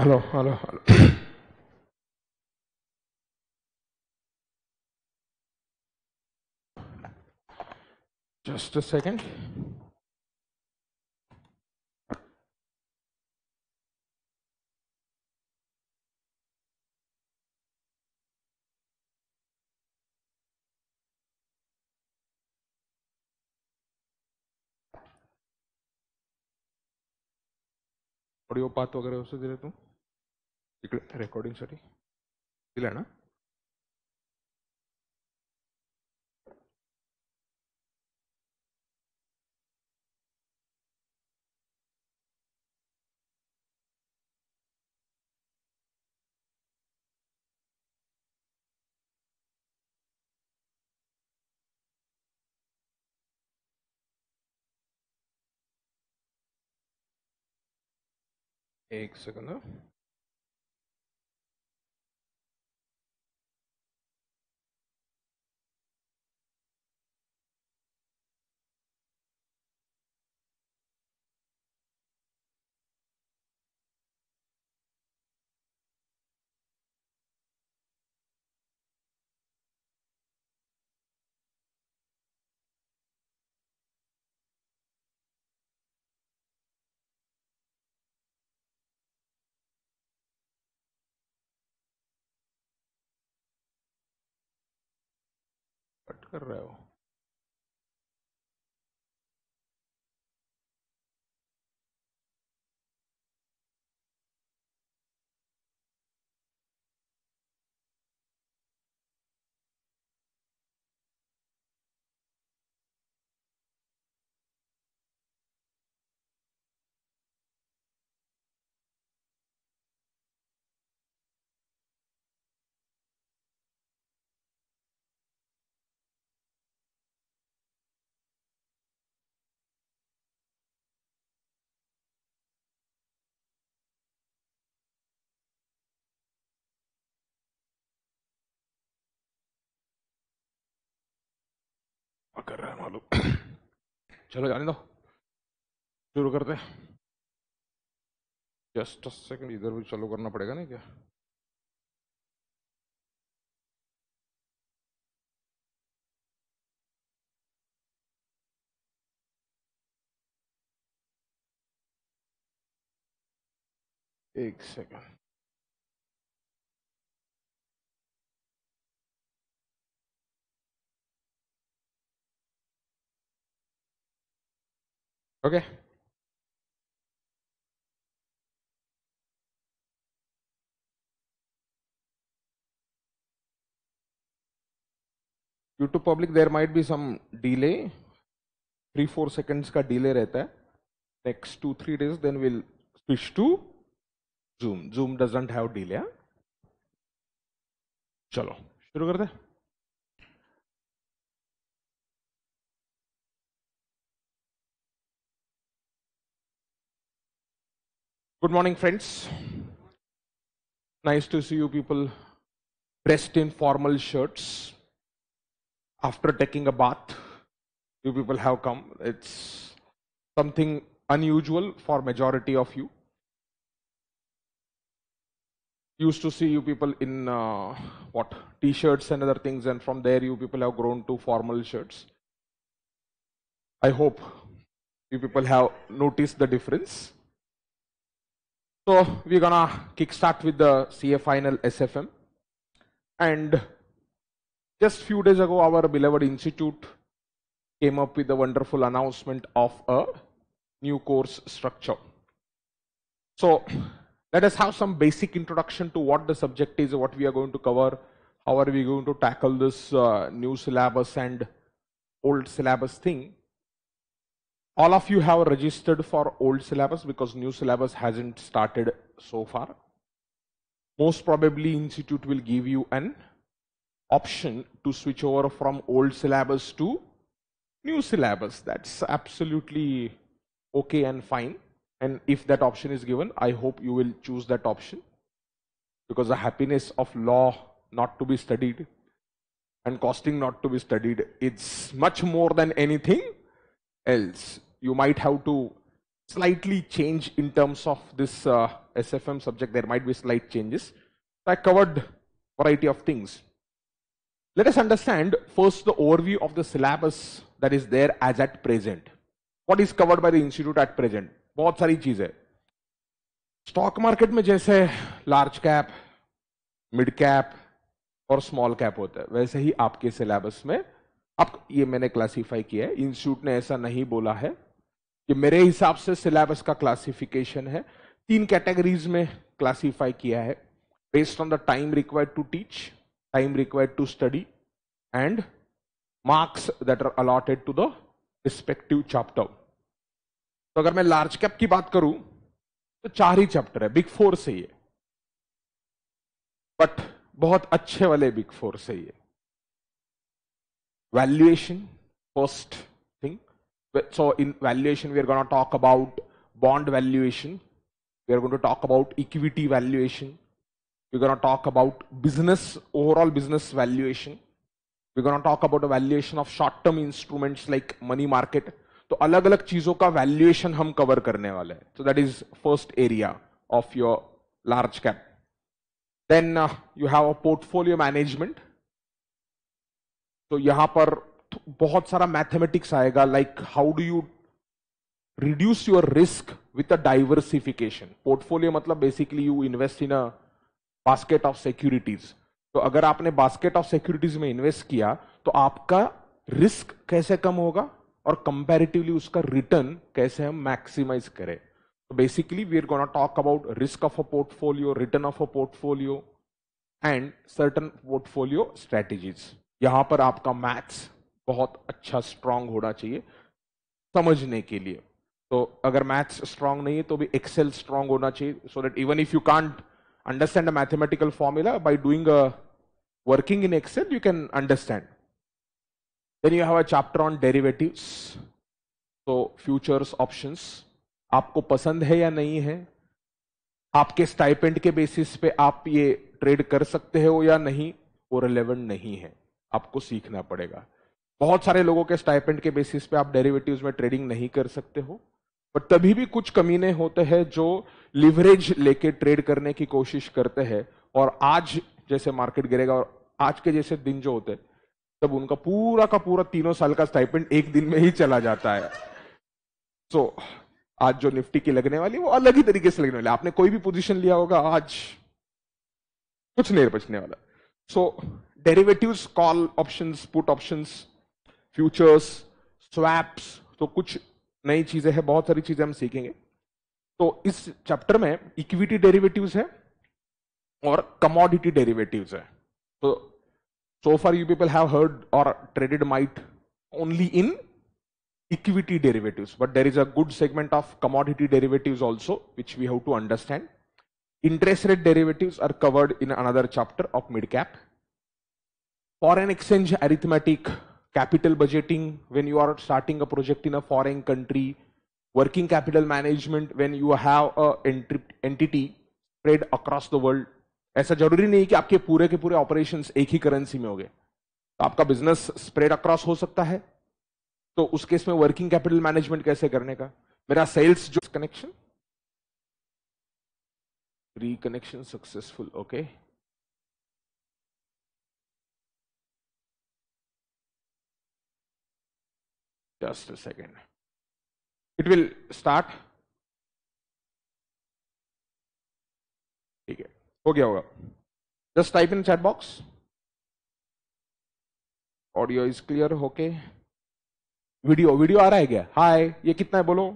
Hello hello hello just a second audio पात वगैरह उसे दे रहे तू इकडे रेकॉर्डिंगसाठी दिला ना एक सेकंद correu कर रहा है मालूम चलो जाने दो शुरू करते हैं जस्ट सेकंड इधर भी चालू करना पड़ेगा ना क्या एक second Okay due to public there might be some delay three four seconds का डीले रहता है next two three days then will switch to Zoom Zoom doesn't have delay चलो शुरू कर दे Good morning, friends. Nice to see you people dressed in formal shirts after taking a bath. You people have come. It's something unusual for majority of you. Used to see you people in uh, what t-shirts and other things, and from there you people have grown to formal shirts. I hope you people have noticed the difference. So we're gonna kickstart with the CA final SFM and just few days ago our beloved institute came up with a wonderful announcement of a new course structure. So let us have some basic introduction to what the subject is, what we are going to cover, how are we going to tackle this uh, new syllabus and old syllabus thing all of you have registered for old syllabus because new syllabus hasn't started so far. Most probably institute will give you an option to switch over from old syllabus to new syllabus. That's absolutely okay and fine. And if that option is given, I hope you will choose that option because the happiness of law not to be studied and costing not to be studied, it's much more than anything else. you might have to slightly change in terms of this uh, SFM subject. There might be slight changes. I covered variety of things. Let us understand first the overview of the syllabus that is there as at present. What is covered by the institute at present? बहुत सारी चीजें stock market में जैसे large cap mid cap और small cap होता है वैसे ही आपके सिलेबस में अब ये मैंने क्लासिफाई किया है इंस्टीट्यूट ने ऐसा नहीं बोला है ये मेरे हिसाब से सिलेबस का क्लासिफिकेशन है तीन कैटेगरीज में क्लासिफाई किया है based on the time required to teach time required to study and marks that are allotted to the respective chapter तो अगर मैं लार्ज कैप की बात करूं तो चार ही चैप्टर है बिग फोर से ये बट बहुत अच्छे वाले बिग फोर से ये valuation first So in valuation, we are going to talk about bond valuation. We are going to talk about equity valuation. we are going to talk about business, overall business valuation. we are going to talk about valuation of short-term instruments like money market. तो अलग अलग चीजों का valuation हम cover करने वाले हैं so that is first area of your large cap then you have a portfolio management तो यहां पर बहुत सारा मैथमेटिक्स आएगा like how do you reduce your risk with a diversification portfolio मतलब basically you invest in a basket of securities तो अगर आपने बास्केट ऑफ सिक्योरिटीज में इन्वेस्ट किया तो आपका रिस्क कैसे कम होगा और कंपेरेटिवली उसका रिटर्न कैसे हम मैक्सिमाइज करें तो basically we are gonna talk about risk of a portfolio return of a portfolio and certain portfolio strategies यहां पर आपका मैथ्स बहुत अच्छा स्ट्रांग होना चाहिए समझने के लिए तो अगर मैथ्स स्ट्रांग नहीं है तो भी एक्सेल स्ट्रांग होना चाहिए so that even if you can't understand a mathematical formula by doing a working in Excel you can understand then you have a chapter on derivatives तो फ्यूचर्स ऑप्शंस आपको पसंद है या नहीं है आपके स्टाइपेंड के बेसिस पे आप ये ट्रेड कर सकते हो या नहीं वो रिलेवेंट नहीं है आपको सीखना पड़ेगा बहुत सारे लोगों के स्टाइपेंड के बेसिस पे आप डेरिवेटिव्स में ट्रेडिंग नहीं कर सकते हो बट तभी भी कुछ कमीने होते हैं जो लिवरेज लेके ट्रेड करने की कोशिश करते हैं और आज जैसे मार्केट गिरेगा और आज के जैसे दिन जो होते हैं तब उनका पूरा का पूरा तीनों साल का स्टाइपेंड एक दिन में ही चला जाता है सो so, आज जो निफ्टी की लगने वाली वो अलग ही तरीके से लगने वाली आपने कोई भी पोजिशन लिया होगा आज कुछ नहीं बचने वाला so derivative call option put options futures swaps तो कुछ नई चीजें हैं बहुत सारी चीजें हम सीखेंगे तो इस चैप्टर में इक्विटी डेरिवेटिव है और कमोडिटी डेरिवेटिव है तो so far you people have heard और traded might only in equity derivatives but there is a good segment of commodity derivative also which we have to understand interest rate derivatives are covered in another chapter of mid cap foreign exchange arithmetic capital budgeting when you are starting a project in a foreign country, working capital management when you have a entity spread across the world. ऐसा जरूरी नहीं कि आपके पूरे के पूरे operations एक ही currency में होंगे तो आपका बिजनेस स्प्रेड अक्रॉस हो सकता है तो उस केस में वर्किंग कैपिटल मैनेजमेंट कैसे करने का मेरा सेल्स जो connection reconnection successful okay just a second it will start ठीक है हो गया होगा just type in chat box audio is clear होके वीडियो वीडियो आ रहा है क्या हाय ये कितना है बोलो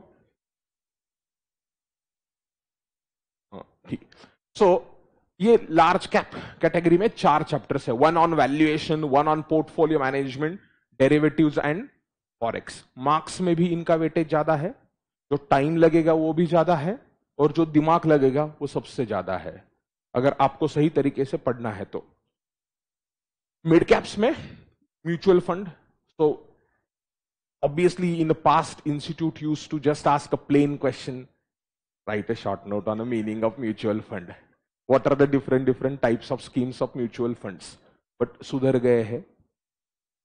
हाँ, ठीक सो so, ये लार्ज कैप कैटेगरी में चार चैप्टर्स है one on valuation one on portfolio management derivatives and और एक्स मार्क्स में भी इनका वेटेज ज्यादा है जो टाइम लगेगा वो भी ज्यादा है और जो दिमाग लगेगा वो सबसे ज्यादा है अगर आपको सही तरीके से पढ़ना है तो मिड कैप्स में म्यूचुअल फंड तो obviously in the past institute use to just ask a plain question write a short note on the meaning of mutual fund what are the different different types of schemes of mutual fund but सुधर गए हैं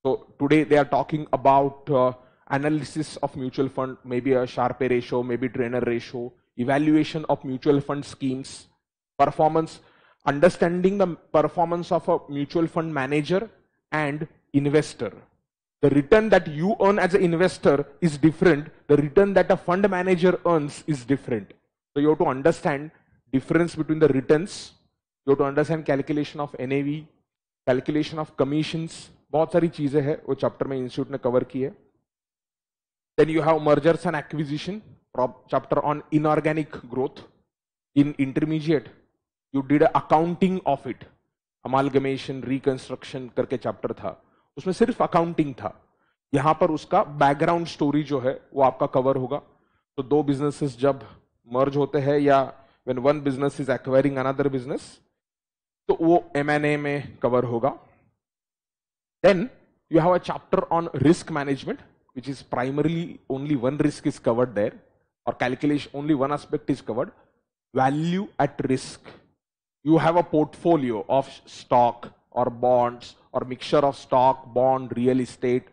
So today they are talking about uh, analysis of mutual fund, maybe a Sharpe ratio, maybe trainer ratio, evaluation of mutual fund schemes, performance, understanding the performance of a mutual fund manager and investor. The return that you earn as an investor is different. The return that a fund manager earns is different. So you have to understand difference between the returns. You have to understand calculation of NAV, calculation of commissions, बहुत सारी चीजें हैं वो chapter में institute ने cover की है then you have mergers and acquisition chapter on inorganic growth in intermediate you did accounting of it amalgamation reconstruction करके चैप्टर था उसमें सिर्फ अकाउंटिंग था यहां पर उसका बैकग्राउंड स्टोरी जो है वो आपका कवर होगा तो दो बिजनेसेस जब मर्ज होते हैं या when one business is acquiring another business तो वो एम में कवर होगा Then you have a chapter on risk management, which is primarily only one risk is covered there or calculation, only one aspect is covered. Value at risk. You have a portfolio of stock or bonds or mixture of stock, bond, real estate,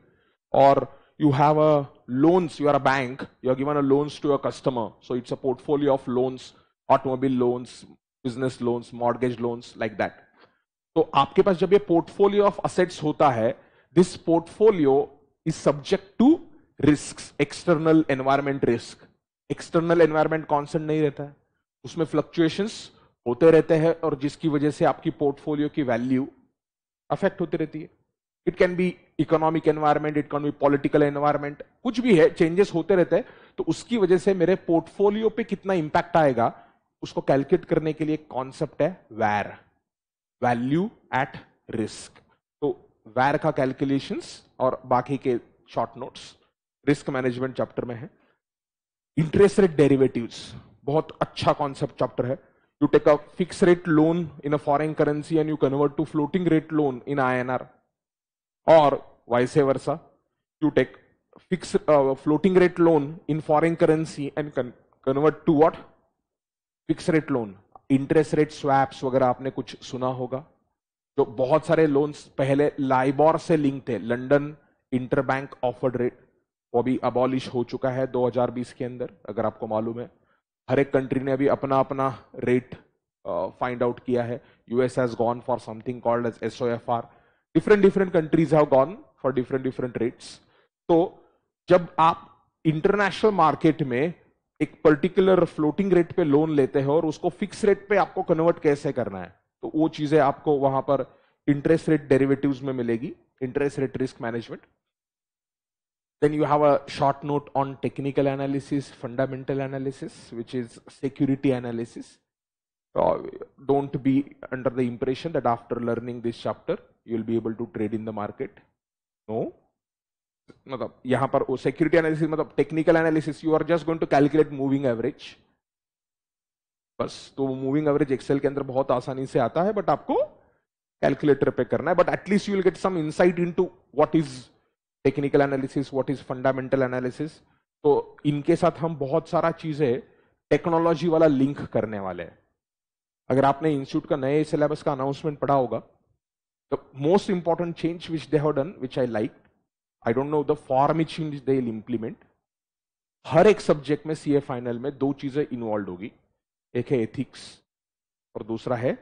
or you have a loans, you are a bank, you are given a loans to a customer. So it's a portfolio of loans, automobile loans, business loans, mortgage loans like that. तो आपके पास जब ये portfolio of assets होता है this portfolio is subject to risk external environment risk external environment constant नहीं रहता है उसमें फ्लक्चुएशंस होते रहते हैं और जिसकी वजह से आपकी पोर्टफोलियो की वैल्यू अफेक्ट होती रहती है it can be economic environment it can be political environment कुछ भी है चेंजेस होते रहते हैं तो उसकी वजह से मेरे पोर्टफोलियो पे कितना इंपैक्ट आएगा उसको कैलकुलेट करने के लिए कॉन्सेप्ट है वैर वैल्यू एट रिस्क तो वैर का कैलकुलेशंस और बाकी के short notes risk management chapter में है इंटरेस्ट रेट डेरिवेटिव बहुत अच्छा कॉन्सेप्ट चैप्टर है you take a fix rate loan in a foreign currency and you convert to floating rate loan in INR और vice versa you take fix floating rate loan in foreign currency and convert to what fix rate loan interest rate swaps वगैरह आपने कुछ सुना होगा तो बहुत सारे loans पहले लाइबॉर से लिंक थे लंडन इंटरबैंक ऑफर्ड रेट वो अभी अबॉलिश हो चुका है 2020 के अंदर अगर आपको मालूम है हर एक कंट्री ने अभी अपना अपना रेट फाइंड आउट किया है US has gone for something called as S different different countries have gone for different different rates तो जब आप इंटरनेशनल मार्केट में एक पर्टिकुलर फ्लोटिंग रेट पे लोन लेते हैं और उसको फिक्स रेट पे आपको कन्वर्ट कैसे करना है तो वो चीजें आपको वहां पर इंटरेस्ट रेट डेरिवेटिव में मिलेगी interest rate risk management then you have a short note on technical analysis fundamental analysis which is security analysis don't be under the impression that after learning this chapter you'll be able to trade in the market no मतलब यहां पर security analysis मतलब technical analysis you are just going to calculate moving average बस तो moving average Excel के अंदर बहुत आसानी से आता है बट आपको कैलकुलेटर पे करना है but at least you will get some insight into what is technical analysis what is fundamental analysis तो इनके साथ हम बहुत सारा चीजें टेक्नोलॉजी वाला लिंक करने वाले हैं अगर आपने इंस्टीट्यूट का नए सिलेबस का अनाउंसमेंट पढ़ा होगा the most important change which they have done which I like I don't know the form in they implement हर एक सब्जेक्ट में सीए फाइनल में दो चीजें इन्वॉल्व होगी एक है एथिक्स और दूसरा है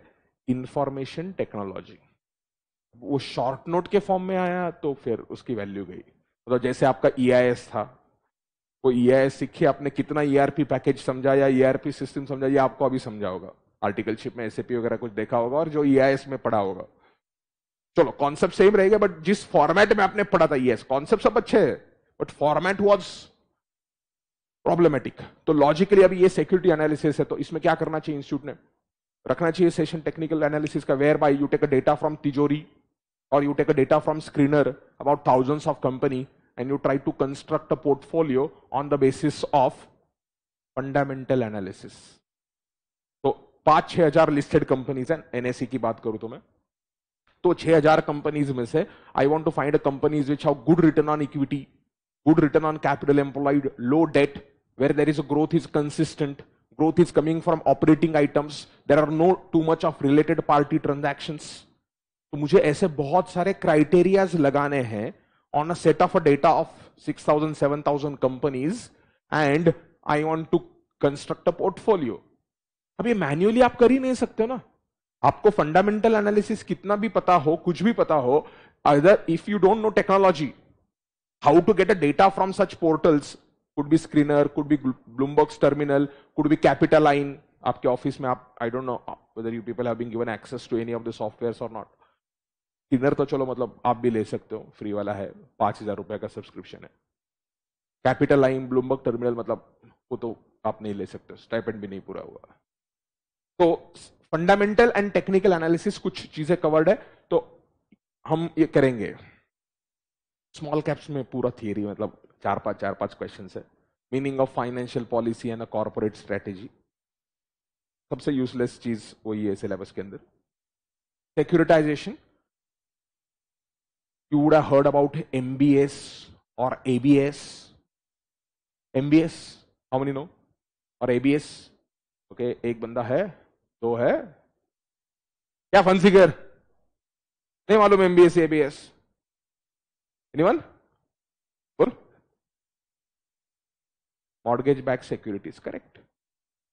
इंफॉर्मेशन टेक्नोलॉजी वो शॉर्ट नोट के फॉर्म में आया तो फिर उसकी वैल्यू गई मतलब तो जैसे आपका ई e था वो तो ई e आई एस सीखे आपने कितना ई पैकेज समझा या ई सिस्टम समझा ये आपको अभी समझा होगा आर्टिकलशिप में एस वगैरह कुछ देखा होगा और जो ई e में पढ़ा होगा चलो कॉन्सेप्ट सेम रहेगा बट जिस फॉर्मेट में आपने पढ़ा था यस कॉन्सेप्ट सब अच्छे हैं बट फॉर्मेट वॉज प्रॉब्लमेटिक तो लॉजिकली अभी ये सिक्योरिटी एनालिसिस है तो इसमें क्या करना चाहिए इंस्टीट्यूट ने रखना चाहिए सेशन टेक्निकल एनालिसिस का whereby you take a data from Tijori और you take a data from Screener about thousands of company and you try to construct a portfolio on the basis of fundamental analysis तो पांच छह हजार listed companies हैं NSC की बात करूं तो मैं तो 6000 कंपनीज में से I want to find a companies which have good return on equity good return on capital employed low debt where there is growth is consistent growth is coming from operating items there are no too much of related party transaction तो मुझे ऐसे बहुत सारे criterias लगाने हैं on a set of a data of 6000 7000 companies and I want to construct a portfolio अब ये manually आप कर ही नहीं सकते ना आपको फंडामेंटल एनालिसिस कितना भी पता हो कुछ भी पता हो other if you don't know technology how to get a data from such portals could be screener could be bloomberg's terminal could be capital line आपके ऑफिस में आप I don't know whether you people have been given access to any of the softwares और not screener तो चलो मतलब आप भी ले सकते हो फ्री वाला है पांच हजार रुपए का सब्सक्रिप्शन है कैपिटल लाइन ब्लूमबर्ग टर्मिनल मतलब वो तो आप नहीं ले सकते स्टाइपेंड भी नहीं पूरा हुआ तो फंडामेंटल एंड टेक्निकल एनालिसिस कुछ चीजें कवर्ड है तो हम ये करेंगे स्मॉल कैप्स में पूरा थियरी मतलब चार पांच चार पांच क्वेश्चन है meaning of financial policy and a corporate strategy सबसे यूजलेस चीज वही है सिलेबस के अंदर securitisation you would heard about about MBS or ABS. MBS, how many know? और ABS, okay, एक बंदा है तो है क्या फन फिगर नहीं मालूम एमबीएस एबीएस एनीवन बोल मॉडगेज बैक सिक्योरिटीज करेक्ट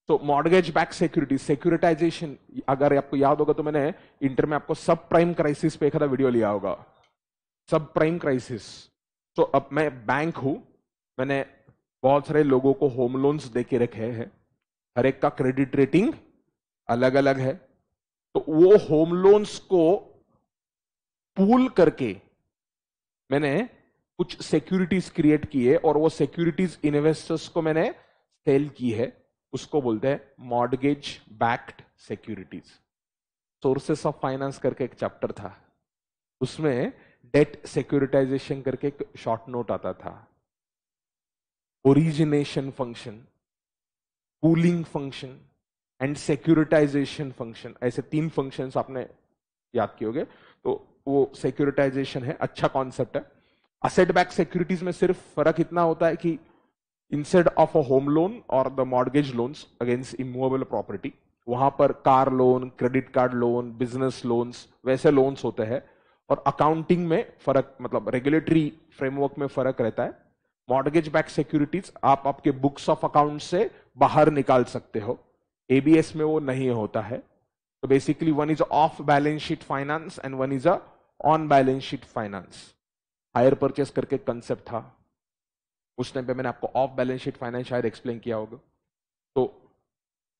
तो मॉडगेज बैक सिक्योरिटी सिक्योरिटाइजेशन अगर आपको याद होगा तो मैंने इंटर में आपको सब प्राइम क्राइसिस पे एक वीडियो लिया होगा सब प्राइम क्राइसिस तो अब मैं बैंक हूं मैंने बहुत सारे लोगों को होम लोन्स दे के रखे हैं हर एक का क्रेडिट रेटिंग अलग अलग है तो वो होम लोन्स को पूल करके मैंने कुछ सिक्योरिटीज क्रिएट की है और वो सिक्योरिटीज इन्वेस्टर्स को मैंने सेल की है उसको बोलते हैं mortgage backed securities sources of finance करके एक चैप्टर था उसमें डेट सिक्योरिटाइजेशन करके एक शॉर्ट नोट आता था origination function pooling function and securitisation function ऐसे तीन फंक्शन आपने याद किए तो वो सिक्योरिटाइजेशन है अच्छा कॉन्सेप्ट है असेट बैक सिक्योरिटीज में सिर्फ फर्क इतना होता है कि instead of a home loan और the mortgage loans against immovable property वहां पर car loan credit card loan business loans वैसे लोन्स होते हैं और अकाउंटिंग में फर्क मतलब रेगुलेटरी फ्रेमवर्क में फर्क रहता है मॉडगेज बैक सिक्योरिटीज आप आपके बुक्स ऑफ अकाउंट से बाहर निकाल सकते हो एबीएस में वो नहीं होता है तो basically one is off balance sheet finance and one is a on balance sheet finance hire purchase करके कंसेप्ट था उस टाइम पे मैंने आपको ऑफ बैलेंस शीट फाइनेंस शायद एक्सप्लेन किया होगा तो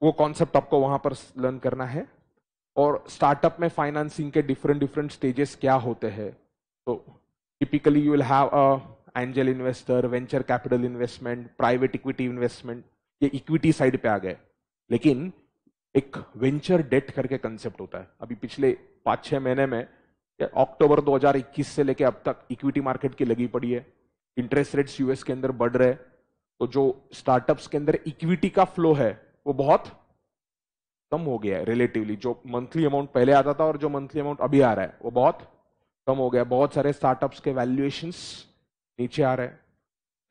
वो कॉन्सेप्ट आपको वहां पर लर्न करना है और स्टार्टअप में फाइनेंसिंग के डिफरेंट डिफरेंट स्टेजेस क्या होते हैं तो typically you will have a angel investor venture capital investment private equity investment ये इक्विटी साइड पे आ गए लेकिन एक वेंचर डेट करके कंसेप्ट होता है अभी पिछले पांच छह महीने में अक्टूबर 2021 से लेकर अब तक इक्विटी मार्केट की लगी पड़ी है इंटरेस्ट रेट्स यूएस के अंदर बढ़ रहे हैं तो जो स्टार्टअप्स के अंदर इक्विटी का फ्लो है वो बहुत कम हो गया है रिलेटिवली जो मंथली अमाउंट पहले आता था और जो मंथली अमाउंट अभी आ रहा है वो बहुत कम हो गया बहुत सारे स्टार्टअप्स के वैल्यूएशन नीचे आ रहे हैं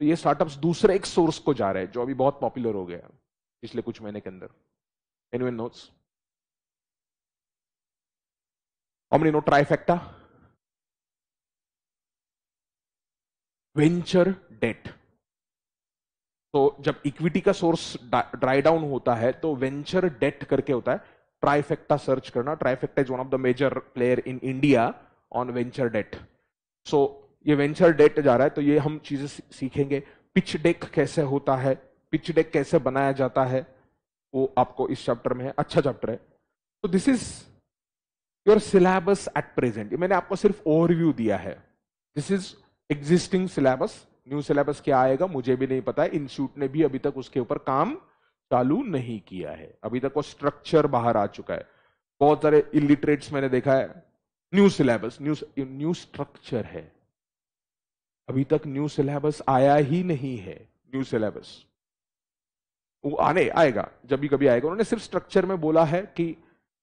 तो ये स्टार्टअप्स दूसरे एक सोर्स को जा रहे हैं जो अभी बहुत पॉपुलर हो गया है पिछले कुछ महीने के अंदर वन नोट्स हमने नो ट्राइफेक्टा वेंचर डेट तो जब इक्विटी का सोर्स ड्राई डाउन होता है तो वेंचर डेट करके होता है ट्राइफेक्टा सर्च करना Trifecta is one of the major player in India on venture debt so ये वेंचर डेट जा रहा है तो ये हम चीजें सीखेंगे पिच डेक कैसे होता है पिच डेक कैसे बनाया जाता है वो आपको इस चैप्टर में है अच्छा चैप्टर है तो this is your syllabus at present मैंने आपको सिर्फ ओवरव्यू दिया है this is existing syllabus new syllabus क्या आएगा मुझे भी नहीं पता इंस्टीट्यूट ने भी अभी तक उसके ऊपर काम चालू नहीं किया है अभी तक वो स्ट्रक्चर बाहर आ चुका है बहुत सारे इलिटरेट्स मैंने देखा है new syllabus new new structure है अभी तक न्यू सिलेबस आया ही नहीं है न्यू सिलेबस वो आने आएगा जब भी कभी आएगा उन्होंने सिर्फ स्ट्रक्चर में बोला है कि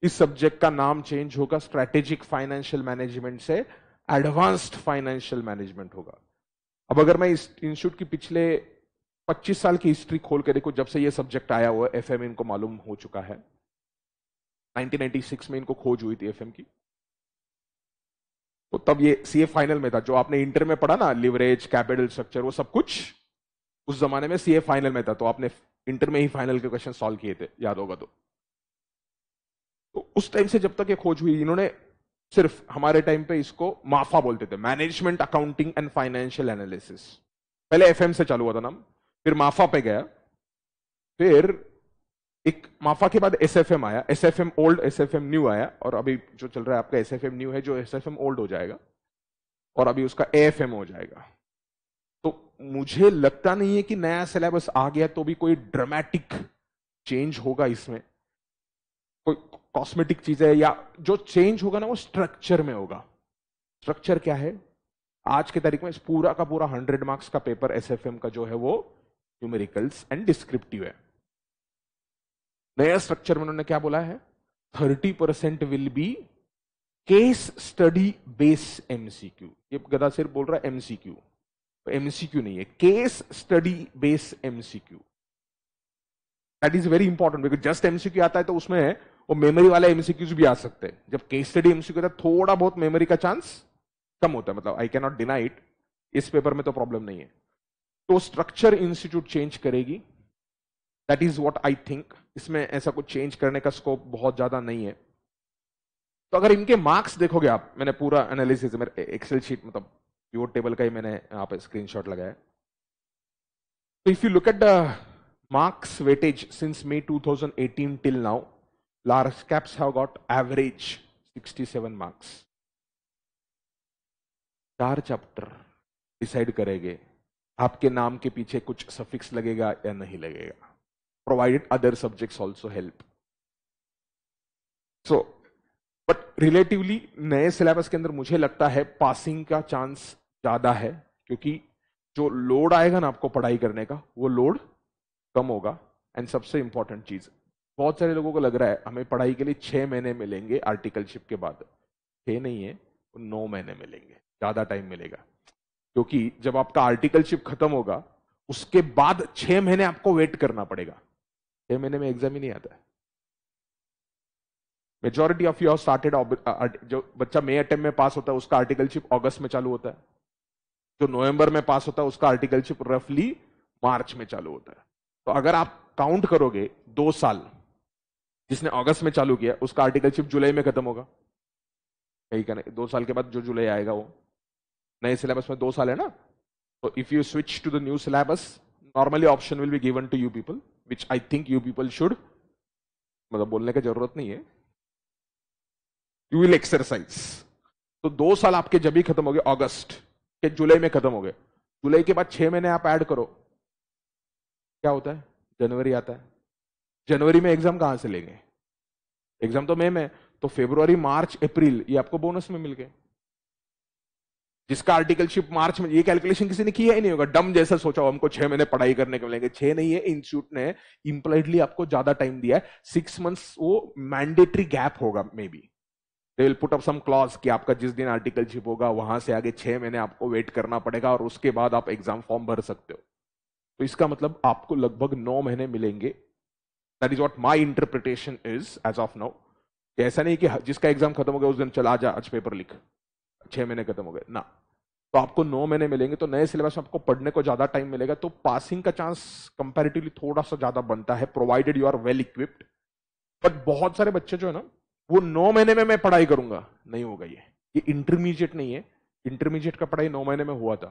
इस सब्जेक्ट का नाम चेंज होगा स्ट्रेटेजिक फाइनेंशियल मैनेजमेंट से एडवांस्ड फाइनेंशियल मैनेजमेंट होगा अब अगर मैं इस इंस्टीट्यूट की पिछले 25 साल की हिस्ट्री खोल के देखो जब से ये सब्जेक्ट आया हुआ एफ एम इनको मालूम हो चुका है 1996 में इनको खोज हुई थी एफ की तो तब ये सीए फाइनल में था जो आपने इंटर में पढ़ा ना लिवरेज कैपिटल स्ट्रक्चर वो सब कुछ उस जमाने में सीए फाइनल में था तो आपने इंटर में ही फाइनल के क्वेश्चन सॉल्व किए थे याद होगा तो तो उस टाइम से जब तक ये खोज हुई इन्होंने सिर्फ हमारे टाइम पे इसको माफा बोलते थे management accounting and financial analysis पहले एफ से चालू हुआ था नाम फिर माफा पे गया फिर एक माफा के बाद एस आया एम ओल्ड एसएफएम न्यू आया और अभी जो चल रहा है आपका एसएफएम न्यू है जो एसएफएम ओल्ड हो जाएगा और अभी उसका ए हो जाएगा मुझे लगता नहीं है कि नया सिलेबस आ गया तो भी कोई ड्रामेटिक चेंज होगा इसमें कोई कॉस्मेटिक चीज है या जो चेंज होगा ना वो स्ट्रक्चर में होगा स्ट्रक्चर क्या है आज के तारीख में इस पूरा का पूरा हंड्रेड मार्क्स का पेपर एस का जो है वो न्यूमेरिकल्स एंड डिस्क्रिप्टिव है नया स्ट्रक्चर में उन्होंने क्या बोला है thirty percent will be case study base MCQ ये गदा सिर्फ बोल रहा है एमसीक्यू तो एमसीक्यू नहीं है case study base MCQ that is very important because just MCQ आता है तो उसमें वो मेमोरी वाला एमसीक्यूज भी आ सकते हैं जब केस स्टडी एमसीक्यू होता है थोड़ा बहुत मेमोरी का चांस कम होता है मतलब आई कैन नॉट डिनाइट इस पेपर में तो प्रॉब्लम नहीं है तो स्ट्रक्चर इंस्टीट्यूट चेंज करेगी that is what I think इसमें ऐसा कुछ चेंज करने का स्कोप बहुत ज्यादा नहीं है तो अगर इनके मार्क्स देखोगे आप मैंने पूरा एनालिसिस मेरे एक्सेल शीट मतलब पिवोट टेबल का ही मैंने यहाँ पे स्क्रीनशॉट लगाया तो if you look at the marks weightage since May 2018 till now, large caps have got average 67 marks. चार चैप्टर डिसाइड करेंगे आपके नाम के पीछे कुछ सफिक्स लगेगा या नहीं लगेगा provided other subjects also help so but relatively नए सिलेबस के अंदर मुझे लगता है पासिंग का चांस ज़्यादा है क्योंकि जो लोड आएगा ना आपको पढ़ाई करने का वो लोड कम होगा एंड सबसे इंपॉर्टेंट चीज़ बहुत सारे लोगों को लग रहा है हमें पढ़ाई के लिए छह महीने मिलेंगे आर्टिकलशिप के बाद छह नहीं है तो नौ महीने मिलेंगे ज़्यादा टाइम मिलेगा क्योंकि जब आपका आर्टिकलशिप खत्म होगा उसके बाद छः महीने आपको वेट करना पड़ेगा छः महीने में एग्जाम ही नहीं आता है मेजोरिटी ऑफ यूर स्टार्टेड जो बच्चा मई अटेम्प में पास होता है उसका आर्टिकलशिप ऑगस्ट में चालू होता है जो नवंबर में पास होता है उसका आर्टिकलशिप रफली मार्च में चालू होता है तो अगर आप काउंट करोगे दो साल जिसने अगस्त में चालू किया उसका आर्टिकलशिप जुलाई में खत्म होगा कहीं कहना दो साल के बाद जो जुलाई आएगा वो नए सिलेबस में दो साल है ना तो if you switch to the new syllabus normally option will be given to you people which I think you people should मतलब बोलने की जरूरत नहीं है यू विल एक्सरसाइज तो दो साल आपके जब ही खत्म हो गए ऑगस्ट के जुलाई में खत्म हो गए जुलाई के बाद छह महीने आप ऐड करो क्या होता है जनवरी आता है जनवरी में एग्जाम कहां से लेंगे एग्जाम तो मे में तो फेब्रुवरी मार्च अप्रैल ये आपको बोनस में मिल गए जिसका आर्टिकलशिप मार्च में ये कैलकुलेशन किसी ने किया ही नहीं होगा डम जैसा सोचा हो हमको छह महीने पढ़ाई करने के मिलेंगे छह नहीं है इंस्टीट्यूट ने इंप्लाइडली आपको ज्यादा टाइम दिया है सिक्स मंथ्स वो मैंडेटरी गैप होगा maybe they will put up some clause कि आपका जिस दिन आर्टिकल छिप होगा वहां से आगे छह महीने आपको वेट करना पड़ेगा और उसके बाद आप एग्जाम फॉर्म भर सकते हो तो इसका मतलब आपको लगभग नौ महीने मिलेंगे that is what my interpretation is as of now ऐसा नहीं कि जिसका एग्जाम खत्म हो गया उस दिन चला जा आज पेपर लिख छह महीने खत्म हो गए ना तो आपको नौ महीने मिलेंगे तो नए सिलेबस में आपको पढ़ने को ज्यादा टाइम मिलेगा तो पासिंग का चांस कंपेरेटिवली थोड़ा सा ज्यादा बनता है provided you are well equipped but बहुत सारे बच्चे जो है ना वो नौ महीने में मैं पढ़ाई करूंगा नहीं होगा ये ये इंटरमीडिएट नहीं है इंटरमीडिएट का पढ़ाई नौ महीने में हुआ था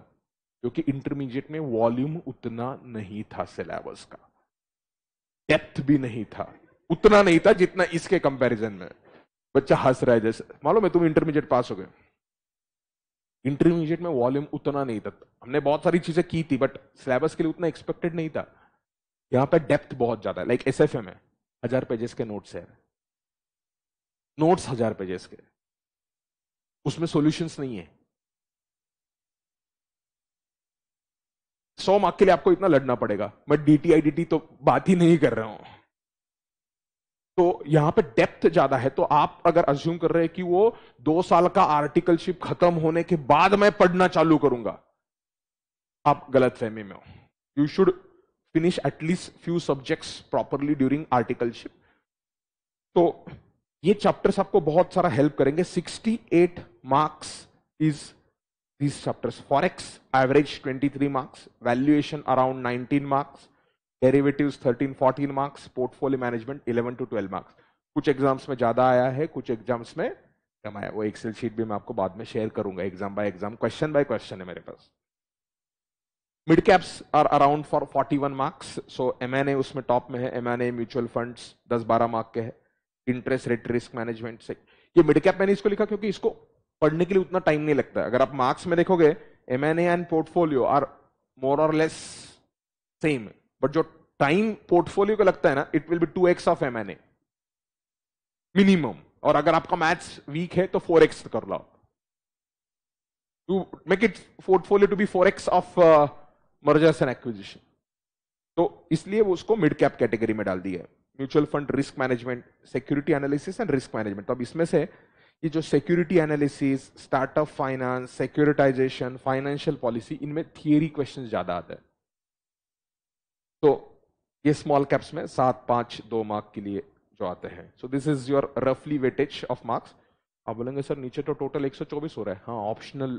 क्योंकि इंटरमीडिएट में वॉल्यूम उतना नहीं था सिलेबस का डेप्थ भी नहीं था उतना नहीं था जितना इसके कंपैरिजन में बच्चा हंस रहा है जैसे मालूम है तुम इंटरमीडिएट पास हो गए इंटरमीडिएट में वॉल्यूम उतना नहीं था हमने बहुत सारी चीजें की थी बट सिलेबस के लिए उतना एक्सपेक्टेड नहीं था यहां पर डेप्थ बहुत ज्यादा लाइक एस एफ एम है हजार पेजेस के नोट्स है नोट्स हजार पेजेस के उसमें सॉल्यूशंस नहीं है सौ मार्क के लिए आपको इतना लड़ना पड़ेगा मैं डीटी तो बात ही नहीं कर रहा हूं तो यहां पे डेप्थ ज्यादा है तो आप अगर अज्यूम कर रहे हैं कि वो दो साल का आर्टिकलशिप खत्म होने के बाद मैं पढ़ना चालू करूंगा आप गलत फहमी में हो you should finish at least few subjects properly during articleship तो ये चैप्टर्स आपको बहुत सारा हेल्प करेंगे 68 marks is this chapters forex average 23 marks valuation around 19 marks derivatives 13 14 marks portfolio management 11 two 12 marks कुछ एग्जाम्स में ज्यादा आया है कुछ एग्जाम्स में कम आया वो एक्सेल शीट भी मैं आपको बाद में शेयर करूंगा exam by exam question by question है मेरे पास mid caps are around for 41 marks so M उसमें टॉप में है ए म्यूचुअल फंड्स 10 12 मार्क के है इंटरेस्ट रेट रिस्क मैनेजमेंट से ये मिड कैप मैंने इसको लिखा क्योंकि इसको पढ़ने के लिए उतना टाइम नहीं लगता अगर आप मार्क्स में देखोगे M N and portfolio are more or less same but जो टाइम पोर्टफोलियो को लगता है ना it will be two x of M N A minimum और अगर आपका मैथ्स वीक है तो फोर एक्स कर लो to make it portfolio to be four x of mergers and acquisition तो इसलिए वो उसको मिड कैप कैटेगरी में डाल दिया है mutual fund risk management security analysis and risk management तो अब इसमें से ये जो security analysis startup finance securitisation financial policy इनमें थियरी क्वेश्चन ज़्यादा आते हैं तो ये स्मॉल कैप्स में सात पांच दो मार्क के लिए जो आते हैं सो दिस इज योर रफली वेटेज ऑफ मार्क्स आप बोलेंगे सर नीचे तो टोटल एक हो रहा है हाँ ऑप्शनल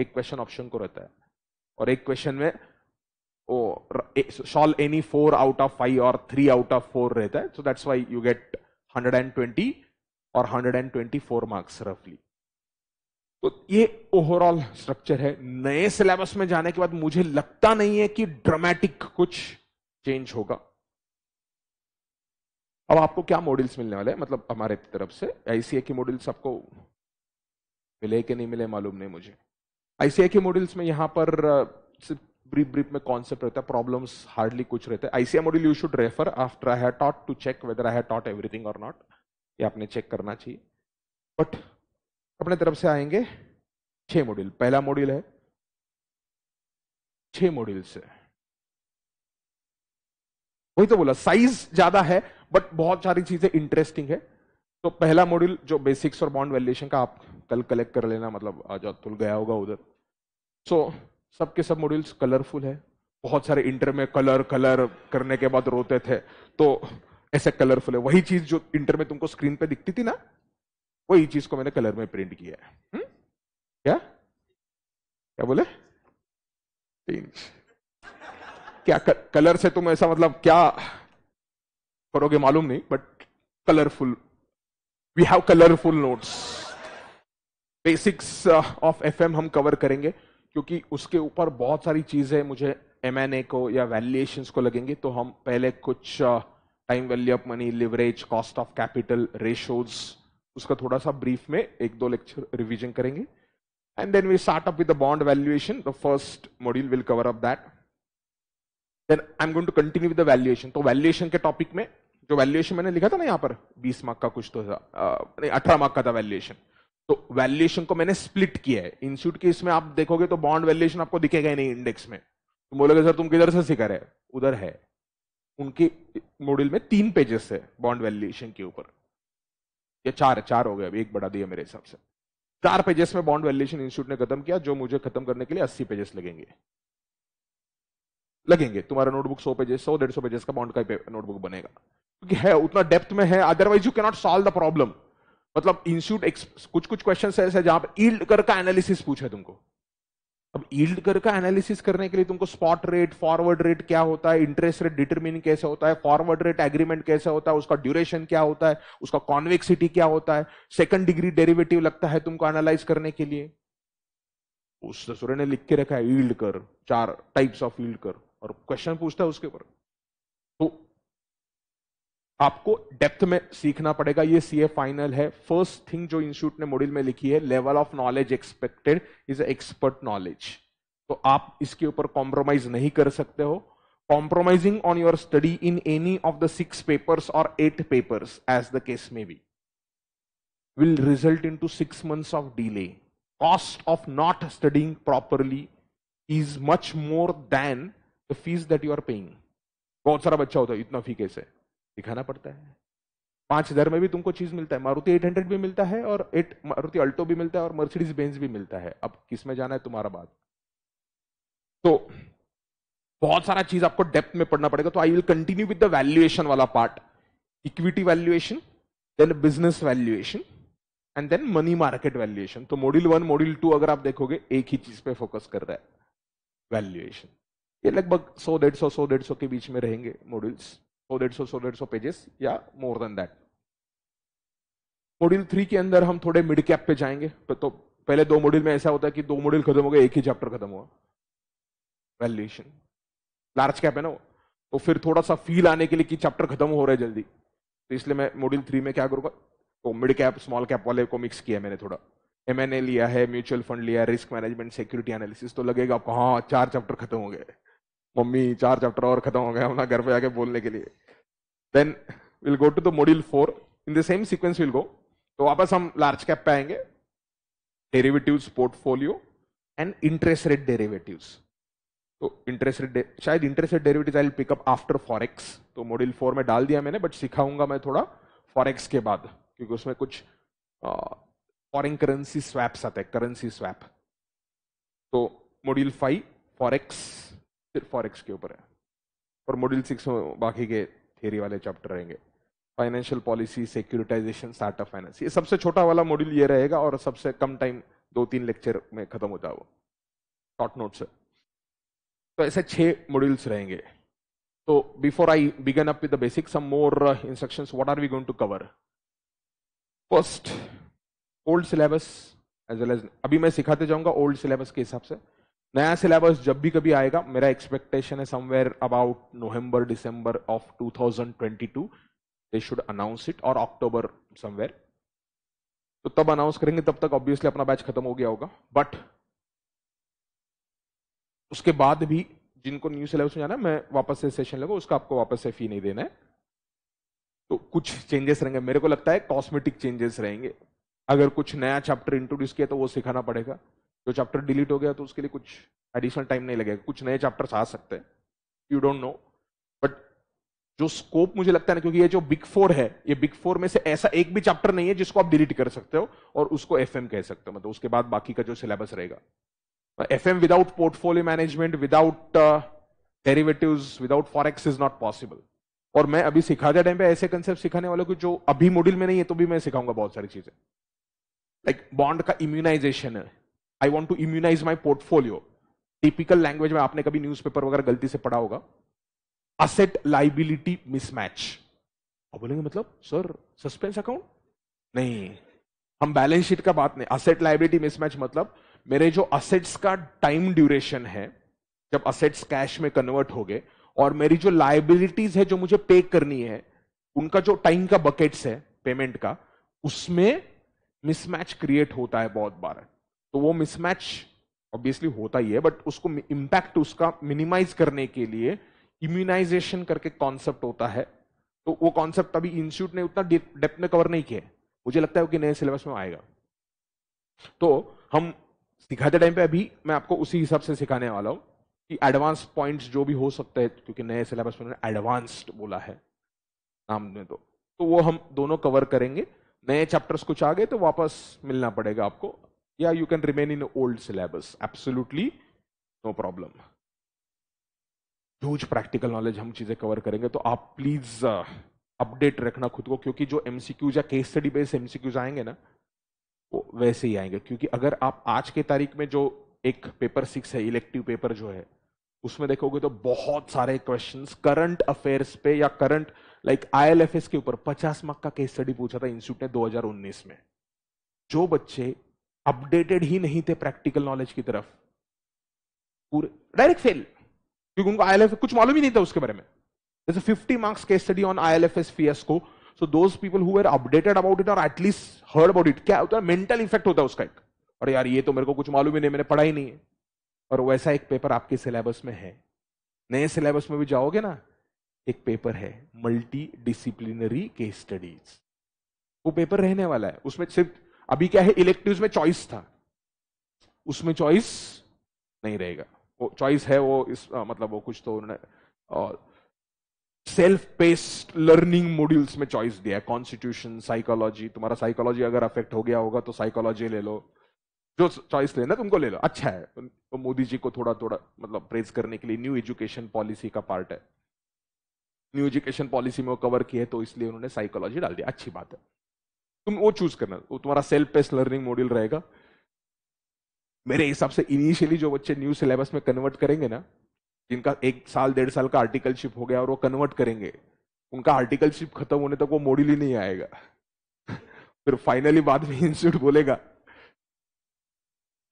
एक क्वेश्चन ऑप्शन को रहता है और एक क्वेश्चन में oh, shall any 4 out of 5 or 3 out of 4 रहता है so that's why you get hundred and twenty और hundred and twenty four marks रफली तो ये ओवरऑल स्ट्रक्चर है नए सिलेबस में जाने के बाद मुझे लगता नहीं है कि ड्रामेटिक कुछ चेंज होगा अब आपको क्या मॉड्यूल्स मिलने वाले हैं मतलब हमारे तरफ से आईसीए के मॉड्यूल्स आपको मिले कि नहीं मिले मालूम नहीं मुझे आईसीए के मॉड्यूल्स में यहां पर सिर्फ ब्रीफ ब्रीफ में कॉन्सेप्ट रहता है प्रॉब्लम्स हार्डली कुछ रहता है ICAI module you should refer after I have taught to check whether I have taught everything or not ये आपने चेक करना चाहिए बट अपने तरफ से आएंगे छह मॉड्यूल पहला मॉड्यूल है छह मॉड्यूल से वही तो बोला साइज ज़्यादा है बट बहुत सारी चीज़ें इंटरेस्टिंग है तो पहला मॉड्यूल जो बेसिक्स और बॉन्ड वैल्यूएशन का आप कल कलेक्ट कर लेना मतलब आज अतुल गया होगा उधर सो so, सबके सब मॉड्यूल्स कलरफुल है बहुत सारे इंटर में कलर कलर करने के बाद रोते थे तो ऐसे कलरफुल है वही चीज जो इंटर में तुमको स्क्रीन पे दिखती थी ना वही चीज को मैंने कलर में प्रिंट किया है हुँ? हम्म? क्या क्या बोले क्या कलर से तुम ऐसा मतलब क्या करोगे मालूम नहीं but colourful we have colourful notes basics of FM हम कवर करेंगे क्योंकि उसके ऊपर बहुत सारी चीज़ें मुझे एम को या वैल्यूएशन को लगेंगे तो हम पहले कुछ time value of money leverage cost of capital ratios उसका थोड़ा सा ब्रीफ में एक दो लेक्चर रिविजन करेंगे and then we start up with the bond valuation the first module will cover up that then I am going to continue with the valuation तो valuation के topic में जो वैल्यूएशन मैंने लिखा था ना यहाँ पर बीस मार्क का कुछ तो था अठारह मार्क का था वैल्यूएशन तो वैल्यूएशन को मैंने स्प्लिट किया है इंस्टीट्यूट के इसमें आप देखोगे तो बॉन्ड वैल्यूएशन आपको दिखेगा ही नहीं इंडेक्स में तुम तो बोलोगे सर तुम किधर से सिखा रहे उधर है उनके मॉड्यूल में तीन पेजेस है बॉन्ड वैल्यूएशन के ऊपर या चार चार हो गए अभी एक बढ़ा दिया मेरे हिसाब से चार पेजेस में बॉन्ड वैल्यूएशन इंस्टीट्यूट ने खत्म किया जो मुझे खत्म करने के लिए अस्सी पेजेस लगेंगे लगेंगे तुम्हारा नोटबुक सौ पेजेस सौ डेढ़ सौ पेजेस का बॉन्ड का नोटबुक बनेगा क्योंकि है उतना डेप्थ में है otherwise you cannot solve the problem मतलब इंस्टीट्यूट कुछ कुछ क्वेश्चन ऐसे जहां पर ईल्ड कर का एनालिसिस पूछा तुमको अब ईल्ड कर का एनालिसिस करने के लिए तुमको स्पॉट रेट फॉरवर्ड रेट क्या होता है इंटरेस्ट रेट डिटरमिन कैसे होता है फॉरवर्ड रेट एग्रीमेंट कैसे होता है उसका ड्यूरेशन क्या होता है उसका कॉन्वेक्सिटी क्या होता है सेकंड डिग्री डेरिवेटिव लगता है तुमको एनालाइज करने के लिए उस ससुर ने लिख के रखा है ईल्ड कर चार टाइप्स ऑफ ईल्ड कर और क्वेश्चन पूछता है उसके ऊपर तो आपको डेप्थ में सीखना पड़ेगा ये सीए फाइनल है फर्स्ट थिंग जो इंस्टीट्यूट ने मॉड्यूल में लिखी है level of knowledge expected is expert knowledge तो आप इसके ऊपर कॉम्प्रोमाइज नहीं कर सकते हो compromising on your study in any of the six papers or eight papers as the case may be result into six months of delay cost of not studying properly is much more than the fees that you are paying बहुत सारा बच्चा होता है इतना फी कैसे दिखाना पड़ता है पांच हजार में भी तुमको चीज मिलता है मारुति एट हंड्रेड भी मिलता है और एट मारुति अल्टो भी मिलता है और मर्सिडीज बेंज भी मिलता है अब किस में जाना है तुम्हारा बात तो बहुत सारा चीज आपको डेप्थ में पढ़ना पड़ेगा तो I will continue with the valuation वाला part equity valuation then business valuation and then money market valuation तो मॉड्यूल वन मॉड्यूल टू अगर आप देखोगे एक ही चीज पे फोकस कर रहा है वैल्यूएशन ये लगभग सौ डेढ़ सौ सौ डेढ़ सौ के बीच में रहेंगे मॉड्यूल्स सौ डेढ़ सौ सौ डेढ़ सौ पेजेस या more than that module three के अंदर हम थोड़े मिड कैप पे जाएंगे तो, तो पहले दो मॉड्यूल में ऐसा होता है कि दो मॉड्यूल खत्म हो गए एक ही चैप्टर खत्म हुआ वैल्यूएशन लार्ज कैप है ना वो तो फिर थोड़ा सा फील आने के लिए कि चैप्टर खत्म हो रहे हैं जल्दी तो इसलिए मैं मॉड्यूल थ्री में क्या करूँगा तो मिड कैप स्मॉल कैप वाले को मिक्स किया मैंने थोड़ा एम लिया है म्यूचुअल फंड लिया है रिस्क मैनेजमेंट सिक्योरिटी एनालिसिस तो लगेगा आपको हाँ चार चैप्टर खत्म हो गए मम्मी चार चैप्टर और खत्म हो गया अपना घर पे आके बोलने के लिए then will go to the module four in the same sequence will go तो वापस हम लार्ज कैप पे आएंगे derivatives portfolio and interest rate derivatives तो इंटरेस्ट रेट शायद interest rate derivative I pick up after forex तो मॉड्यूल फोर में डाल दिया मैंने बट सिखाऊंगा मैं थोड़ा फॉरेक्स के बाद क्योंकि उसमें कुछ फॉरेन करेंसी स्वैप्स आते हैं करेंसी स्वैप तो मॉड्यूल फाइव फॉरेक्स सिर्फ फॉरेक्स के ऊपर है और मॉड्यूल सिक्स में बाकी के थियरी वाले चैप्टर रहेंगे financial policy securitisation startup finance ये सबसे छोटा वाला मॉड्यूल ये रहेगा और सबसे कम टाइम दो तीन लेक्चर में खत्म हो जाओ शॉर्ट नोट्स तो ऐसे छह मॉड्यूल्स रहेंगे तो before I begin up with the basic some more instructions what are we going to cover first old syllabus as well as अभी मैं सिखाते जाऊंगा ओल्ड सिलेबस के हिसाब से नया सिलेबस जब भी कभी आएगा मेरा एक्सपेक्टेशन है somewhere about November December of 2022 they should announce it or October somewhere तो तब अनाउंस करेंगे तब तक ऑब्वियसली अपना बैच खत्म हो गया होगा बट उसके बाद भी जिनको न्यू सिलेबस में जाना मैं वापस से सेशन लगा उसका आपको वापस से फी नहीं देना है तो कुछ चेंजेस रहेंगे मेरे को लगता है कॉस्मेटिक चेंजेस रहेंगे अगर कुछ नया चैप्टर इंट्रोड्यूस किया तो वो सिखाना पड़ेगा जो चैप्टर डिलीट हो गया तो उसके लिए कुछ एडिशनल टाइम नहीं लगेगा कुछ नए चैप्टर्स आ सकते हैं यू डोंट नो बट जो स्कोप मुझे लगता है ना क्योंकि ये जो बिग फोर है ये बिग फोर में से ऐसा एक भी चैप्टर नहीं है जिसको आप डिलीट कर सकते हो और उसको एफ कह सकते हो मतलब उसके बाद बाकी का जो सिलेबस रहेगा F M without portfolio management without derivative without forex is not possible और मैं अभी सिखाते टाइम पे ऐसे कंसेप्ट सिखाने वाले को जो अभी मॉड्यूल में नहीं है तो भी मैं सिखाऊंगा बहुत सारी चीजें लाइक like बॉन्ड का इम्यूनाइजेशन है I want to immunise my portfolio typical language में आपने कभी पेपर वगैरह गलती से पढ़ा होगा असेट लाइबिलिटी मिसमैच बोलेंगे मतलब सर सस्पेंस अकाउंट नहीं हम बैलेंस शीट का बात नहीं असेट लाइबिलिटी मिसमैच मतलब मेरे जो असेट्स का टाइम ड्यूरेशन है जब असेट्स कैश में कन्वर्ट हो गए और मेरी जो लाइबिलिटीज है जो मुझे पे करनी है उनका जो टाइम का बकेट्स है पेमेंट का उसमें मिसमैच क्रिएट होता है बहुत बार तो वो मिसमैच ऑब्वियसली होता ही है बट उसको इम्पैक्ट उसका मिनिमाइज करने के लिए इम्यूनाइजेशन करके कॉन्सेप्ट होता है तो वो कॉन्सेप्ट अभी इंस्टीट्यूट ने उतना डेप्थ में कवर नहीं किया मुझे लगता है कि नए सिलेबस में आएगा तो हम सिखाते टाइम पे अभी मैं आपको उसी हिसाब से सिखाने वाला हूँ कि एडवांस पॉइंट्स जो भी हो सकते हैं क्योंकि नए सिलेबस में एडवांस्ड बोला है नाम में तो तो वो हम दोनों कवर करेंगे नए चैप्टर्स कुछ आ गए तो वापस मिलना पड़ेगा आपको Yeah, you can remain in old syllabus. Absolutely no problem. huge practical knowledge hum cheeze cover karenge to aap please uh, update रखना खुद को क्योंकि जो एम या केस स्टडी बेस्ड एम आएंगे ना वो वैसे ही आएंगे क्योंकि अगर आप आज के तारीख में जो एक पेपर सिक्स है इलेक्टिव पेपर जो है उसमें देखोगे तो बहुत सारे क्वेश्चंस करंट अफेयर्स पे या करंट लाइक आईएलएफएस के ऊपर 50 मार्क का केस स्टडी पूछा था इंस्टीट्यूट ने 2019 में जो बच्चे अपडेटेड ही नहीं थे प्रैक्टिकल नॉलेज की तरफ पूरे डायरेक्ट फेल क्योंकि उनको आई कुछ मालूम ही नहीं था उसके बारे में जैसे 50 marks case study on I L F S फी एस को so those people who are updated about it or at least heard about it क्या होता है मेंटल इफेक्ट होता है उसका एक और यार ये तो मेरे को कुछ मालूम ही नहीं मैंने पढ़ा ही नहीं है और वैसा एक पेपर आपके सिलेबस में है नए सिलेबस में भी जाओगे ना एक पेपर है मल्टी डिसिप्लिनरी केस स्टडीज वो पेपर रहने वाला है उसमें सिर्फ अभी क्या है इलेक्टिव में चॉइस था उसमें चॉइस नहीं रहेगा वो चॉइस है वो इस आ, मतलब वो कुछ तो उन्होंने सेल्फ पेस्ड लर्निंग मॉड्यूल्स में चॉइस दिया है कॉन्स्टिट्यूशन साइकोलॉजी तुम्हारा साइकोलॉजी अगर अफेक्ट हो गया होगा तो साइकोलॉजी ले लो जो चॉइस लेना तुमको ले लो अच्छा है तो मोदी जी को थोड़ा थोड़ा मतलब प्रेज करने के लिए न्यू एजुकेशन पॉलिसी का पार्ट है न्यू एजुकेशन पॉलिसी में वो कवर किए तो इसलिए उन्होंने साइकोलॉजी डाल दिया अच्छी बात है तुम वो चूज करना वो तुम्हारा सेल्फ पेस्ट लर्निंग मॉड्यूल रहेगा मेरे हिसाब से इनिशियली जो बच्चे न्यू सिलेबस में कन्वर्ट करेंगे ना जिनका एक साल डेढ़ साल का आर्टिकलशिप हो गया और वो कन्वर्ट करेंगे उनका आर्टिकलशिप खत्म होने तक वो मॉड्यूल ही नहीं आएगा फिर फाइनली बाद में इंस्टीट्यूट बोलेगा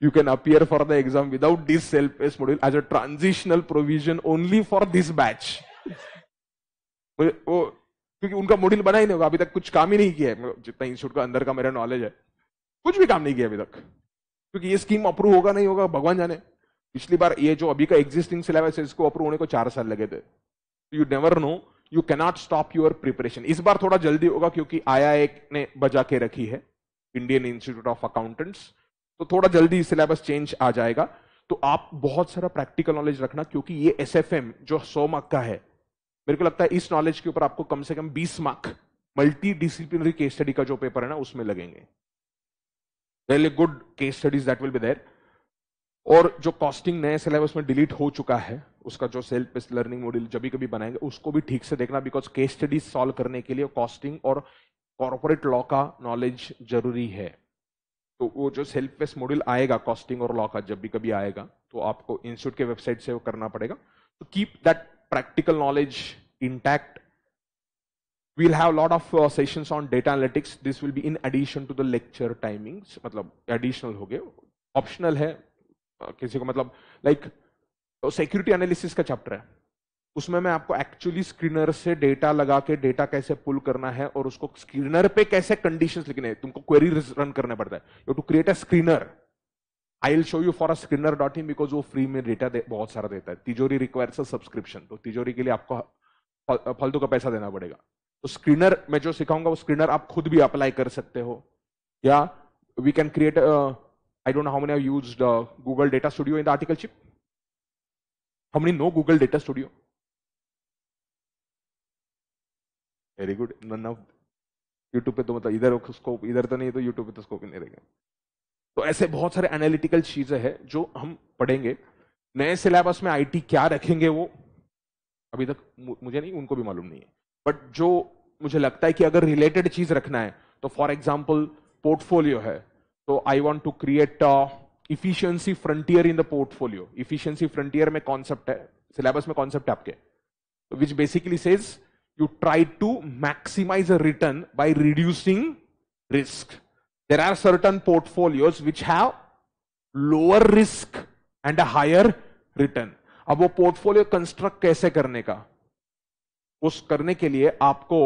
you can appear for the exam without this self paced module as a transitional provision only for this batch वो क्योंकि उनका मॉड्यूल बना ही नहीं होगा अभी तक कुछ काम ही नहीं किया है मतलब जितना इंस्टीट्यूट का अंदर का मेरा नॉलेज है कुछ भी काम नहीं किया अभी तक क्योंकि ये स्कीम अप्रूव होगा नहीं होगा भगवान जाने पिछली बार ये जो अभी का एग्जिस्टिंग सिलेबस है इसको अप्रूव होने को चार साल लगे थे you never know you cannot stop your preparation इस बार थोड़ा जल्दी होगा क्योंकि आई ने बजा के रखी है इंडियन इंस्टीट्यूट ऑफ अकाउंटेंट्स तो थोड़ा जल्दी सिलेबस चेंज आ जाएगा तो आप बहुत सारा प्रैक्टिकल नॉलेज रखना क्योंकि ये एस जो सौ मक्का का है मेरे को लगता है इस नॉलेज के ऊपर आपको कम से कम 20 mark multi disciplinary case study का जो पेपर है ना उसमें लगेंगे good case studies that will be there और जो कॉस्टिंग नए सिलेबस में डिलीट हो चुका है उसका जो सेल्फ बेस्ड लर्निंग मॉड्यूल जब भी कभी बनाएंगे उसको भी ठीक से देखना बिकॉज केस स्टडीज सॉल्व करने के लिए कॉस्टिंग और कॉरपोरेट लॉ का नॉलेज जरूरी है तो वो जो सेल्फ बेस्ड मॉड्यूल आएगा कॉस्टिंग और लॉ का जब भी कभी आएगा तो आपको इंस्टीट्यूट के वेबसाइट से वो करना पड़ेगा तो keep that practical knowledge intact. We'll have a lot of uh, sessions on data analytics. This will be in addition to the lecture timings. मतलब additional हो गए optional है किसी को मतलब like security analysis का chapter है उसमें मैं आपको एक्चुअली स्क्रीनर से डेटा लगा के डेटा कैसे पुल करना है और उसको स्क्रीनर पे कैसे कंडीशंस लिखने हैं तुमको क्वेरी रन करने पड़ता है you to create a screener I will show you for a screener dot in because वो फ्री में डेटा दे, बहुत सारा देता है तिजोरी रिक्वायर्स अ सब्सक्रिप्शन तो तिजोरी के लिए आपको फालतू का पैसा देना पड़ेगा तो स्क्रीनर मैं जो सिखाऊंगा वो स्क्रीनर आप खुद भी अप्लाई कर सकते हो या we can create I don't how many use Google data studio in the articleship how many know Google data studio very good none of YouTube पे तो मतलब इधर स्कोप इधर तो नहीं तो यूट्यूब पे तो स्कोप ही नहीं रहेगा तो ऐसे बहुत सारे एनालिटिकल चीजें हैं जो हम पढ़ेंगे नए सिलेबस में आईटी क्या रखेंगे वो अभी तक मुझे नहीं उनको भी मालूम नहीं है बट जो मुझे लगता है कि अगर रिलेटेड चीज रखना है तो फॉर एग्जाम्पल पोर्टफोलियो है तो I want to create efficiency frontier in the portfolio efficiency frontier में कॉन्सेप्ट है सिलेबस में कॉन्सेप्ट है आपके which basically says you try to maximise a return by reducing risk There are certain portfolios which have lower risk and a higher return. ab wo portfolio construct कैसे करने का उस करने के लिए आपको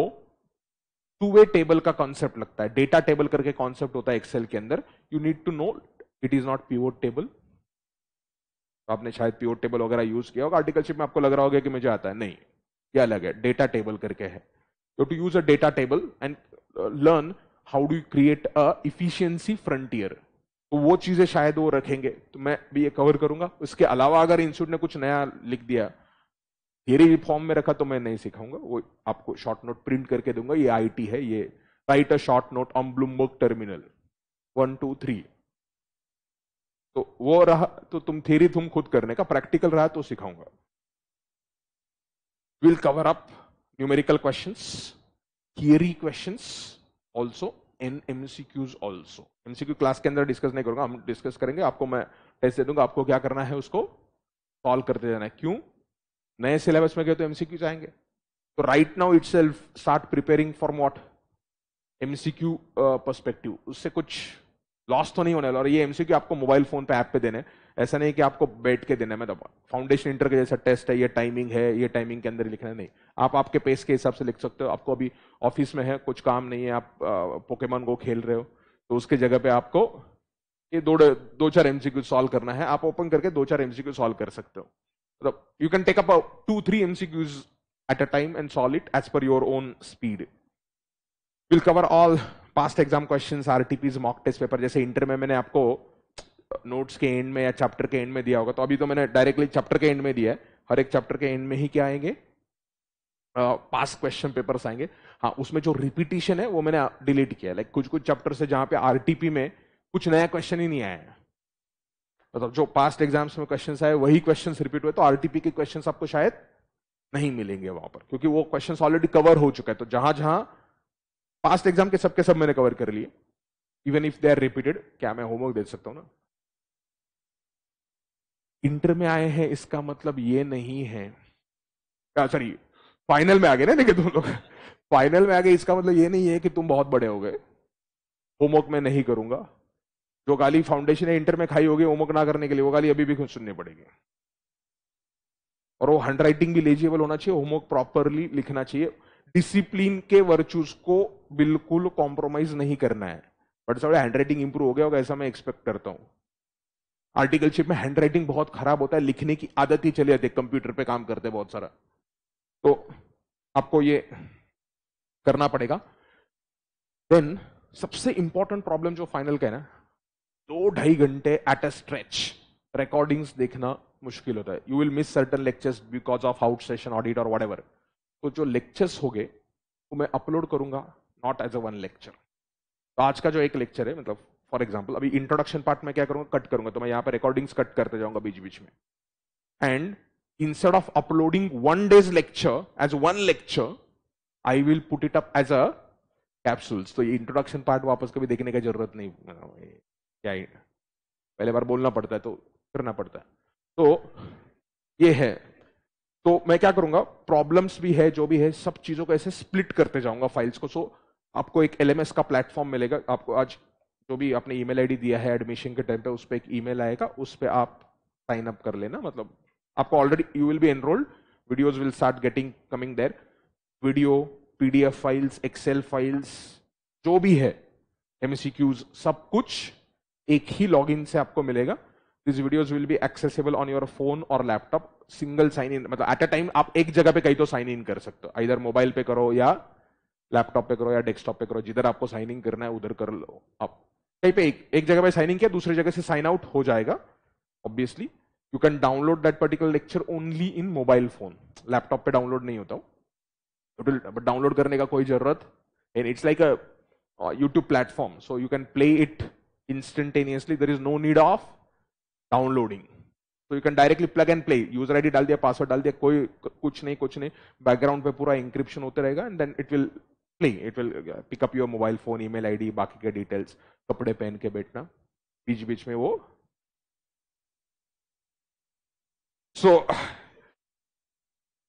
टू वे टेबल का concept लगता है डेटा टेबल करके कॉन्सेप्ट होता है एक्सेल के अंदर you need to know it is not pivot table आपने शायद प्योर टेबल वगैरह यूज किया होगा आर्टिकलशिप में आपको लग रहा होगा कि मुझे आता है नहीं ये अलग है डेटा टेबल करके है तो to use a data table and learn how do create a efficiency frontier तो वो चीज़ें शायद वो रखेंगे तो मैं भी ये कवर करूंगा उसके अलावा अगर इंस्टीट्यूट ने कुछ नया लिख दिया थियरी फॉर्म में रखा तो मैं नहीं सिखाऊंगा वो आपको शॉर्ट नोट प्रिंट करके दूंगा ये आईटी है ये write a short note on Bloomberg terminal one two three तो वो रहा तो तुम थियरी तुम खुद करने का प्रैक्टिकल रहा तो सिखाऊंगा will cover up numerical questions theory questions also and M also MCQ class के अंदर डिस्कस नहीं करूंगा हम डिस्कस करेंगे आपको मैं टेस्ट दे दूंगा आपको क्या करना है उसको सॉल्व करते जाना है क्यों नए सिलेबस में गए तो एमसीक्यू चाहेंगे तो right now it self start preparing for what MCQ perspective उससे कुछ लॉस तो नहीं होने वाला और ये एमसीक्यू आपको मोबाइल फोन पे ऐप पे देने ऐसा नहीं कि आपको बैठ के देना मतलब फाउंडेशन इंटर के जैसा टेस्ट है ये टाइमिंग है ये टाइमिंग के अंदर लिखना है नहीं आप आपके पेस के हिसाब से लिख सकते हो आपको अभी ऑफिस में है कुछ काम नहीं है आप पोकेमॉन गो खेल रहे हो तो उसके जगह पे आपको ये दो दो चार एमसीक्यू सॉल्व करना है आप ओपन करके दो चार एमसीक्यू सॉल्व कर सकते हो मतलब you can take up two three MCQs at a time and solve it as per your own speed will cover all past exam question R RTPs mock test paper जैसे inter में मैंने आपको notes के and में या chapter के and में दिया होगा तो अभी तो मैंने डायरेक्टली चैप्टर के एंड में दिया है हर एक चैप्टर के एंड में ही क्या आएंगे पास क्वेश्चन पेपर्स आएंगे हाँ उसमें जो रिपीटिशन है वो मैंने डिलीट किया लाइक कुछ कुछ चैप्टर से जहां पे आरटीपी में कुछ नया क्वेश्चन ही नहीं आया है मतलब तो जो पास्ट एग्जाम्स में क्वेश्चन आए वही क्वेश्चन रिपीट हुए तो आरटीपी के क्वेश्चन आपको शायद नहीं मिलेंगे वहां पर क्योंकि वो क्वेश्चन ऑलरेडी कवर हो चुका है तो जहां जहां पास्ट एग्जाम के सबके सब मैंने कवर कर लिए even if they are repeated क्या मैं होमवर्क दे सकता हूँ ना इंटर में आए हैं इसका मतलब ये नहीं है सॉरी फाइनल में आ गए ना देखिए तुम लोग फाइनल में आ गए इसका मतलब ये नहीं है कि तुम बहुत बड़े हो गए होमवर्क में नहीं करूंगा जो गाली फाउंडेशन है इंटर में खाई होगी होमवर्क ना करने के लिए वो गाली अभी भी खुद सुननी पड़ेगी और वो हैंड राइटिंग भी लेजिएबल होना चाहिए होमवर्क प्रॉपरली लिखना चाहिए डिसिप्लिन के वर्चूज को बिल्कुल कॉम्प्रोमाइज नहीं करना है बट सब हैंड राइटिंग इंप्रूव हो गया होगा ऐसा मैं एक्सपेक्ट करता हूँ आर्टिकलशिप में हैंडराइटिंग बहुत खराब होता है लिखने की आदत ही चली जाती है कंप्यूटर पे काम करते बहुत सारा तो आपको ये करना पड़ेगा देन सबसे इंपॉर्टेंट प्रॉब्लम जो फाइनल का है ना दो ढाई घंटे एट अ स्ट्रेच रिकॉर्डिंग्स देखना मुश्किल होता है you will miss certain lectures because of out session audit और वट तो जो लेक्चर्स हो गए वो तो मैं अपलोड करूंगा not as a one lecture तो आज का जो एक लेक्चर है मतलब फॉर एग्जाम्पल अभी इंट्रोडक्शन पार्ट में क्या करूंगा कट करूंगा तो मैं यहां पर रिकॉर्डिंग्स कट करते जाऊंगा बीच बीच में and instead of uploading one day's lecture as one lecture I will put it up as a capsules तो ये इंट्रोडक्शन पार्ट वापस कभी देखने की जरूरत नहीं क्या पहले बार बोलना पड़ता है तो करना पड़ता है तो ये है तो मैं क्या करूंगा प्रॉब्लम्स भी है जो भी है सब चीजों को ऐसे स्प्लिट करते जाऊंगा फाइल्स को सो आपको एक एलएमएस का प्लेटफॉर्म मिलेगा आपको आज जो भी आपने ईमेल आईडी दिया है एडमिशन के टाइम पे उस पर एक ईमेल आएगा उस पर आप साइन अप कर लेना मतलब आपको already you will be enrolled videos will start getting coming there video pdf files Excel files जो भी है mcqs सब कुछ एक ही लॉगिन से आपको मिलेगा this videos will be accessible on your phone और लैपटॉप सिंगल साइन इन मतलब एट अ टाइम आप एक जगह पे कहीं तो साइन इन कर सकते हो इधर मोबाइल पे करो या लैपटॉप पे करो या डेस्कटॉप पे करो जिधर आपको साइन इन करना है उधर कर लो आप कहीं पे एक, एक जगह पे साइनिंग किया दूसरी जगह से साइन आउट हो जाएगा obviously you can download that particular lecture only in mobile phone laptop पे डाउनलोड नहीं होता बट डाउनलोड करने का कोई जरूरत and it's like a YouTube platform so you can play it instantaneously there is no need of downloading तो you can directly plug and play user I डाल दिया पासवर्ड डाल दिया कोई कुछ नहीं कुछ नहीं बैकग्राउंड पे पूरा इंक्रिप्शन होते रहेगा and then it will play it will pick up your mobile phone email ID बाकी के डिटेल्स कपड़े पहन के बैठना बीच बीच में वो सो so,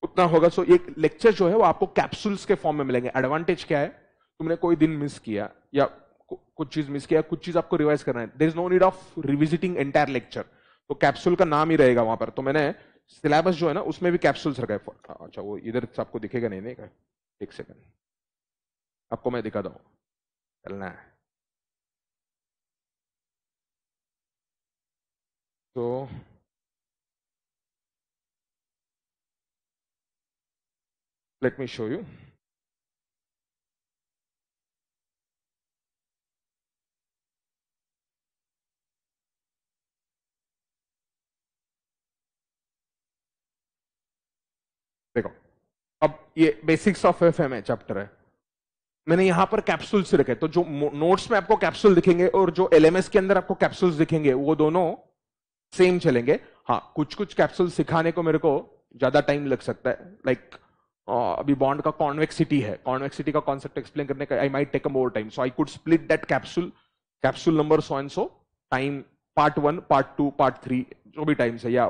उतना होगा सो so, एक लेक्चर जो है वो आपको कैप्सूल्स के फॉर्म में मिलेंगे एडवांटेज क्या है तुमने कोई दिन मिस किया या कुछ चीज मिस किया कुछ चीज आपको रिवाइज करना है there is no need of revisiting entire lecture तो कैप्सूल का नाम ही रहेगा वहां पर तो मैंने सिलेबस जो है ना उसमें भी कैप्सूल्स रखा है हाँ, अच्छा वो इधर आपको दिखेगा नहीं नहीं एक सेकंड आपको मैं दिखा दू चलना है तो let me show you देखो अब ये basics of F M chapter है मैंने यहां पर कैप्सूल्स रखे तो जो नोट्स में आपको कैप्सूल दिखेंगे और जो एलएमएस के अंदर आपको कैप्सूल्स दिखेंगे वो दोनों सेम चलेंगे हाँ कुछ कुछ कैप्सूल सिखाने को मेरे को ज्यादा टाइम लग सकता है लाइक like, uh, अभी बॉन्ड का कॉन्वेक्सिटी है कॉन्वेक्सिटी का कॉन्सेप्ट एक्सप्लेन करने का I might take a more time so I could split that capsule capsule number so and so time part one part two part three जो भी times है या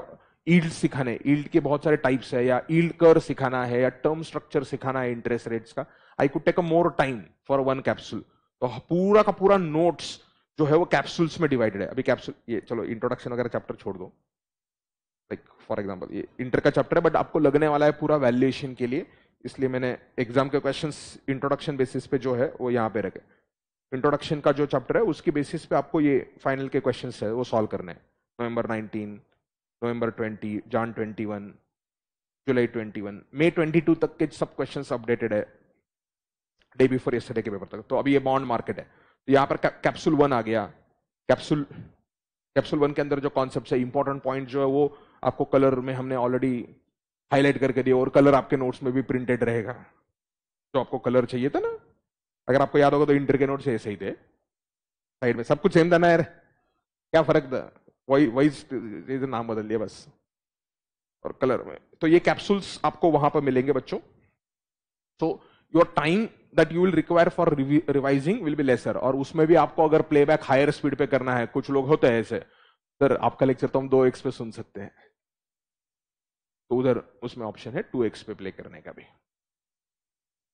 ईल्ड सिखाने ईल्ड के बहुत सारे टाइप्स है या ईल्ड कर सिखाना है या टर्म स्ट्रक्चर सिखाना है इंटरेस्ट रेट्स का I could take a more time for one capsule तो पूरा का पूरा नोट्स जो है वो कैप्सूल्स में डिवाइडेड है अभी कैप्सूल ये चलो इंट्रोडक्शन वगैरह चैप्टर छोड़ दो लाइक फॉर एग्जाम्पल ये इंटर का चैप्टर है बट आपको लगने वाला है पूरा वैल्यूएशन के लिए इसलिए मैंने एग्जाम के क्वेश्चन इंट्रोडक्शन बेसिस पे जो है वो यहाँ पे रखे इंट्रोडक्शन का जो चैप्टर है उसके बेसिस पे आपको ये फाइनल के क्वेश्चन है वो सॉल्व करने हैं November nineteen November twenty Jan one July twenty one May twenty two तक के सब क्वेश्चन अपडेटेड है डे बिफोर ये के पेपर तक तो अभी ये बॉन्ड मार्केट है तो यहाँ पर कैप्सूल वन आ गया कैप्सूल कैप्सूल वन के अंदर जो कॉन्सेप्ट है इंपॉर्टेंट पॉइंट जो है वो आपको कलर में हमने ऑलरेडी हाईलाइट करके दिया और कलर आपके नोट्स में भी प्रिंटेड रहेगा जो आपको कलर चाहिए था ना अगर आपको याद होगा तो इंटर के नोट्स ऐसे ही थे साइड में सब कुछ सेम था ना यार क्या फर्क था वही वही नाम बदल लिया बस और कलर में तो ये कैप्सूल्स आपको वहां पर मिलेंगे बच्चों तो your time that you will require for revising will be lesser और उसमें भी आपको अगर प्लेबैक हायर स्पीड पे करना है कुछ लोग होते हैं ऐसे सर आपका लेक्चर तो हम दो एक्स पे सुन सकते हैं तो उधर उसमें ऑप्शन है टू एक्स पे प्ले करने का भी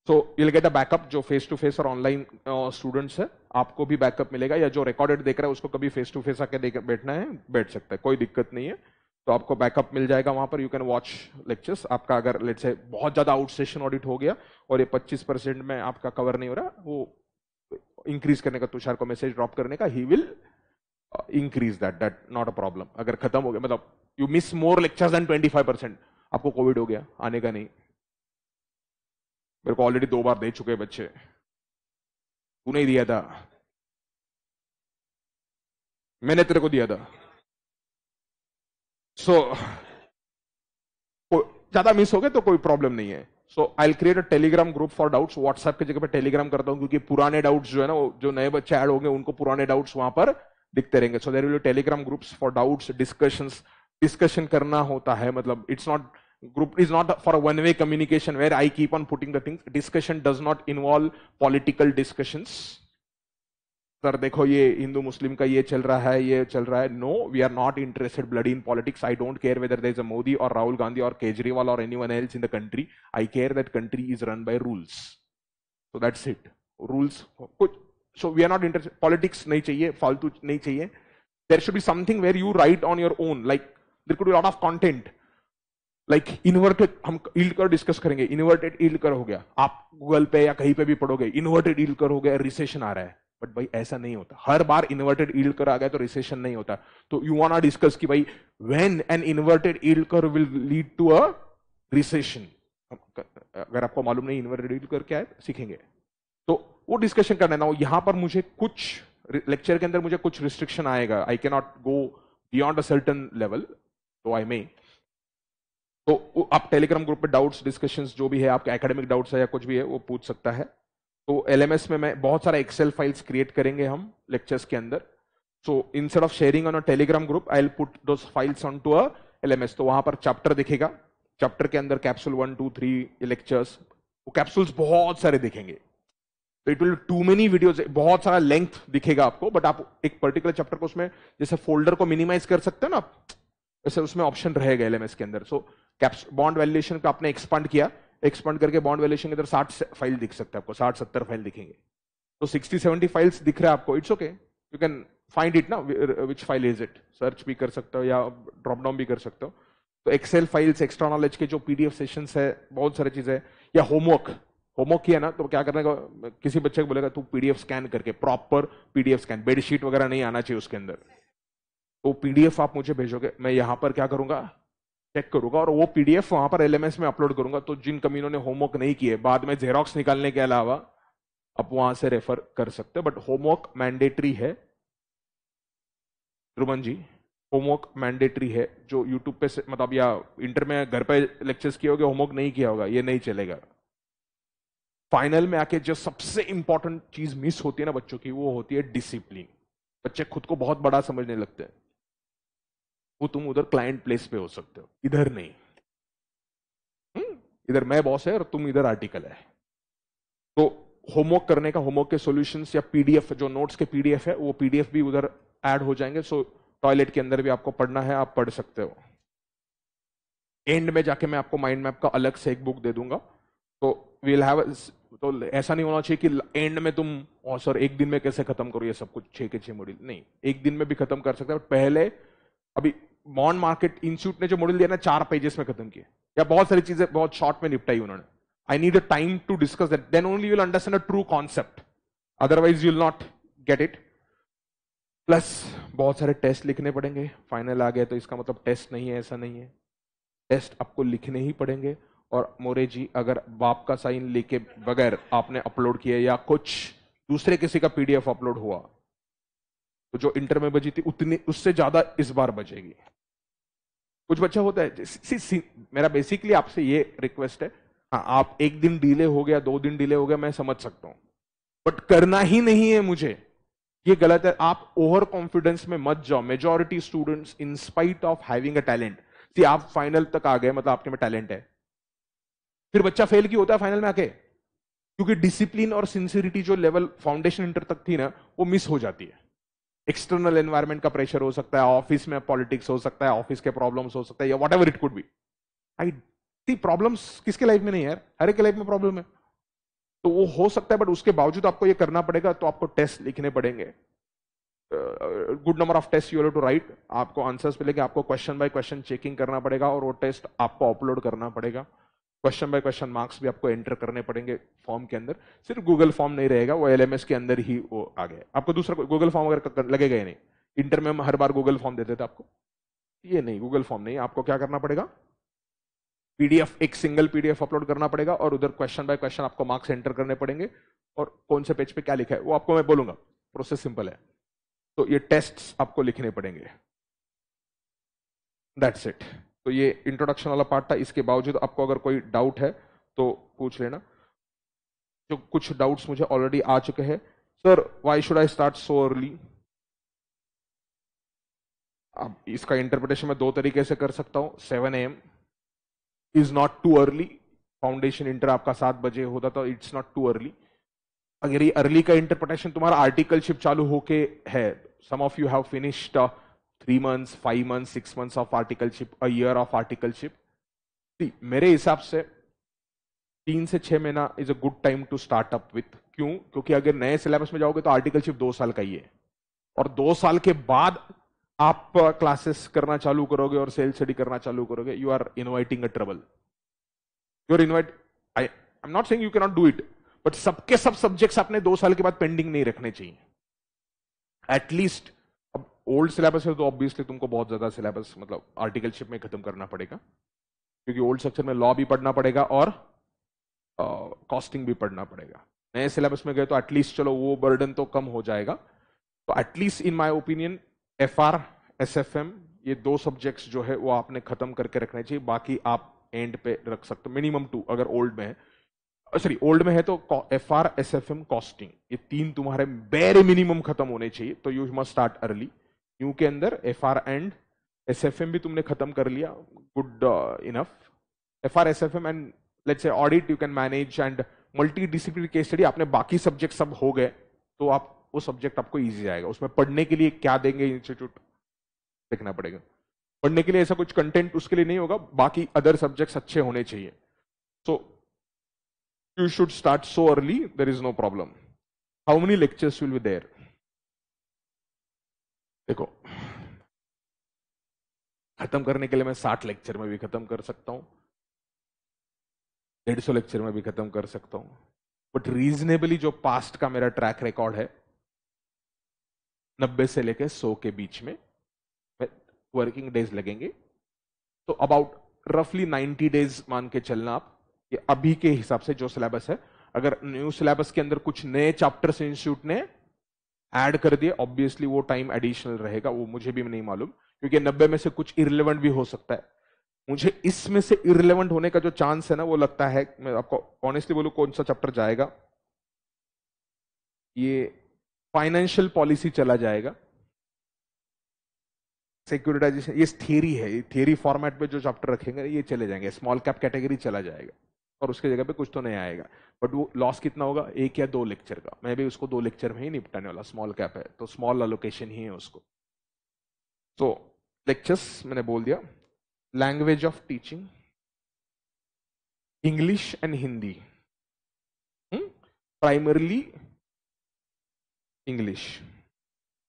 so will get a backup जो फेस टू फेस और ऑनलाइन स्टूडेंट्स है आपको भी बैकअप मिलेगा या जो रिकॉर्डेड देख रहा है उसको कभी फेस टू फेस आके देख बैठना है बैठ सकता है कोई दिक्कत नहीं है तो आपको बैकअप मिल जाएगा वहां पर यू कैन वॉच लेक्चर्स आपका अगर लेट से बहुत ज़्यादा आउट सेशन ऑडिट हो गया और ये 25 परसेंट में आपका कवर नहीं हो रहा वो इंक्रीज करने का तुषार को मैसेज ड्रॉप करने का ही will increase that that not a problem अगर खत्म हो गया मतलब you miss more lectures then 25 percent आपको कोविड हो गया आने का नहीं मेरे को ऑलरेडी दो बार दे चुके बच्चे तू नहीं दिया था मैंने तेरे को दिया था सो ज्यादा मिस हो गए तो कोई प्रॉब्लम नहीं है so I create a Telegram group for doubts WhatsApp की जगह पे टेलीग्राम करता हूं क्योंकि पुराने डाउट्स जो है ना जो नए बच्चे ऐड होंगे उनको पुराने डाउट्स वहां पर दिखते रहेंगे so there will Telegram groups for doubts discussion discussion करना होता है मतलब it's not group is not for one way communication where I keep on putting the things discussion does not involve political discussions sir देखो ये हिंदू मुस्लिम का ये चल रहा है ये चल रहा है no we are not interested blood in politics I don't care whether there is a Modi और राहुल गांधी और केजरीवाल और anyone else in the country I care that country is run by rules so that's it rules कुछ so we are not interest politics नहीं चाहिए फालतू नहीं चाहिए there should be something where you write on your own like there could be lot of content like inverted हम yield curve discuss करेंगे inverted yield curve हो गया आप गूगल पे या कहीं पे भी पढ़ोगे इन्वर्टेड ईल्ड कर हो गया रिसेशन आ रहा है बट भाई ऐसा नहीं होता हर बार इन्वर्टेड ईल्ड कर आ गया तो रिसेशन नहीं होता तो यू वांट डिस्कस कि भाई when an inverted yield curve will lead to a recession अगर आपको मालूम नहीं इन्वर्टेड ईल्ड कर क्या है सीखेंगे तो वो डिस्कशन करना ना यहां पर मुझे कुछ लेक्चर के अंदर मुझे कुछ रिस्ट्रिक्शन आएगा I can not go beyond a certain level तो आई मे तो आप टेलीग्राम ग्रुप पे डाउट्स डिस्कशंस जो भी है आपके एकेडमिक डाउट्स है या कुछ भी है वो पूछ सकता है तो एलएमएस में मैं बहुत सारा एक्सेल फाइल्स क्रिएट करेंगे हम लेक्चर्स के अंदर so in of sharing on a Telegram group I put do files on to a LMS तो वहां पर चैप्टर दिखेगा चैप्टर के अंदर capsule one two three lectures वो कैप्सूल्स बहुत सारे दिखेंगे तो it will too many videos बहुत सारा लेंथ दिखेगा आपको बट आप एक पर्टिकुलर चैप्टर को उसमें जैसे फोल्डर को मिनिमाइज कर सकते हो ना आप वैसे उसमें ऑप्शन रहेगा एलएमएस के अंदर सो कैप्स बॉन्ड वैल्यूएशन को आपने एक्सपांड किया एक्सपांड करके बॉन्ड वैल्यूएशन अंदर साठ फाइल दिख सकते हैं आपको साठ सत्तर फाइल दिखेंगे तो सिक्सटी सेवेंटी फाइल्स दिख रहे हैं आपको it's okay you can find it ना which file is it search भी कर सकते हो या ड्रॉप डाउन भी कर सकते हो तो एक्सेल फाइल्स एक्स्ट्रा नॉलेज के जो पीडीएफ सेशंस है बहुत सारी चीज़ें या होमवर्क होमवर्क किया ना तो क्या करने का किसी बच्चे को बोलेगा तू पीडीएफ स्कैन करके प्रॉपर पीडीएफ स्कैन बेडशीट वगैरह नहीं आना चाहिए उसके अंदर तो पीडीएफ आप मुझे भेजोगे मैं यहां पर क्या करूंगा चेक करूंगा और वो पीडीएफ वहां पर एलएमएस में अपलोड करूंगा तो जिन कमीनों ने होमवर्क नहीं किए बाद में जेरोक्स निकालने के अलावा आप वहां से रेफर कर सकते बट होमवर्क मैंडेटरी है रुमन जी होमवर्क मैंडेटरी है जो यूट्यूब पे मतलब या इंटर में घर पे लेक्चर्स किए होगा होमवर्क नहीं किया होगा ये नहीं चलेगा फाइनल में आके जो सबसे इंपॉर्टेंट चीज मिस होती है ना बच्चों की वो होती है डिसिप्लिन बच्चे खुद को बहुत बड़ा समझने लगते हैं वो तुम उधर क्लाइंट प्लेस पे हो सकते हो इधर नहीं हुँ? हम्म, इधर मैं बॉस है और तुम इधर आर्टिकल है तो होमवर्क करने का होमवर्क के सोल्यूशन या पीडीएफ जो नोट्स के पीडीएफ है वो पीडीएफ भी उधर एड हो जाएंगे सो टॉयलेट के अंदर भी आपको पढ़ना है आप पढ़ सकते हो एंड में जाके मैं आपको माइंड मैप का अलग से एक बुक दे दूंगा तो वील हैव तो ऐसा नहीं होना चाहिए कि एंड में तुम और सर एक दिन में कैसे खत्म करो ये सब कुछ छः के छः मॉड्यूल नहीं एक दिन में भी खत्म कर सकते हो पहले अभी बॉन्ड मार्केट इंस्टीट्यूट ने जो मॉडल दिया ना चार पेजेस में खत्म किए या बहुत सारी चीजें बहुत शॉर्ट में निपटाई उन्होंने I need a time to discuss that then only will understand a true concept otherwise you will not get it plus बहुत सारे टेस्ट लिखने पड़ेंगे फाइनल आ गया तो इसका मतलब टेस्ट नहीं है ऐसा नहीं है टेस्ट आपको लिखने ही पड़ेंगे और मोरे जी अगर बाप का साइन लेके बगैर आपने अपलोड किया या कुछ दूसरे किसी का पीडीएफ अपलोड हुआ तो जो इंटर में बजी थी उतनी उससे ज्यादा इस बार बजेगी कुछ बच्चा होता है सी, सी, मेरा बेसिकली आपसे ये रिक्वेस्ट है हाँ आप एक दिन डिले हो गया दो दिन डिले हो गया मैं समझ सकता हूं बट करना ही नहीं है मुझे ये गलत है आप ओवर कॉन्फिडेंस में मत जाओ majority students in spite of having a talent कि आप फाइनल तक आ गए मतलब आपके में टैलेंट है फिर बच्चा फेल क्यों होता है फाइनल में आके क्योंकि डिसिप्लिन और सिंसियरिटी जो लेवल फाउंडेशन इंटर तक थी ना वो मिस हो जाती है एक्सटर्नल एनवायरमेंट का प्रेशर हो सकता है ऑफिस में पॉलिटिक्स हो सकता है ऑफिस के प्रॉब्लम्स हो सकता है या whatever it could be IT problems किसके लाइफ में नहीं है हर एक लाइफ में प्रॉब्लम है तो वो हो सकता है बट उसके बावजूद आपको ये करना पड़ेगा तो आपको टेस्ट लिखने पड़ेंगे good number of test you to write आपको आंसर्स मिलेंगे आपको क्वेश्चन बाय क्वेश्चन चेकिंग करना पड़ेगा और वो टेस्ट आपको अपलोड करना पड़ेगा क्वेश्चन बाय क्वेश्चन मार्क्स भी आपको एंटर करने पड़ेंगे फॉर्म के अंदर सिर्फ गूगल फॉर्म नहीं रहेगा वो एलएमएस के अंदर ही वो आ गया आपको दूसरा गूगल फॉर्म अगर लगेगा ही नहीं इंटर में हम हर बार गूगल फॉर्म देते थे आपको ये नहीं गूगल फॉर्म नहीं आपको क्या करना पड़ेगा पीडीएफ एक सिंगल पीडीएफ अपलोड करना पड़ेगा और उधर क्वेश्चन बाय क्वेश्चन आपको मार्क्स एंटर करने पड़ेंगे और कौन से पेज पे क्या लिखा है वो आपको मैं बोलूंगा प्रोसेस सिंपल है तो ये टेस्ट आपको लिखने पड़ेंगे दैट्स इट तो ये इंट्रोडक्शन वाला पार्ट था इसके बावजूद आपको अगर कोई डाउट है तो पूछ लेना जो कुछ डाउट्स मुझे ऑलरेडी आ चुके हैं sir why should I start so early अब इसका इंटरप्रिटेशन मैं दो तरीके से कर सकता हूं seven A M is not too early foundation inter आपका सात बजे होता था इट्स नॉट टू अर्ली अगर ये अर्ली का इंटरप्रिटेशन तुम्हारा आर्टिकलशिप चालू होके है some of you have finished three months five months six months of articleship a year of articleship see मेरे हिसाब से तीन से छह महीना is a good time to start up with क्यों क्योंकि अगर नए सिलेबस में जाओगे तो आर्टिकलशिप दो साल का ही है और दो साल के बाद आप क्लासेस करना चालू करोगे और सेल स्टडी करना चालू करोगे you are inviting a trouble you are invite I I am not saying you can not do it but सबके सब सब्जेक्ट्स आपने दो साल के बाद पेंडिंग नहीं रखने चाहिए एटलीस्ट ओल्ड सिलेबस है तो ऑब्वियसली तुमको बहुत ज़्यादा सिलेबस मतलब आर्टिकलशिप में ख़त्म करना पड़ेगा क्योंकि ओल्ड सेक्शन में लॉ भी पढ़ना पड़ेगा और कॉस्टिंग uh, भी पढ़ना पड़ेगा नए सिलेबस में गए तो एटलीस्ट चलो वो बर्डन तो कम हो जाएगा तो at least in my opinion F R S F M ये दो सब्जेक्ट्स जो है वो आपने ख़त्म करके रखने चाहिए बाकी आप एंड पे रख सकते हो मिनिमम टू अगर ओल्ड में है सॉरी ओल्ड में है तो F R S F M costing ये तीन तुम्हारे बेरे मिनिमम खत्म होने चाहिए तो you must start early new के अंदर F R and S F M भी तुमने खत्म कर लिया good enough F R S F M and let's say audit you can manage and multi discipline case study आपने बाकी सब्जेक्ट सब हो गए तो आप वो सब्जेक्ट आपको ईजी आएगा उसमें पढ़ने के लिए क्या देंगे इंस्टीट्यूट देखना पड़ेगा पढ़ने के लिए ऐसा कुछ कंटेंट उसके लिए नहीं होगा बाकी अदर सब्जेक्ट्स अच्छे होने चाहिए so you should start so early there is no problem how many lectures will be there देखो खत्म करने के लिए मैं साठ लेक्चर में भी खत्म कर सकता हूं डेढ़ सौ लेक्चर में भी खत्म कर सकता हूं बट रीजनेबली जो पास्ट का मेरा ट्रैक रिकॉर्ड है नब्बे से लेकर सौ के बीच में वर्किंग डेज लगेंगे तो अबाउट रफली नाइन्टी डेज मान के चलना आप ये अभी के हिसाब से जो सिलेबस है अगर न्यू सिलेबस के अंदर कुछ नए चैप्टर्स इंस्टीट्यूट ने ऐड कर दिए ऑब्वियसली वो टाइम एडिशनल रहेगा वो मुझे भी नहीं मालूम क्योंकि नब्बे में से कुछ इरेलीवेंट भी हो सकता है मुझे इसमें से इरेलीवेंट होने का जो चांस है ना वो लगता है मैं आपको ऑनेस्टली बोलू कौन सा चैप्टर जाएगा ये फाइनेंशियल पॉलिसी चला जाएगा सिक्योरिटाइजेशन ये थ्योरी है ये थ्योरी फॉर्मेट में जो चैप्टर रखेंगे ये चले जाएंगे स्मॉल कैप कैटेगरी चला जाएगा और उसके जगह पे कुछ तो नहीं आएगा बट वो लॉस कितना होगा एक या दो लेक्चर का मैं भी उसको दो लेक्चर में ही निपटाने वाला स्मॉल कैप है तो स्मॉल अलोकेशन ही है उसको तो लेक्चर्स मैंने बोल दिया language of teaching English and Hindi primarily English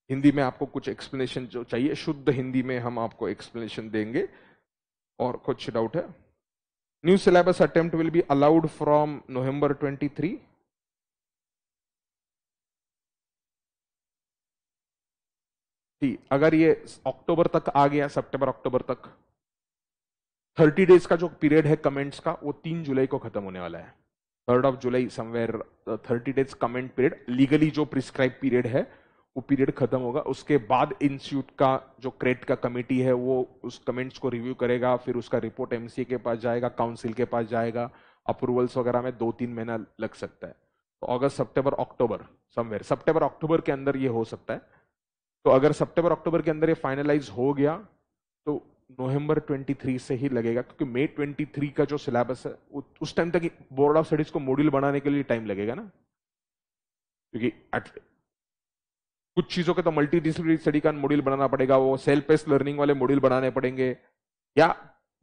Hindi में आपको कुछ एक्सप्लेनेशन जो चाहिए शुद्ध हिंदी में हम आपको एक्सप्लेनेशन देंगे और कुछ डाउट है New syllabus attempt will be allowed from November 23. जी अगर ये अक्टूबर तक आ गया सितंबर अक्टूबर तक 30 डेज का जो पीरियड है कमेंट्स का वो 3 जुलाई को खत्म होने वाला है third of July somewhere 30 days comment period legally जो प्रिस्क्राइब पीरियड है वो पीरियड खत्म होगा उसके बाद इंस्टीट्यूट का जो क्रेट का कमेटी है वो उस कमेंट्स को रिव्यू करेगा फिर उसका रिपोर्ट एमसीए के पास जाएगा काउंसिल के पास जाएगा अप्रूवल्स वगैरह में दो तीन महीना लग सकता है तो अगस्त सितंबर अक्टूबर समवेयर सितंबर अक्टूबर के अंदर ये हो सकता है तो अगर सितंबर अक्टूबर के अंदर ये फाइनलाइज हो गया तो नवंबर 23 से ही लगेगा क्योंकि मई 23 का जो सिलेबस है उस टाइम तक बोर्ड ऑफ स्टडीज को मॉड्यूल बनाने के लिए टाइम लगेगा ना क्योंकि कुछ चीजों के तो मल्टीडिसिप्लिनरी स्टडी का मॉड्यूल बनाना पड़ेगा वो सेल्फ बेस्ड लर्निंग वाले मॉड्यूल बनाने पड़ेंगे या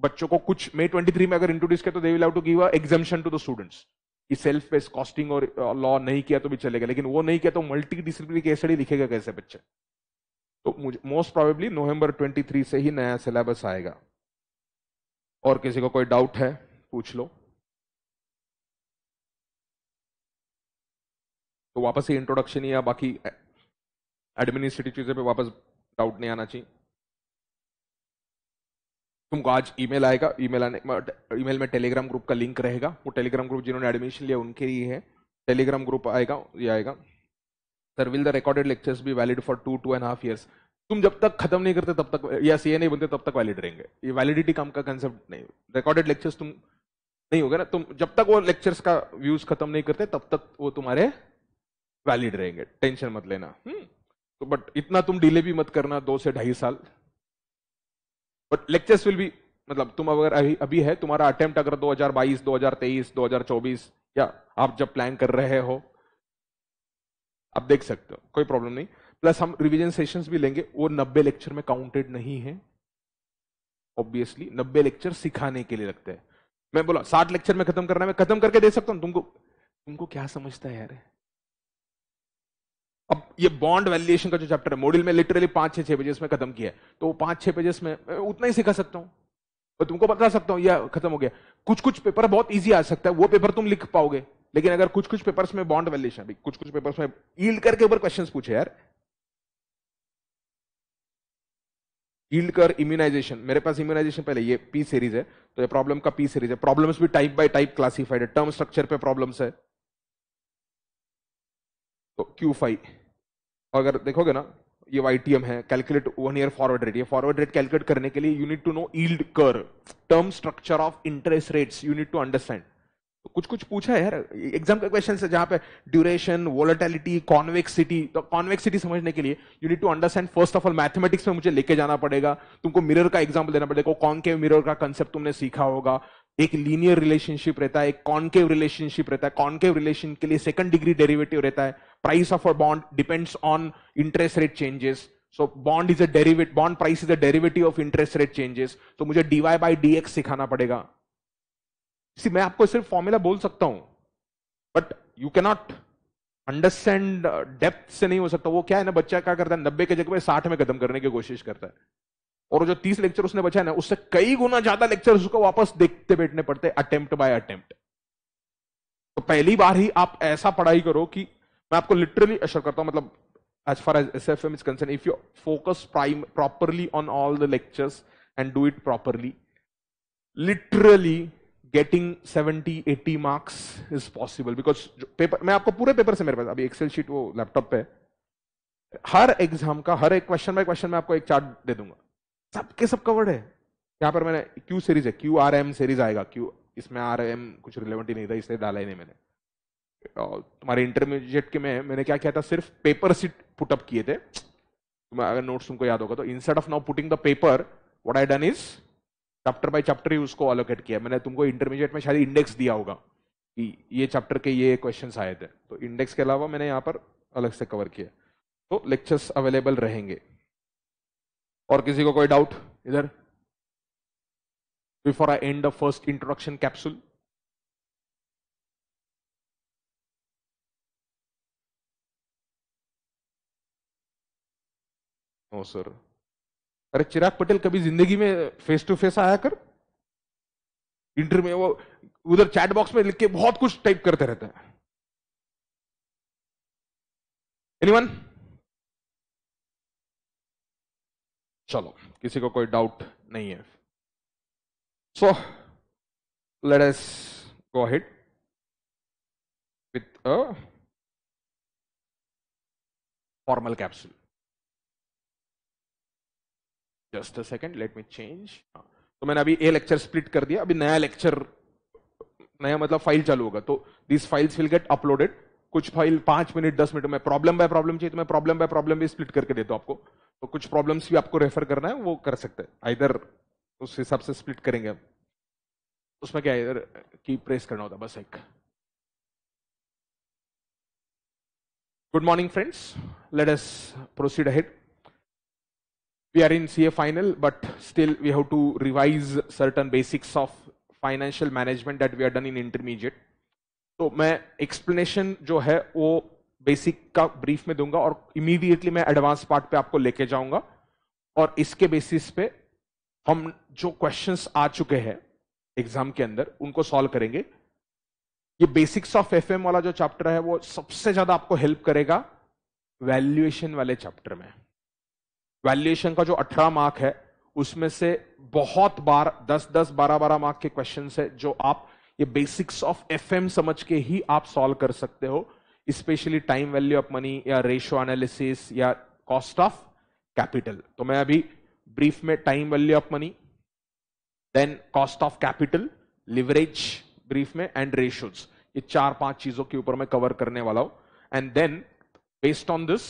बच्चों को कुछ मे 23 में अगर इंट्रोड्यूस किया तो they will have to give examination to the students कि सेल्फ बेस्ड कॉस्टिंग और लॉ नहीं किया तो भी चलेगा लेकिन वो नहीं किया तो मल्टी डिसिप्लिनरी केस स्टडी लिखेगा कैसे बच्चे तो मोस्ट प्रोबेबली नवंबर 23 से ही नया सिलेबस आएगा और किसी को कोई डाउट है पूछ लो तो वापस ही इंट्रोडक्शन या बाकी एडमिनिस्ट्रेटिव चीजें पे वापस डाउट नहीं आना चाहिए तुमको आज ईमेल आएगा ईमेल आने ईमेल में टेलीग्राम ग्रुप का लिंक रहेगा वो टेलीग्राम ग्रुप जिन्होंने एडमिशन लिया उनके लिए है टेलीग्राम ग्रुप आएगा ये आएगा sir will the recorded lectures भी valid for two two and half years तुम जब तक खत्म नहीं करते तब तक या सी नहीं बनते तब तक वैलिड रहेंगे ये वैलिडिटी काम का कंसेप्ट नहीं रिकॉर्डेड लेक्चर्स तुम नहीं होगा ना तुम जब तक वो लेक्चर्स का व्यूज खत्म नहीं करते तब तक वो तुम्हारे वैलिड रहेंगे टेंशन मत लेना हुँ? हम्म। तो बट इतना तुम डिले भी मत करना दो से ढाई साल बट लेक्चर्स विल भी मतलब तुम अगर अभी अभी है तुम्हारा अटेम्प्ट अगर 2022, 2023, 2024 या आप जब प्लान कर रहे हो आप देख सकते हो कोई प्रॉब्लम नहीं प्लस हम रिविजन सेशन भी लेंगे वो नब्बे लेक्चर में काउंटेड नहीं है ऑब्वियसली नब्बे लेक्चर सिखाने के लिए लगते हैं मैं बोला साठ लेक्चर में खत्म करना मैं खत्म करके दे सकता हूँ तुमको तुमको क्या समझता है यार अब ये बॉन्ड वैल्यूएशन का जो चैप्टर है मॉड्यूल में लिटरली पांच छह छह पेजेस में खत्म किया है तो पांच छह पेजेस में उतना ही सिखा सकता हूं और तुमको बता सकता हूं यह खत्म हो गया कुछ कुछ पेपर बहुत ईजी आ सकता है वो पेपर तुम लिख पाओगे लेकिन अगर कुछ कुछ पेपर्स में बॉन्ड वैल्यूएशन अभी कुछ कुछ पेपर्स में ईल्ड करके ऊपर क्वेश्चंस पूछे यार ईल्ड कर इम्यूनाइजेशन मेरे पास इम्यूनाइजेशन पहले ये पी सीरीज है तो ये प्रॉब्लम का पी सीरीज है प्रॉब्लम्स भी टाइप बाय टाइप क्लासिफाइड है टर्म स्ट्रक्चर पे प्रॉब्लम्स है तो क्यू फाइव अगर देखोगे ना ये YTM है calculate one year forward rate ये फॉरवर्ड रेट कैलकुलेट करने के लिए यूनिट टू नो ईल्ड कर term structure of interest rates you need to understand कुछ कुछ पूछा है यार एग्जाम का क्वेश्चन है जहां पे ड्यूरेशन वोलेटिलिटी कॉन्वेक्सिटी तो कॉन्वेक्सिटी समझने के लिए you need to understand first of all mathematics में मुझे लेके जाना पड़ेगा तुमको मिरर का एग्जाम्पल देना पड़ेगा कॉन्केव मिरर का कंसेप्ट तुमने सीखा होगा एक लीनियर रिलेशनशिप रहता है एक कॉन्केव रिलेशनशिप रहता है कॉन्केव रिलेशन के लिए सेकंड डिग्री डेरिवेटिव रहता है price of a bond depends on interest rate changes so bond is a derivative bond price is a derivative of interest rate changes तो mujhe dy by dx sikhana padega see main aapko sirf formula bol sakta hu but you cannot can not understand depth से नहीं हो सकता वो क्या है ना बच्चा क्या करता है नब्बे के जगह पे साठ में खत्म करने की कोशिश करता है और जो तीस लेक्चर उसने बचा है ना उससे कई गुना ज्यादा लेक्चर उसको वापस देखते बैठने पड़ते अटेम्प्ट बाय अटेम्प्ट तो पहली बार ही आप ऐसा पढ़ाई करो कि मैं आपको लिटरली अशर करता हूं मतलब as S F M is concern if you focus prime properly on all the lectures and do it properly literally getting seventy eighty marks is possible because paper मैं आपको पूरे पेपर से मेरे पास अभी एक्सेल शीट वो laptop पे हर exam का हर एक क्वेश्चन बाय क्वेश्चन में आपको एक चार्ट दे दूंगा सबके सब कवर्ड है यहाँ पर मैंने क्यू सीरीज है क्यू आर एम सीरीज आएगा क्यू इसमें आर एम कुछ रिलेवेंट ही नहीं था इसलिए डाला ही नहीं मैंने तुम्हारे इंटरमीडिएट के में मैंने क्या किया था सिर्फ पेपर सीट पुटअप किए थे अगर नोट्स तुमको याद होगा तो instead of now putting the paper what I done is chapter by chapter ही उसको अलोकेट किया मैंने तुमको इंटरमीडिएट में शायद इंडेक्स दिया होगा कि ये चैप्टर के ये क्वेश्चन आए थे तो इंडेक्स के अलावा मैंने यहाँ पर अलग से कवर किया तो लेक्चर्स अवेलेबल रहेंगे और किसी को कोई डाउट इधर before I and the first introduction capsule no sir अरे चिराग पटेल कभी जिंदगी में फेस टू फेस आया कर इंटरव्यू में वो उधर चैट बॉक्स में लिख के बहुत कुछ टाइप करते रहते हैं एनीवन चलो किसी को कोई डाउट नहीं है so let's go hit with a formal capsule just a second let me change तो मैंने अभी ए लेक्चर स्प्लिट कर दिया अभी नया लेक्चर नया मतलब फाइल चालू होगा तो this files will get uploaded कुछ फाइल पांच मिनट दस मिनट में प्रॉब्लम बाय प्रॉब्लम चाहिए तो मैं प्रॉब्लम बाय प्रॉब्लम भी स्प्लिट करके देता हूं आपको तो कुछ प्रॉब्लम्स भी आपको रेफर करना है वो कर सकते हैं आइधर उस हिसाब से स्प्लिट करेंगे उसमें क्या इधर की प्रेस करना होता बस एक good morning friends let's proceed ahead we are in CA final, but still we have to revise certain basics of financial management debt we are done in intermediate तो मैं एक्सप्लेनेशन जो है वो basic का brief में दूंगा और immediately मैं एडवांस पार्ट पे आपको लेके जाऊंगा और इसके बेसिस पे हम जो क्वेश्चंस आ चुके हैं एग्जाम के अंदर उनको सॉल्व करेंगे ये बेसिक्स ऑफ एफ वाला जो चैप्टर है वो सबसे ज्यादा आपको हेल्प करेगा वैल्यूएशन वाले चैप्टर में वैल्यूएशन का जो 18 मार्क है उसमें से बहुत बार 10 10 12 12 मार्क के क्वेश्चन है जो आप ये बेसिक्स ऑफ एफ समझ के ही आप सॉल्व कर सकते हो specially time value of money या रेशो एनालिसिस या कॉस्ट ऑफ कैपिटल तो मैं अभी ब्रीफ में time value of money then cost of capital leverage brief में एंड रेशोज ये चार पांच चीजों के ऊपर मैं कवर करने वाला हूं and then based on this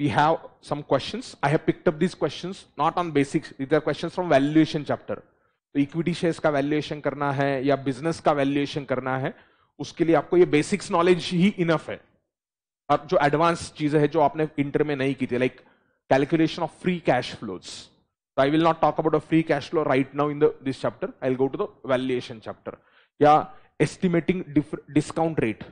we have some questions. I have picked up these questions not on basics. These are questions from valuation chapter. तो इक्विटी शेयर्स का वैल्यूएशन करना है या बिजनेस का वैल्यूएशन करना है उसके लिए आपको ये बेसिक्स नॉलेज ही इनफ है और जो एडवांस चीजें हैं जो आपने इंटर में नहीं की थी like calculation of free cash flows I will not talk about a free cash flow right now in the this chapter I will go to the valuation chapter या एस्टिमेटिंग डिस्काउंट रेट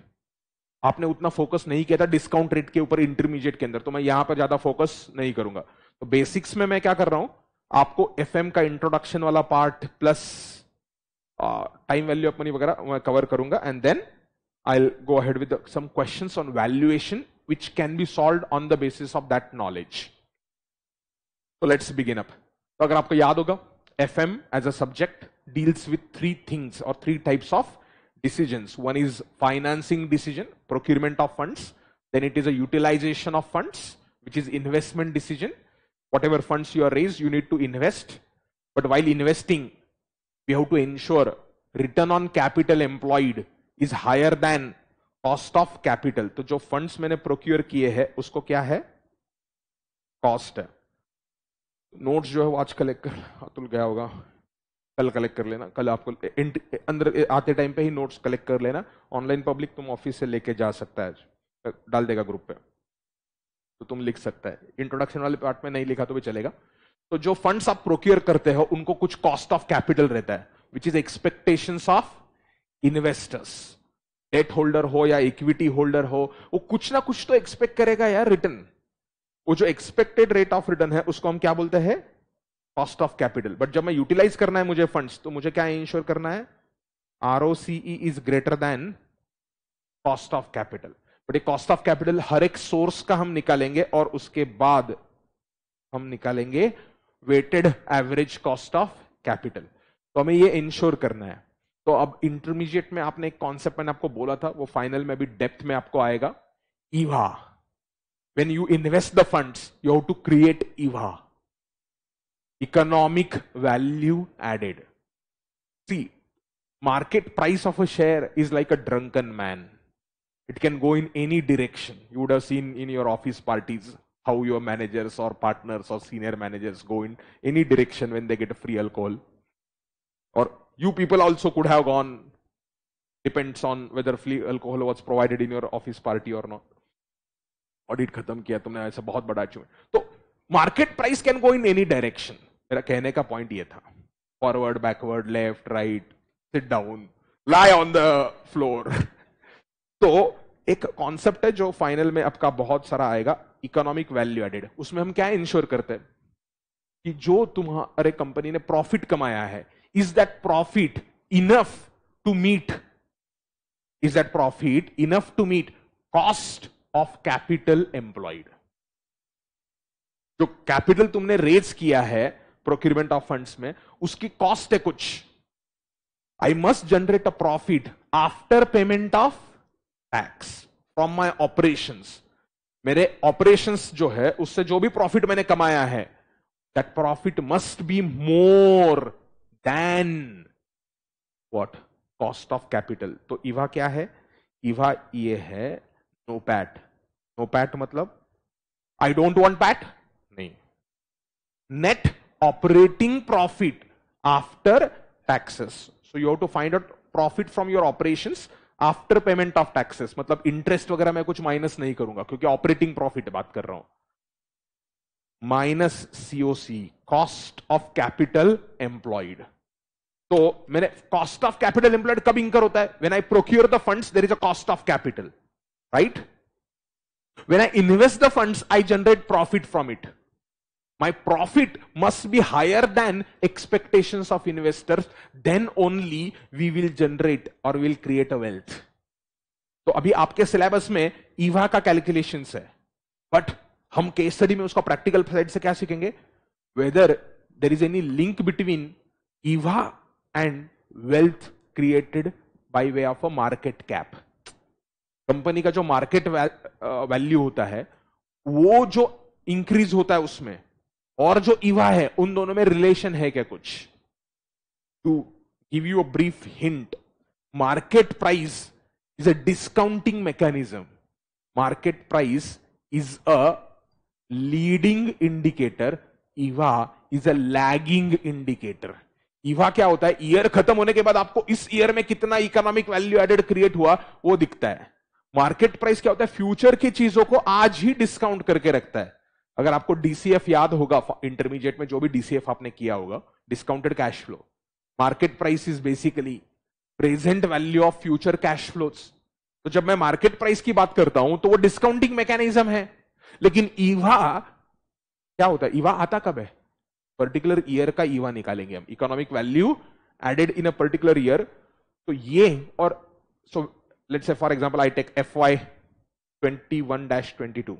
आपने उतना focus नहीं किया था discount rate के ऊपर intermediate के अंदर तो मैं यहां पर ज्यादा फोकस नहीं करूंगा तो बेसिक्स में मैं क्या कर रहा हूं आपको एफ का इंट्रोडक्शन वाला part plus time value of money वगैरह मैं कवर करूंगा and then I go ahead with some questions on valuation which can be solve on the basis of that knowledge तो लेट्स बिगिन अप तो अगर आपको याद होगा F M as a subject deals with three things और three types of decisions. One is financing decision, procurement of funds. Then it is a utilization of funds, which is investment decision. Whatever funds you are raised, you need to invest. But while investing, we have to ensure return on capital employed is higher than cost of capital to jo funds maine procure kiye hai usko kya hai cost है notes जो है वो आज collect कर अतुल गया होगा कल collect कर लेना कल आपको अंदर आते टाइम पे ही नोट्स कलेक्ट कर लेना ऑनलाइन पब्लिक तुम ऑफिस से लेके जा सकता है डाल देगा ग्रुप पे तो तुम लिख सकता है इंट्रोडक्शन वाले पार्ट में नहीं लिखा तो भी चलेगा तो जो फंड्स आप प्रोक्योर करते हो उनको कुछ कॉस्ट ऑफ कैपिटल रहता है which is expectation of investors debt holder हो या इक्विटी होल्डर हो वो कुछ ना कुछ तो एक्सपेक्ट करेगा यार रिटर्न वो जो एक्सपेक्टेड रेट ऑफ रिटर्न है उसको हम क्या बोलते हैं कॉस्ट ऑफ कैपिटल बट जब मैं यूटिलाइज करना है मुझे फंड्स तो मुझे क्या इंश्योर करना है R O C is greater than cost of capital but ये कॉस्ट ऑफ कैपिटल हर एक सोर्स का हम निकालेंगे और उसके बाद हम निकालेंगे weighted average cost of capital तो हमें ये इंश्योर करना है तो अब इंटरमीडिएट में आपने एक कॉन्सेप्ट मैंने आपको बोला था वो फाइनल में भी डेप्थ में आपको आएगा EVA when you invest the funds you have to create EVA economic value added. See, market price of a share is like a drunken man. It can go in any direction. You would have seen in your office parties how your managers or partners or senior managers go in any direction when they get a free alcohol. Or you people also could have gone, depends on whether free alcohol was provided in your office party or not. Audit खत्म किया tumne aisa bahut bada achievement So market price can go in any direction. मेरा कहने का point ये था forward backward left right sit down lie on the floor तो एक concept है जो फाइनल में आपका बहुत सारा आएगा इकोनॉमिक वैल्यू एडेड उसमें हम क्या इंश्योर करते हैं कि जो तुम्हारे कंपनी ने प्रॉफिट कमाया है is that profit enough to meet is that profit enough to meet cost of capital employed जो कैपिटल तुमने रेज किया है प्रोक्यूरमेंट ऑफ फंड्स में उसकी कॉस्ट है कुछ I must generate a profit after payment of tax from my operation मेरे operation जो है उससे जो भी प्रॉफिट मैंने कमाया है that profit must be more than what cost of capital तो इवा क्या है इवा ये है नो पैट नो पैट मतलब आई डोंट वॉन्ट पैट नहीं net operating profit after taxes. So you have to find out profit from your operations after payment of taxes मतलब interest वगैरह मैं कुछ माइनस नहीं करूंगा क्योंकि ऑपरेटिंग प्रॉफिट बात कर रहा हूं minus COC cost of capital employed तो मैंने कॉस्ट ऑफ कैपिटल एम्प्लॉयड कब इंकर होता है when I procure the funds there is a cost of capital right when I invest the funds I generate profit from it my profit must be higher than expectations of investors then only we will generate or will create a wealth तो अभी आपके syllabus में ईवा का calculation है but हम case study में उसका practical side से क्या सीखेंगे whether there is any link between EVA and wealth created by way of a market cap company का जो मार्केट वैल्यू होता है वो जो इंक्रीज होता है उसमें और जो इवा है उन दोनों में रिलेशन है क्या कुछ to give you a brief hint market price is a discounting mechanism market price is a leading indicator EVA is a lagging indicator EVA क्या होता है ईयर खत्म होने के बाद आपको इस ईयर में कितना इकोनॉमिक वैल्यू एडेड क्रिएट हुआ वो दिखता है मार्केट प्राइस क्या होता है फ्यूचर की चीजों को आज ही डिस्काउंट करके रखता है अगर आपको डीसीएफ याद होगा इंटरमीडिएट में जो भी डीसीएफ आपने किया होगा discounted cash flow market price is basically present value of future cash flows तो जब मैं मार्केट प्राइस की बात करता हूं तो वो डिस्काउंटिंग मैकेनिज्म है लेकिन ईवा क्या होता है ईवा आता कब है पर्टिकुलर ईयर का ईवा निकालेंगे हम economic value added in a particular year तो ये और so let's say for example I take F Y twenty one dash twenty two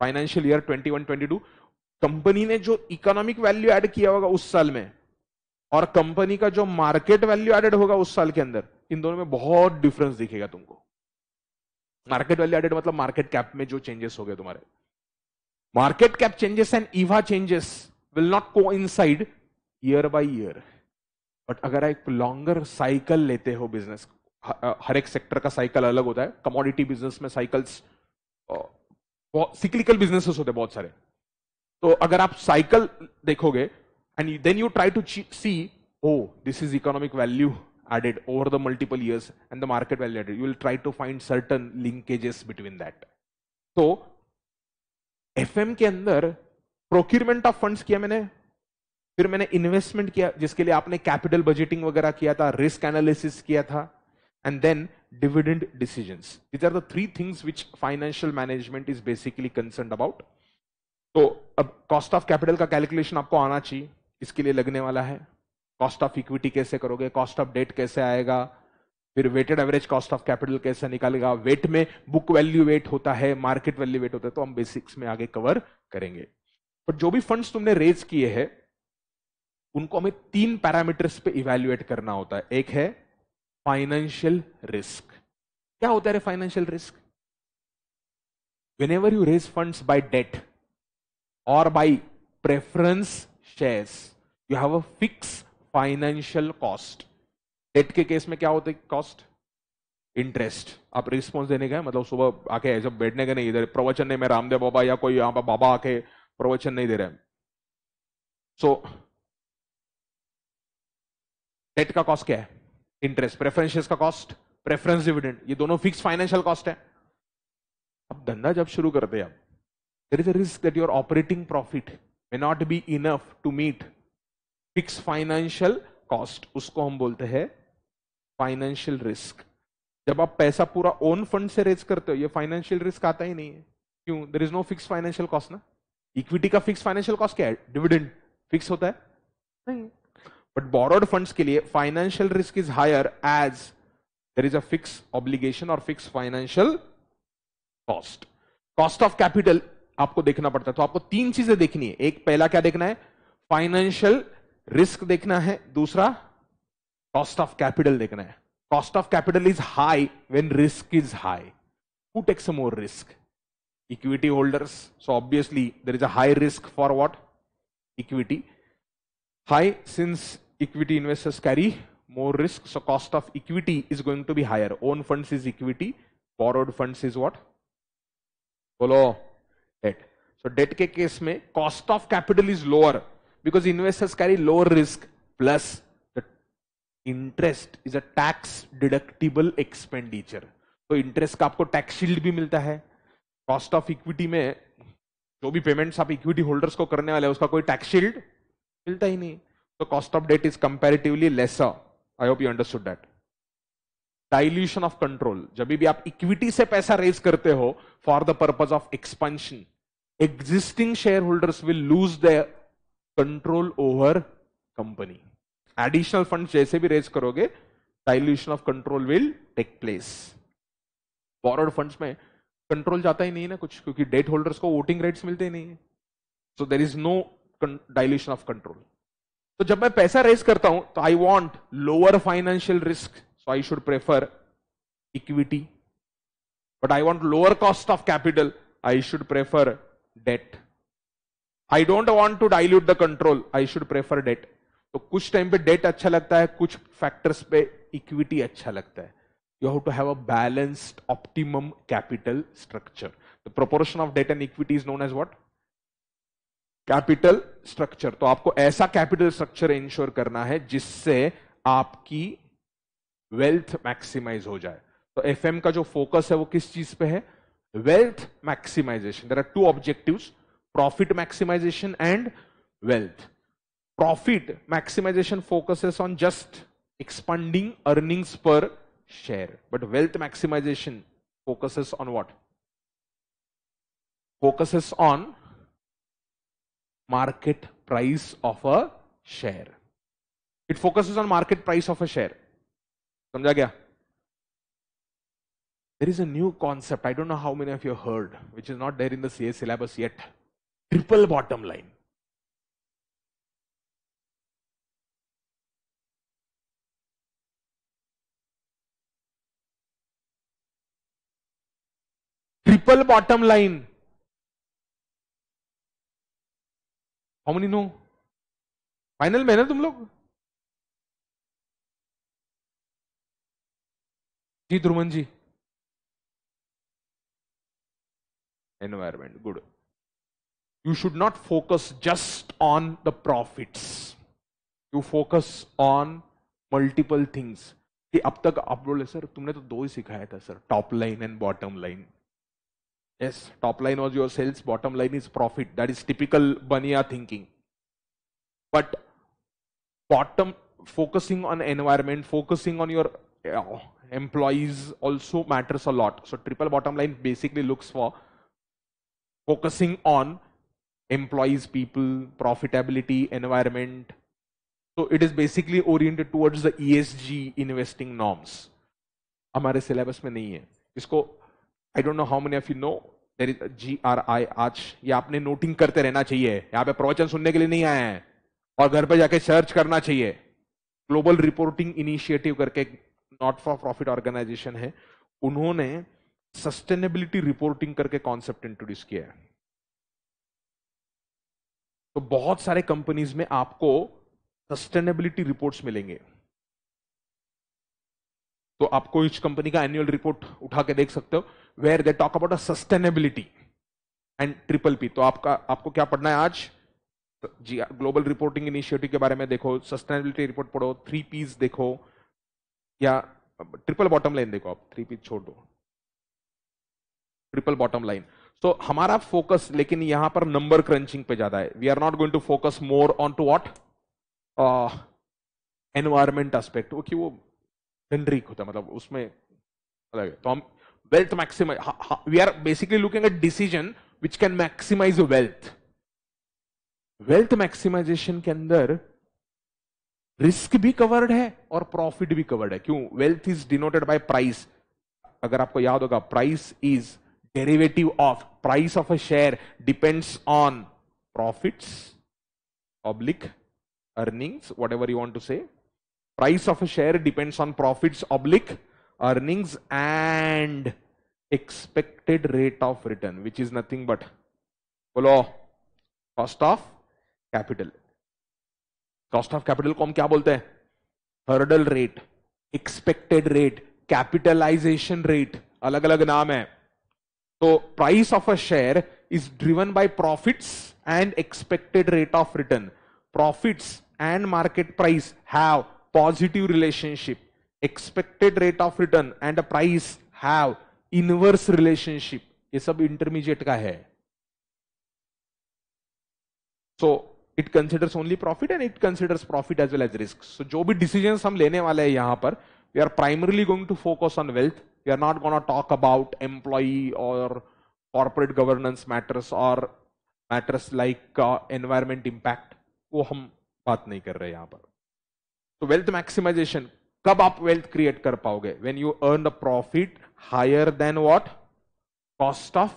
financial year 21-22 company ने जो इकोनॉमिक वैल्यू ऐड किया होगा उस साल में और कंपनी का जो मार्केट वैल्यू एडेड होगा उस साल के अंदर इन दोनों में बहुत डिफरेंस दिखेगा तुमको मार्केट वैल्यू एडेड मतलब मार्केट कैप में जो चेंजेस हो गए तुम्हारे market cap changes and EVA changes will not coincide year by year but अगर एक लॉन्गर साइकिल लेते हो बिजनेस हर एक सेक्टर का साइकिल अलग होता है कमोडिटी बिजनेस में साइकिल्स सिक्लिकल बिजनेसेस होते हैं बहुत सारे तो अगर आप साइकिल देखोगे and then you try to see oh this is economic value added over the multiple years and the market value added you will try to find certain linkages between that तो F के अंदर procurement of funds किया मैंने फिर मैंने investment किया जिसके लिए आपने कैपिटल बजटिंग वगैरह किया था रिस्क एनालिसिस किया था and then dividend decisions. These are the three things which financial management is basically concerned about. तो अब कॉस्ट ऑफ कैपिटल का कैलकुलेशन आपको आना चाहिए इसके लिए लगने वाला है कॉस्ट ऑफ इक्विटी कैसे करोगे कॉस्ट ऑफ डेट कैसे आएगा फिर weighted average cost of capital कैसे निकालेगा वेट में बुक वैल्यू वेट होता है मार्केट वैल्यू वेट होता है तो हम बेसिक्स में आगे कवर करेंगे बट जो भी फंड्स तुमने रेज किए हैं उनको हमें तीन पैरामीटर्स पे इवेल्युएट करना होता है एक है फाइनेंशियल रिस्क क्या होता है financial risk whenever you raise fund by debt और by preference shares you have a fix financial cost debt के केस में क्या होता है कॉस्ट इंटरेस्ट आप रिस्पॉन्स देने गए मतलब सुबह आके जब बैठने के नहीं इधर प्रवचन नहीं मैं रामदेव बाबा या कोई यहां पर बाबा आके प्रवचन नहीं दे रहे सो so, डेट का कॉस्ट क्या है इंटरेस्ट प्रेफरेंस का कॉस्ट प्रेफरेंस डिविडेंड ये दोनों फिक्स फाइनेंशियल कॉस्ट है अब धंधा जब शुरू करते हैं there is a risk that your operating profit may not be enough to meet fix financial cost उसको हम बोलते हैं फाइनेंशियल रिस्क जब आप पैसा पूरा ओन फंड से रेज करते हो ये फाइनेंशियल रिस्क आता ही नहीं है क्यों there is no fix financial cost ना इक्विटी का फिक्स फाइनेंशियल कॉस्ट क्या है डिविडेंड फिक्स होता है नहीं बट बोरोड फंड्स के लिए financial risk is higher as there is a fix obligation और fix financial cost cost of capital आपको देखना पड़ता है तो आपको तीन चीजें देखनी है एक पहला क्या देखना है फाइनेंशियल रिस्क देखना है दूसरा कॉस्ट ऑफ कैपिटल देखना है cost of capital is high when risk is high who takes a more risk equity holders so obviously there is a high risk for what equity high equity investors carry more risk. So cost of equity is going to be higher. Own funds is equity. Borrowed funds is what? Follow debt. So debt ke case mein cost of capital is lower because investors carry lower risk plus the interest is a tax deductible expenditure. so interest ka aapko tax shield bhi milta hai Cost of equity mein jo bhi payments aap equity holders ko karne wale hai uska koi tax shield milta hi nahi the cost of debt is comparatively lesser. I hope you understood that. Dilution of control जब भी आप equity से पैसा raise करते हो for the purpose of expansion existing share holders will lose the control over company additional fund जैसे भी raise करोगे dilution of control will take place borrowed funds में कंट्रोल जाता ही नहीं है ना कुछ क्योंकि डेट होल्डर्स को वोटिंग राइट्स मिलते ही नहीं है so there is no dilution of control तो जब मैं पैसा रेस करता हूं तो I want lower financial risk so I should prefer equity but I want lower cost of capital I should prefer debt I don't want to dilute the control I should prefer debt तो कुछ time पे date अच्छा लगता है कुछ factors पे equity अच्छा लगता है you have to have a balanced optimum capital structure the proportion of debt and equity is known as what capital structure तो आपको ऐसा कैपिटल स्ट्रक्चर इंश्योर करना है जिससे आपकी वेल्थ मैक्सिमाइज हो जाए तो एफएम का जो फोकस है वो किस चीज पे है wealth maximisation there are two objective profit maximisation and wealth profit maximisation focuses on just expanding earnings per share but wealth maximisation focuses on what focuses on market price of a share. It focuses on market price of a share. Samjha gaya? There is a new concept, I don't know how many of you heard, which is not there in the CA syllabus yet. Triple bottom line. Triple bottom line how money no final में है ना तुम लोग जी द्रुमन जी environment good you should not focus just on the profits you focus on multiple things कि अब तक आप बोले सर तुमने तो दो ही सिखाया था sir top line and bottom line Yes, top line was your sales, bottom line is profit. That is typical baniya thinking. But bottom, focusing on environment, focusing on your you know, employees also matters a lot. So triple bottom line basically looks for focusing on employees, people, profitability, environment. So it is basically oriented towards the ESG investing norms. हमारे syllabus में नहीं है इसको I don't know how many of you know there is G R I आज ये आपने noting करते रहना चाहिए यहां पे प्रवचन सुनने के लिए नहीं आए हैं और घर पे जाके सर्च करना चाहिए ग्लोबल रिपोर्टिंग इनिशिएटिव करके नॉट फॉर प्रॉफिट ऑर्गेनाइजेशन है उन्होंने सस्टेनेबिलिटी रिपोर्टिंग करके कॉन्सेप्ट इंट्रोड्यूस किया है तो बहुत सारे कंपनीज में आपको सस्टेनेबिलिटी रिपोर्ट्स मिलेंगे तो आपको इस कंपनी का एनुअल रिपोर्ट उठा के देख सकते हो where they talk about a sustainability and triple P तो आपका आपको क्या पढ़ना है आज तो जी ग्लोबल रिपोर्टिंग इनिशिएटिव के बारे में देखो सस्टेनेबिलिटी रिपोर्ट पढ़ो थ्री पीज देखो या ट्रिपल बॉटम लाइन देखो आप थ्री पीज छोड़ दो ट्रिपल बॉटम लाइन सो हमारा फोकस लेकिन यहां पर नंबर क्रंचिंग पे ज्यादा है we are not going to focus more on to what environment aspect क्योंकि वो डेंड्रिक होता है मतलब उसमें अलग है तो हम wealth maximise we are basically looking a decision which can maximise wealth wealth maximisation के अंदर रिस्क भी कवर्ड है और प्रॉफिट भी कवर्ड है क्यों wealth is denoted by price अगर आपको याद होगा price is derivative of price of a share depends on profits public earnings whatever you want to say price of a share depends on profits oblique earnings and expected rate of return which is nothing but बोलो cost of capital cost of capital को हम क्या बोलते हैं hurdle rate expected rate capitalisation rate अलग अलग नाम है तो price of a share is driven by profits and expected rate of return profits and market price have positive relationship expected rate of return and price have inverse relationship ये सब intermediate का है so it considers only profit and it considers profit as well as risk so जो भी decision हम लेने वाले हैं यहां पर we are primarily going to focus on wealth we are not gonna talk about employee और कॉर्पोरेट गवर्नेंस मैटर्स और मैटर्स लाइक एनवायरमेंट इम्पैक्ट वो हम बात नहीं कर रहे यहां पर तो वेल्थ मैक्सिमाइजेशन कब आप वेल्थ क्रिएट कर पाओगे when you earn a profit higher than what cost of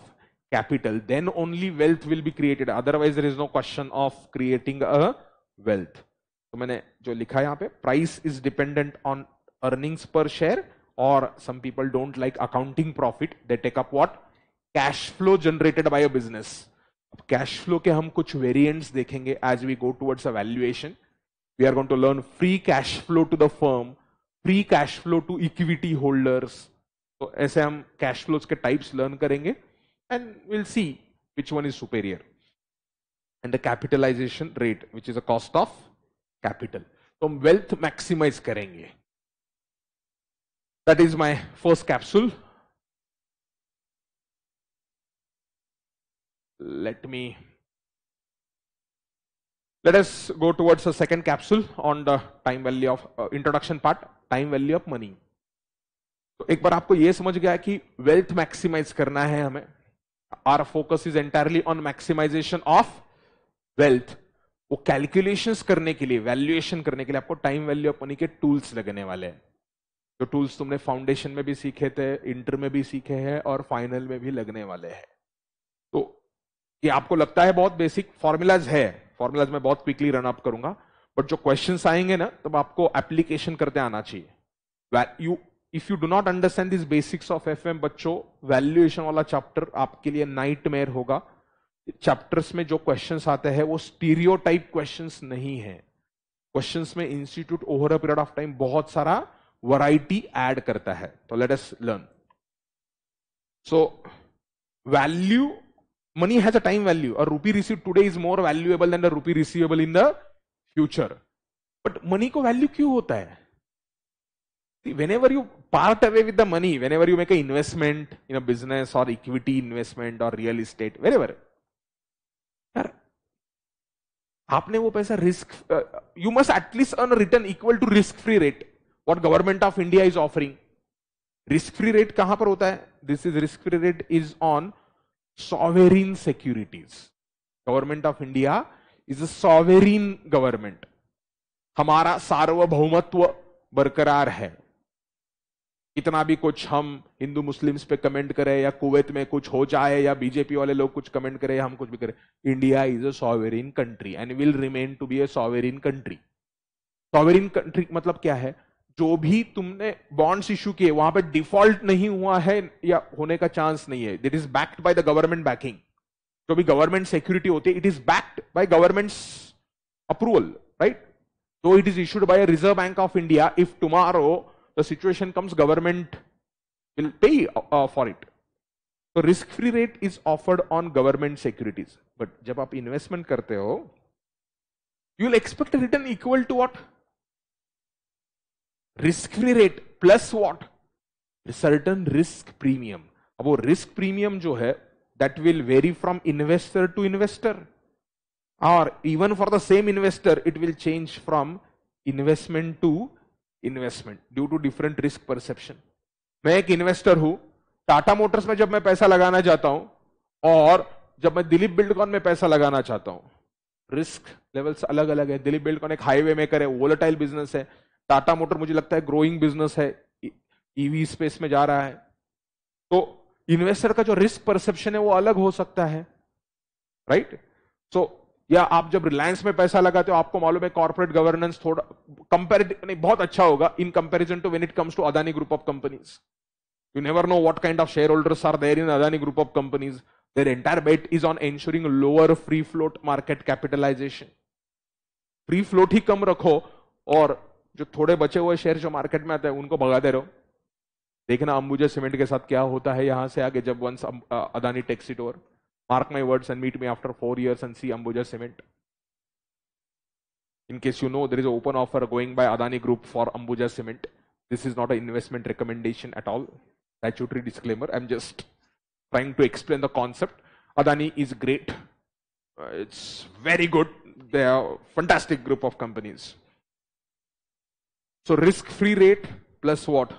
capital then only wealth will be created otherwise there is no question of creating a wealth तो मैंने जो लिखा है पे price is dependent on earnings per share और some people don't like accounting profit they take up what cash flow generated by a business cash flow के हम कुछ वेरिएंट्स देखेंगे as we go towards a valuation We are going to learn free cash flow to the firm, free cash flow to equity holders. So sm cash flows types learn करेंगे and we'll see which one is superior. And the capitalization rate which is a cost of capital. so wealth maximize करेंगे. That is my first capsule. Let me Let us go towards the second capsule on the time value of uh, introduction part, time value of money. तो एक बार आपको यह समझ गया कि wealth maximise करना है हमें our focus is entirely on maximisation of wealth वो कैलकुलेशंस करने के लिए वैल्यूएशन करने के लिए आपको टाइम वैल्यू ऑफ मनी के टूल्स लगने वाले हैं जो टूल्स तुमने फाउंडेशन में भी सीखे थे इंटर में भी सीखे हैं और फाइनल में भी लगने वाले हैं तो ये आपको लगता है बहुत बेसिक फॉर्मूलाज है फॉर्मूलाज में बहुत क्विकली रन अप करूंगा बट जो क्वेश्चन आएंगे ना तब आपको एप्लीकेशन करते आना चाहिए you if you do not understand this basics of F बच्चों वैल्यूएशन वाला चैप्टर आपके लिए नाइट होगा चैप्टर्स में जो क्वेश्चंस आते हैं वो स्टीरियोटाइप क्वेश्चंस नहीं है क्वेश्चंस में institute over a period of time बहुत सारा वराइटी एड करता है तो let's learn so value money has a time value. A rupee received today is more valuable than the rupee receivable in the future. But money ko value kyun hota hai? See, whenever you part away with the money, whenever you make an investment in a business or equity investment or real estate, wherever, uh, you must at least earn a return equal to risk-free rate. What government of India is offering? Risk-free rate. Risk free This is risk-free rate. This is sovereign securities. Government of India is a sovereign government. हमारा सार्वभौमत्व बरकरार है इतना भी कुछ हम Hindu Muslims पे comment करें या कुवैत में कुछ हो जाए या बीजेपी वाले लोग कुछ कमेंट करें या हम कुछ भी करें India is a sovereign country and will remain to be a sovereign country sovereign country मतलब क्या है जो भी तुमने बॉन्ड्स इश्यू किए वहां पर डिफॉल्ट नहीं हुआ है या होने का चांस नहीं है that is backed by the government backing जो भी गवर्नमेंट सिक्योरिटी होती है it is backed by government approval right तो it is issued by Reserve Bank of India if tomorrow the situation comes government will pay for it तो risk free rate is offered on government securities but जब आप investment करते हो you will expect return equal to what risk free rate plus what certain risk premium अब वो risk premium जो है that will vary from investor to investor और even for the same investor it will change from investment to investment due to different risk perception मैं एक investor हूं Tata Motors में जब मैं पैसा लगाना चाहता हूं और जब मैं दिलीप बिल्डकॉन में पैसा लगाना चाहता हूं रिस्क लेवल्स अलग अलग है दिलीप बिल्डकॉन एक हाईवे मेकर है वोलेटाइल बिजनेस है टाटा मोटर मुझे लगता है ग्रोइंग बिजनेस है ईवी e स्पेस में जा रहा है तो इन्वेस्टर का जो रिस्क परसेप्शन है वो अलग हो सकता है राइट right? सो so, या आप जब रिलायंस में पैसा लगाते हो आपको मालूम है कॉर्पोरेट गवर्नेंस थोड़ा कंपेरेटिव नहीं बहुत अच्छा होगा in comparison to when it comes to Adani group of companies you never know what kind of share holders are there in Adani group of companies their entire bet is on ensuring lower free float market capitalisation free float ही कम रखो और जो थोड़े बचे हुए share जो market में आते हैं उनको भगा दे रहे हो देखना अंबुजा सीमेंट के साथ क्या होता है यहाँ से आगे जब once Adani takes it over mark my words and meet me after four years and see Ambuja cement in case you know there is an open offer going by adani group for ambuja cement this is not an investment recommendation at all statutory disclaimer i'm just trying to explain the concept adani is great uh, it's very good they are a fantastic group of companies So risk free rate plus what?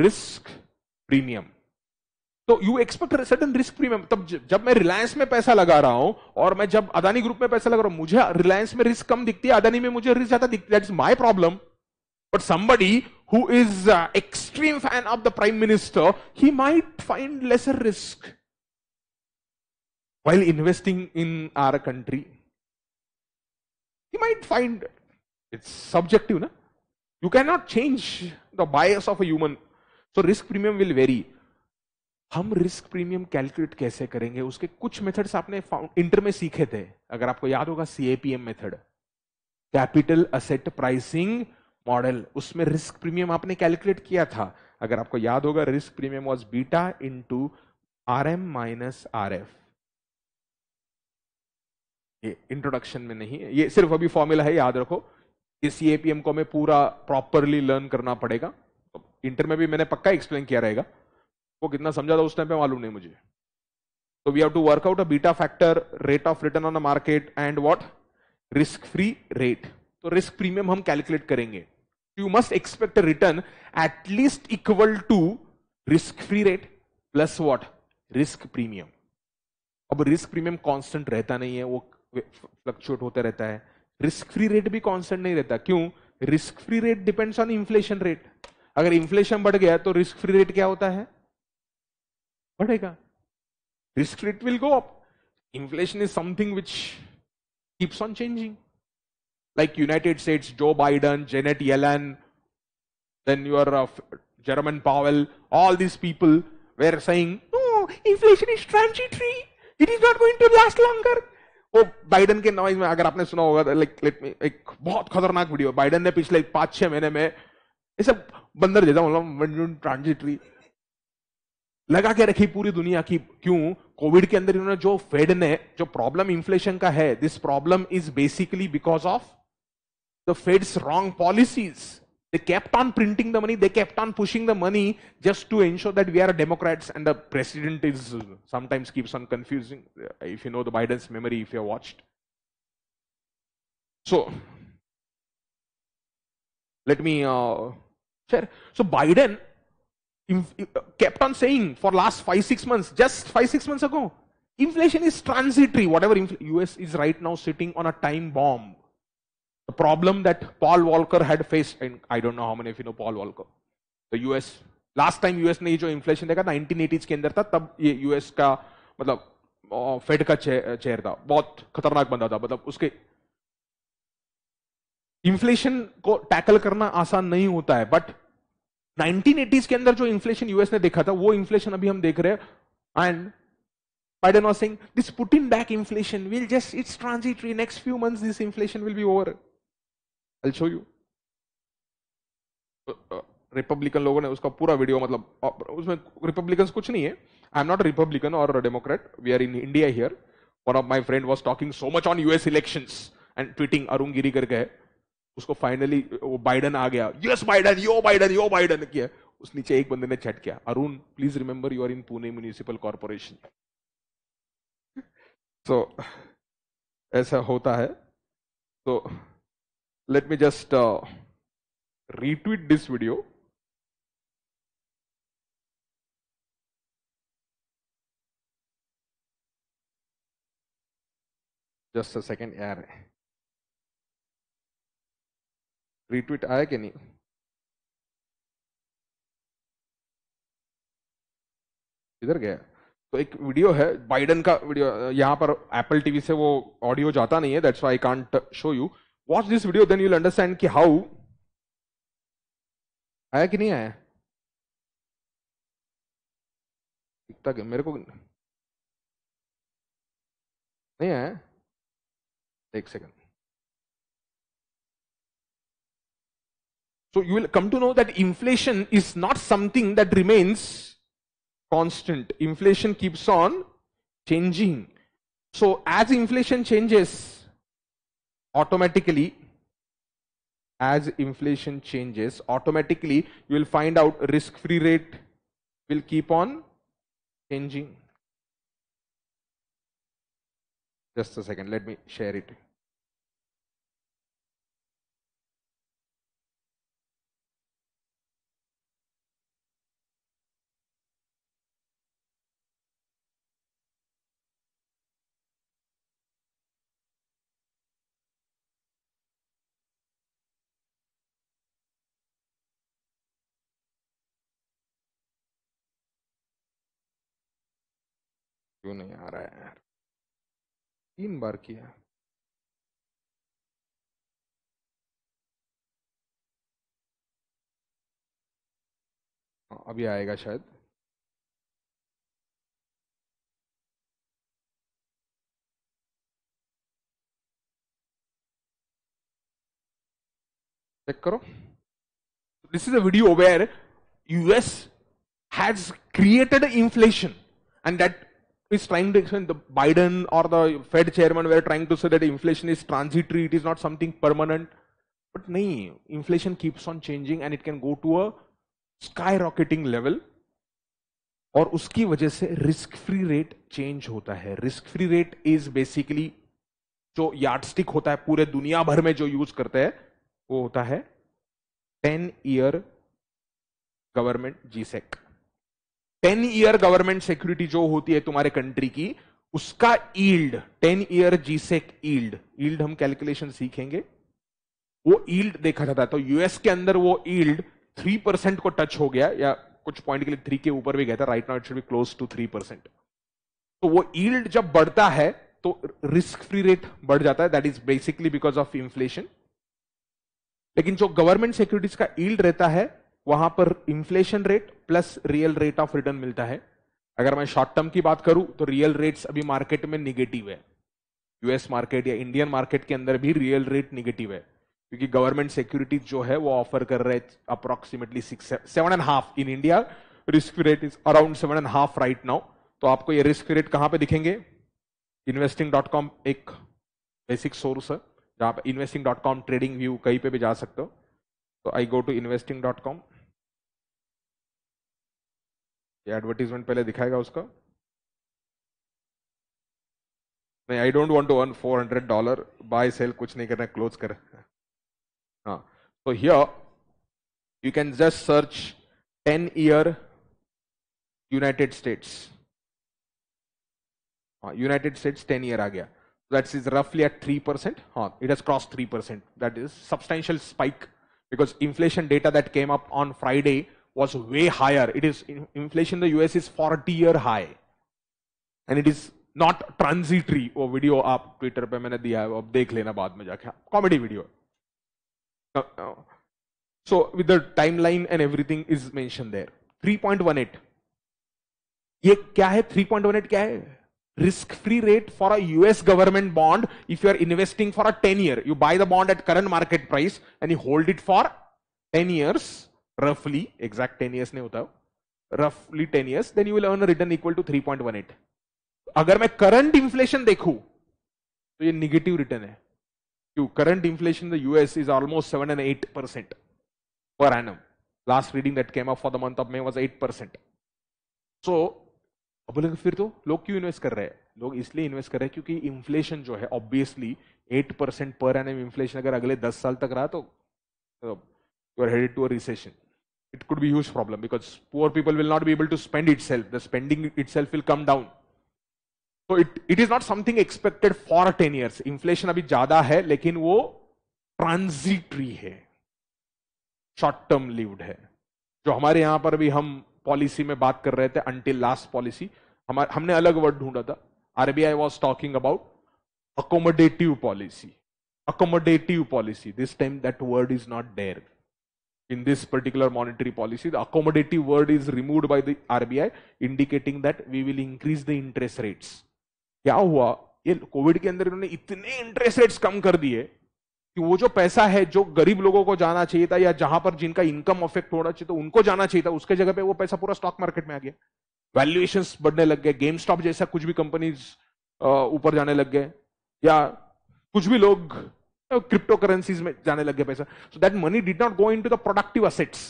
Risk premium. तो you expect certain risk premium तब जब मैं रिलायंस में पैसा लगा रहा हूं और मैं जब अदानी ग्रुप में पैसा लगा रहा हूं मुझे रिलायंस में रिस्क कम दिखती है अदानी में मुझे रिस्क ज्यादा दिखती है that my problem but somebody who is extreme fan of the prime minister he might find lesser risk while investing in our country He might find it's subjective, na? You cannot change the bias of a human. So risk premium will vary. हम risk premium calculate कैसे करेंगे उसके कुछ methods आपने inter में सीखे थे अगर आपको याद होगा CAPM method capital asset pricing model उसमें रिस्क प्रीमियम आपने कैलकुलेट किया था अगर आपको याद होगा risk premium was beta into RM R M minus R F ये इंट्रोडक्शन में नहीं है ये सिर्फ अभी फॉर्मूला है याद रखो ये सीएपीएम को हमें पूरा प्रॉपरली लर्न करना पड़ेगा इंटर में भी मैंने पक्का एक्सप्लेन किया रहेगा वो कितना समझा था उस टाइम पे मालूम नहीं मुझे तो we have to work out a beta factor rate of return on the market and what risk free rate तो रिस्क प्रीमियम हम कैलकुलेट करेंगे you must expect a return at least equal to risk free rate plus what risk premium अब risk premium constant रहता नहीं है वो fluctuate होता रहता है रिस्क फ्री रेट भी कॉन्स्टेंट नहीं रहता क्यों risk free rate depends on inflation rate अगर इन्फ्लेशन बढ़ गया तो रिस्क फ्री रेट क्या होता है बढ़ेगा risk rate will go up inflation is something which keeps on changing like United States जो Biden Janet Yellen then you Jerome Powell all this people were saying inflation is transitory it is not going to last longer वो Biden के noise में अगर आपने सुना होगा like let me एक बहुत खतरनाक वीडियो बाइडन ने पिछले पांच छह महीने में ये सब बंदर जैसा मतलब ट्रांजिटरी लगा के रखी पूरी दुनिया की क्यों कोविड के अंदर इन्होंने जो फेड ने जो प्रॉब्लम इन्फ्लेशन का है this problem is basically because of the Fed's wrong policies They kept on printing the money. They kept on pushing the money just to ensure that we are Democrats and the president is uh, sometimes keeps on confusing. Uh, if you know the Biden's memory, if you have watched. So let me uh, share. So Biden uh, kept on saying for last five six months, just five six months ago, inflation is transitory. Whatever US is right now sitting on a time bomb the problem that Paul Walker had faced, and I don't know how many of you know Paul Walker, the US, last time us ne jo inflation dekha 1980s ke andar tha tab ye us ka matlab fed ka chair tha bahut khatarnak banda tha matlab uske inflation को tackle करना आसान नहीं होता है but 1980s के अंदर जो inflation US ने देखा था वो इन्फ्लेशन अभी हम देख रहे हैं and Biden was saying this Putin back inflation will just it's transitory next few months this inflation will be over I show you Republican लोगों ने उसका पूरा वीडियो मतलब uh, उसमें रिपब्लिकन कुछ नहीं है आई एम नॉट रिपब्लिकन और Democrat we are in India here one of my friend was talking so much on US election and tweeting Arun Giri करके है उसको फाइनली uh, वो बाइडन आ गया yes Biden yo Biden yo Biden किया उस नीचे एक बंदे ने चैट किया Arun please remember you are in Pune municipal corporation so ऐसा होता है तो so, let me just uh, retweet this video. Just a second, yaar retweet आया कि नहीं इधर गया तो एक वीडियो है बाइडन का वीडियो यहां पर एप्पल टीवी से वो ऑडियो जाता नहीं है that's I can't show you watch this video then you'll understand कि हाउ आया कि नहीं आया दिखता क्या मेरे को नहीं आया एक second So you will come to know that inflation is not something that remains constant. Inflation keeps on changing. So as inflation changes, automatically as inflation changes, automatically you will find out risk-free rate will keep on changing. Just a second, let me share it. क्यों नहीं आ रहा है यार तीन बार किया हाँ, अभी आएगा शायद चेक करो this is a video where US has created inflation and that is trying to explain the Biden or the Fed chairman were trying to say that inflation is transitory, it is not something permanent. But no, inflation keeps on changing and it can go to a skyrocketing level. और उसकी वजह से risk free rate change होता है risk free rate is basically जो yardstick होता है पूरे दुनिया भर में जो यूज करते हैं वो होता है ten year government G Sec ten year government security जो होती है तुम्हारे कंट्री की उसका yield ten year G Sec yield yield हम कैलकुलेशन सीखेंगे वो ईल्ड देखा जाता है तो यूएस के अंदर वो ईल्ड थ्री परसेंट को टच हो गया या कुछ पॉइंट के लिए थ्री के ऊपर भी गया था right now it should be close to three percent तो वो ईल्ड जब बढ़ता है तो रिस्क फ्री रेट बढ़ जाता है that is basically because of inflation लेकिन जो गवर्नमेंट सिक्योरिटीज का ईल्ड रहता है वहां पर inflation rate plus real rate of return मिलता है अगर मैं शॉर्ट टर्म की बात करूं तो रियल रेट्स अभी मार्केट में निगेटिव है यूएस मार्केट या इंडियन मार्केट के अंदर भी रियल रेट निगेटिव है क्योंकि गवर्नमेंट सिक्योरिटीज जो है वो ऑफर कर रहे approximately six seven and half in India risk rate is around seven and half right now तो आपको ये रिस्क रेट कहां पे दिखेंगे इन्वेस्टिंग डॉट कॉम एक बेसिक सोर्स है जहां पर investing dot com trading view कहीं पे भी जा सकते हो तो I go to investing dot com ये एडवर्टीजमेंट पहले दिखाएगा उसका नहीं I don't want to earn four hundred dollar bye cell कुछ नहीं करना क्लोज कर हाँ तो here you can just search ten year United States United States ten year आ गया that is roughly at 3%. Huh, हाँ, it has crossed 3%. That is substantial spike because inflation data that came up on Friday was way higher. It is inflation in the US is 40 year high. And it is not transitory वो video आप Twitter पे मैंने दिया है वो आप देख लेना बाद में जाके comedy video so with the timeline and everything is mention there 3.18 ये क्या है 3.18 क्या है risk free rate for a US government bond if you are investing for a 10 year you buy the bond at current market price and you hold it for 10 years roughly exact 10 years नहीं होता roughly 10 years then you will earn a return equal to 3.18 अगर मैं current inflation देखूं तो ये negative return है क्यों current inflation the US is almost seven and eight percent per annum last reading that came up for the month of May was eight percent so बोलेंगे फिर तो लोग क्यों इन्वेस्ट कर रहे हैं लोग इसलिए इन्वेस्ट कर रहे हैं क्योंकि इन्फ्लेशन जो है obviously eight percent per annum inflation अगर अगले दस साल तक रहा तो you are headed to a recession it could be huge problem because poor people will not be able to spend itself. The spending itself will come down. तो it it is not something expected for ten years inflation अभी ज्यादा है लेकिन वो transitory है short term lived है जो हमारे यहां पर भी हम पॉलिसी में बात कर रहे थे अंटिल लास्ट पॉलिसी हमारे हमने अलग वर्ड ढूंढा था RBI was talking about accommodative policy accommodative policy this time that word is not there in this particular monetary policy, the accommodative word is removed by the RBI, indicating that we will increase the interest rates. क्या हुआ ये Covid के अंदर इन्होंने इतने interest rates कम कर दिए कि वो जो पैसा है जो गरीब लोगों को जाना चाहिए था या जहां पर जिनका इनकम अफेक्ट होना चाहिए था तो उनको जाना चाहिए था उसके जगह पे वो पैसा पूरा स्टॉक मार्केट में आ गया वैल्यूएशन बढ़ने लग गए गेम स्टॉप जैसा कुछ भी कंपनीज ऊपर जाने लग गए या कुछ भी लोग क्रिप्टो करेंसीज में जाने लग गया पैसा so that money did not go into the productive assets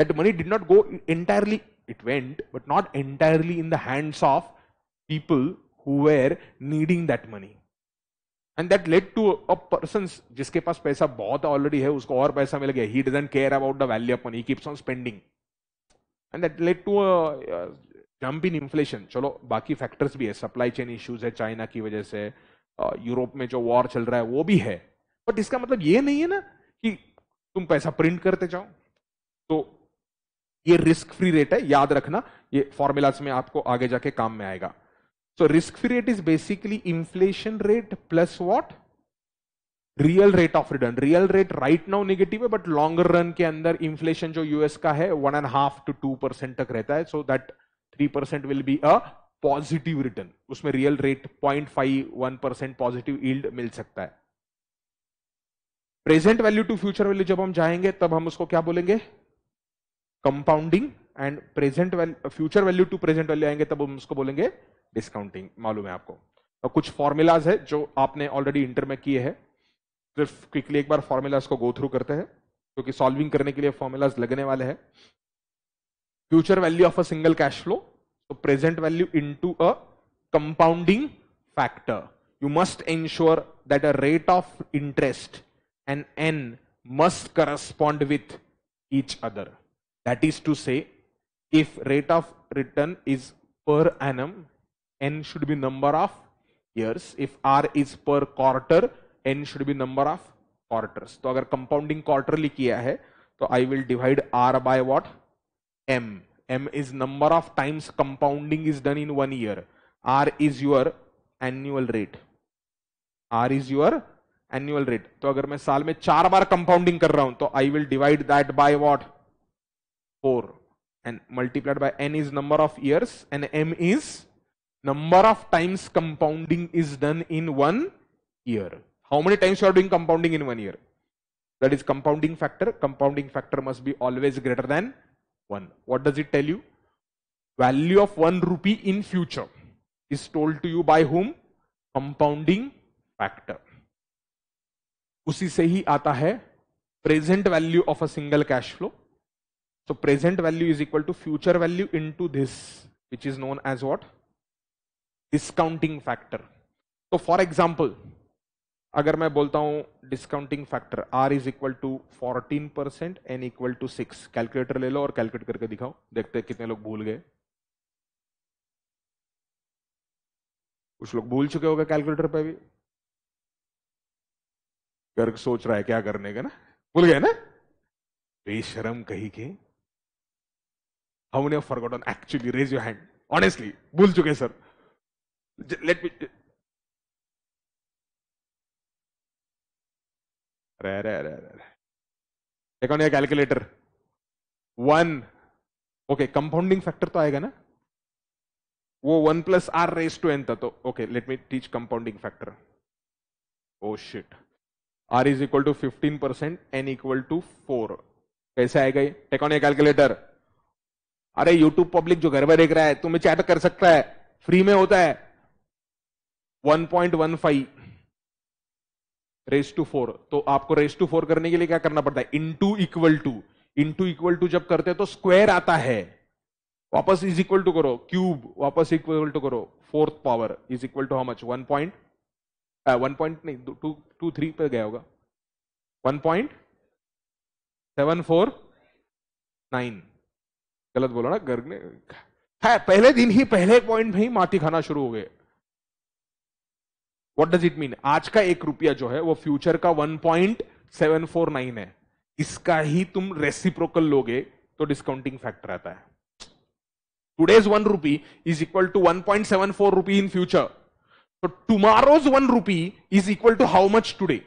that money did not go entirely it went but not entirely in the hands of people who were needing that money and that led to a person जिसके पास पैसा बहुत already है उसको और पैसा मिल गया he doesn't care about the value of money keeps on spending and that led to jump in inflation चलो बाकी फैक्टर्स भी है सप्लाई चेन इश्यूज है चाइना की वजह से यूरोप में जो वॉर चल रहा है वो भी है बट इसका मतलब ये नहीं है ना कि तुम पैसा प्रिंट करते जाओ तो ये रिस्क फ्री रेट है याद रखना ये फॉर्मूलाज में आपको आगे जाके काम में आएगा so risk free rate is basically inflation rate plus what real rate of return real rate right now negative है बट लॉन्गर रन के अंदर इन्फ्लेशन जो यूएस का है one and half two two percent तक रहता है so that three percent will be a positive return उसमें real rate point five one percent positive yield मिल सकता है present value to future value जब हम जाएंगे तब हम उसको क्या बोलेंगे compounding and present value future value to present value आएंगे तब हम उसको बोलेंगे डिस्काउंटिंग मालूम है आपको और तो कुछ फॉर्मूलाज है जो आपने ऑलरेडी इंटर में किए हैं सिर्फ क्विकली एक बार फॉर्मूलाज को गो थ्रू करते हैं क्योंकि सॉल्विंग करने के लिए फॉर्मूलाज लगने वाले हैं future value of a single cash flow तो present value into a compounding factor you must ensure that a rate of interest and n must correspond with each other. That is to say, if rate of return is per annum, n should be number of years. If r is per quarter, n should be number of quarters. So, if compounding quarterly किया है तो I will divide r by what? m. m is number of times compounding is done in one year. r is your annual rate. r is your Annual rate तो अगर मैं साल में चार बार compounding कर रहा हूं तो I will divide that by what four and multiplied by N is number of years and m is number of times compounding is done in one year how many times you are doing compounding in one year that is compounding factor compounding factor must be always greater than 1 what does it tell you value of 1 rupee in future is told to you by whom compounding factor उसी से ही आता है present value of a single cash flow so present value is equal to future value to this which is known as what discounting factor तो for example अगर मैं बोलता हूं discounting factor r is equal to fourteen percent n equal to six calculator ले लो और calculate करके दिखाओ देखते हैं कितने लोग भूल गए कुछ लोग भूल चुके होगा कैलकुलेटर पे भी गर्ग सोच रहा है क्या करने का ना भूल गए ना बेशरम कही के for forgotten actually raise your hand honestly भूल चुके सर लेट मी अरे अरे अरे अरे देखो ना calculator one okay compounding factor तो आएगा ना वो one plus r raise to n था तो okay let me teach compounding factor oh shit r is equal to fifteen percent n equal to four कैसे आएगा ये टेकोनिया कैलकुलेटर अरे यूट्यूब पब्लिक जो घर में देख रहा है तुम्हें चैट कर सकता है फ्री में होता है one point one five raise to four तो आपको रेस टू फोर करने के लिए क्या करना पड़ता है into equal to into equal to जब करते हैं तो स्क्वायर आता है वापस इज इक्वल टू करो क्यूब वापस इक्वल टू करो fourth power is equal to how much one point one uh, point नहीं टू टू थ्री पर गया होगा one point seven four nine गलत बोला ना गर्ग ने है पहले दिन ही पहले पॉइंट में ही माटी खाना शुरू हो गए वॉट डज इट मीन आज का एक रुपया जो है वो फ्यूचर का one point seven four nine है इसका ही तुम रेसिप्रोकल लोगे तो डिस्काउंटिंग फैक्टर आता है today's one rupee is equal to one point seven four rupee in future So tomorrow's one rupee is equal to how much today?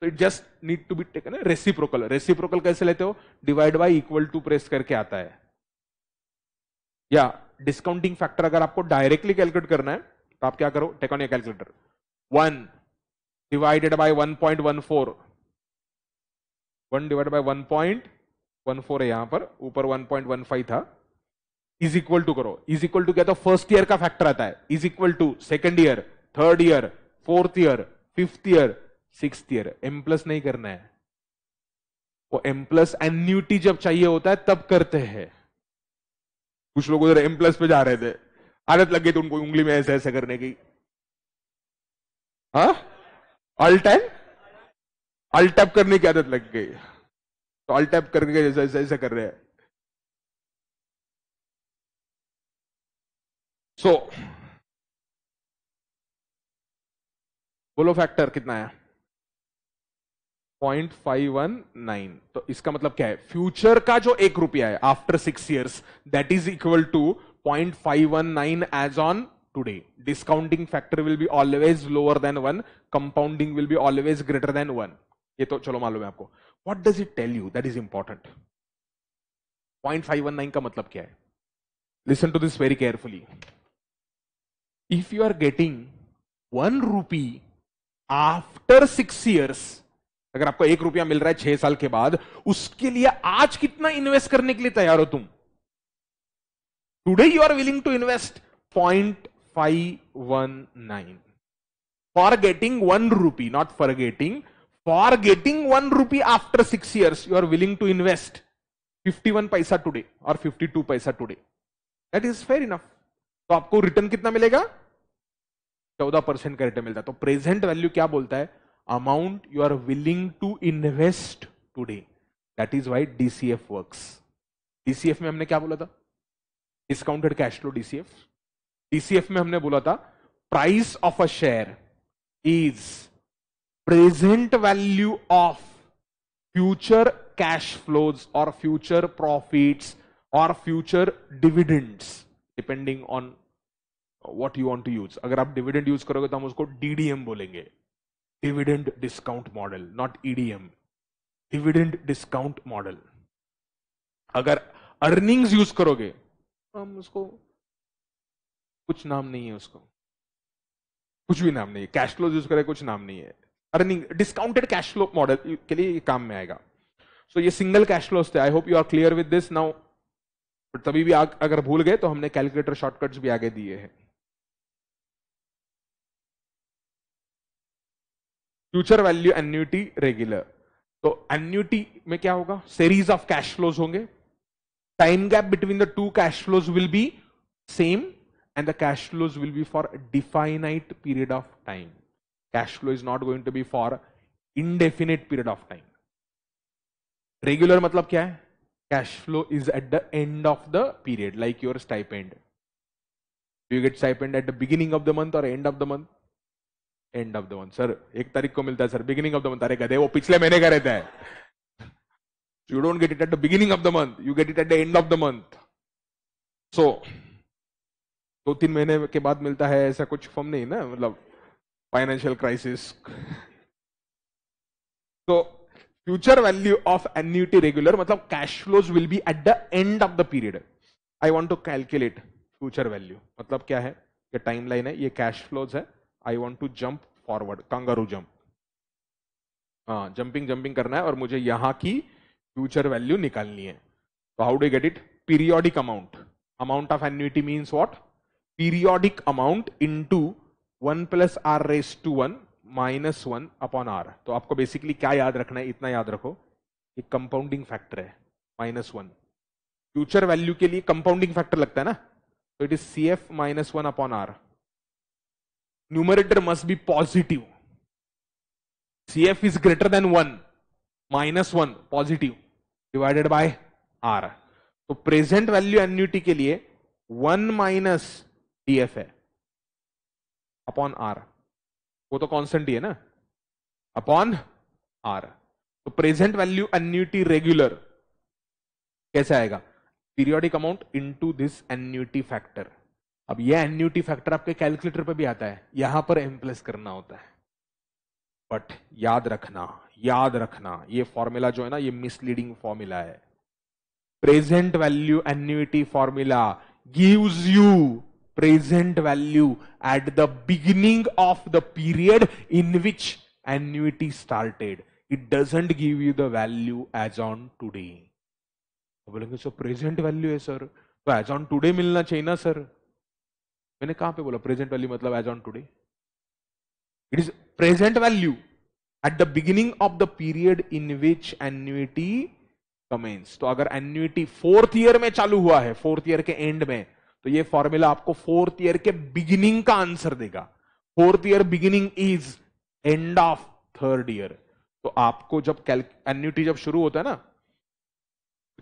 So it just need to be taken a reciprocal. Reciprocal कैसे लेते हो? Divide by equal to press करके आता है. या discounting factor अगर आपको directly calculate करना है तो आप क्या करो take on calculator one divided by 1.14 one four one divide by one point one four है यहां पर ऊपर 1.15 था इज इक्वल टू करो इज इक्वल टू क्या तो फर्स्ट ईयर का फैक्टर आता है is equal to second year third year fourth year fifth year six year M plus नहीं करना है वो एम प्लस एन्यूटी जब चाहिए होता है तब करते हैं कुछ लोग उधर एम प्लस पे जा रहे थे आदत लग गई तो उनको उंगली में ऐसे ऐसे करने की हाँ अल करने की आदत लग गई तो अल्टैप करने करके जैसे ऐसे ऐसे कर रहे हैं सो so, बोलो फैक्टर कितना आया पॉइंट फाइव वन नाइन तो इसका मतलब क्या है फ्यूचर का जो एक रुपया है after six years that is equal to point five one nine as on today discounting factor will be always lower than one compounding will be always greater than one ये तो चलो मालूम है आपको what does it tell you that is important point five one nine का मतलब क्या है listen to this very carefully if you are getting one rupee after six years अगर आपको एक रुपया मिल रहा है छह साल के बाद उसके लिए आज कितना इन्वेस्ट करने के लिए तैयार हो तुम today you are willing to invest point five one nine for getting one rupee not for getting for getting one rupee after six years you are willing to invest fifty one paisa today और fifty two paisa today that is fair enough तो आपको return कितना मिलेगा चौदह percent का return मिलता है तो प्रेजेंट वैल्यू क्या बोलता है amount you are willing to invest today that is why DCF work DCF में हमने क्या बोला था discounted cash flow DCF DCF में हमने बोला था price of a share is present value of future cash flows और फ्यूचर प्रॉफिट्स और future dividends depending on what you want to use अगर आप डिविडेंड यूज करोगे तो हम उसको डीडीएम बोलेंगे dividend discount model not EDM dividend discount model अगर अर्निंग्स यूज करोगे तो हम उसको कुछ नाम नहीं है उसको कुछ भी नाम नहीं है कैश फ्लो यूज करें कुछ नाम नहीं है earning discounted cash flow model के लिए काम में आएगा सो so, ये सिंगल कैश फ्लोस थे I hope you are clear with this now तभी भी अगर भूल गए तो हमने कैलकुलेटर शॉर्टकट्स भी आगे दिए हैं फ्यूचर वैल्यू एन्यूटी रेगुलर तो एन्यूटी में क्या होगा सीरीज ऑफ कैश फ्लोज होंगे time gap between the two cash flows will be same and the cash flows will be for definite period of time cash flow is not going to be for indefinite period of time regular मतलब क्या है cash flow is at the end of the period like your stipend you get stipend eight the beginning of the month और end of the month end of the month sir एक तारीख को मिलता है sir beginning of the month अरे गधे वो पिछले महीने का रहता है you don't get it at the beginning of the month you get it at the end of the month so दो तीन महीने के बाद मिलता है ऐसा कुछ फॉर्म नहीं ना मतलब फाइनेंशियल क्राइसिस तो future value of annuity regular मतलब cash flows will be at the end of the period I want to calculate future value मतलब क्या है ये टाइम लाइन है ये कैश फ्लोज है I want to jump forward kangaroo jump हाँ jumping jumping करना है और मुझे यहां की फ्यूचर वैल्यू निकालनी है तो how do get it periodic amount amount of annuity means what periodic amount into one plus r raise to one minus one upon r तो आपको बेसिकली क्या याद रखना है इतना याद रखो एक कंपाउंडिंग फैक्टर है माइनस वन फ्यूचर वैल्यू के लिए कंपाउंडिंग फैक्टर लगता है ना तो it is C F minus one upon r numerator must be positive. CF is greater than 1, minus 1 positive divided by R. तो प्रेजेंट वैल्यू एन्यूटी के लिए 1 माइनस डीएफ है अपॉन आर वो तो कांस्टेंट ही है ना अपॉन आर तो प्रेजेंट वैल्यू एन्यूटी रेगुलर कैसे आएगा periodic amount into this annuity factor अब यह एन्यूटी फैक्टर आपके कैलकुलेटर पे भी आता है यहां पर एम प्लस करना होता है बट याद रखना याद रखना ये फॉर्मूला जो है ना ये मिसलीडिंग फॉर्मूला है present value annuity formula gives you present value at the beginning of the period in which annuity started it doesn't give you the value as on today बोलेंगे सर प्रेजेंट वैल्यू है sir तो as on today मिलना चाहिए ना sir मैंने कहां पे बोला प्रेजेंट वैल्यू मतलब as on today it is present value at the beginning of the period in which annuity commence तो अगर एन्युटी फोर्थ ईयर में चालू हुआ है फोर्थ ईयर के एंड में तो ये फॉर्मूला आपको फोर्थ ईयर के बिगिनिंग का आंसर देगा fourth year beginning is end of third year तो आपको जब एन्यूटी जब शुरू होता है ना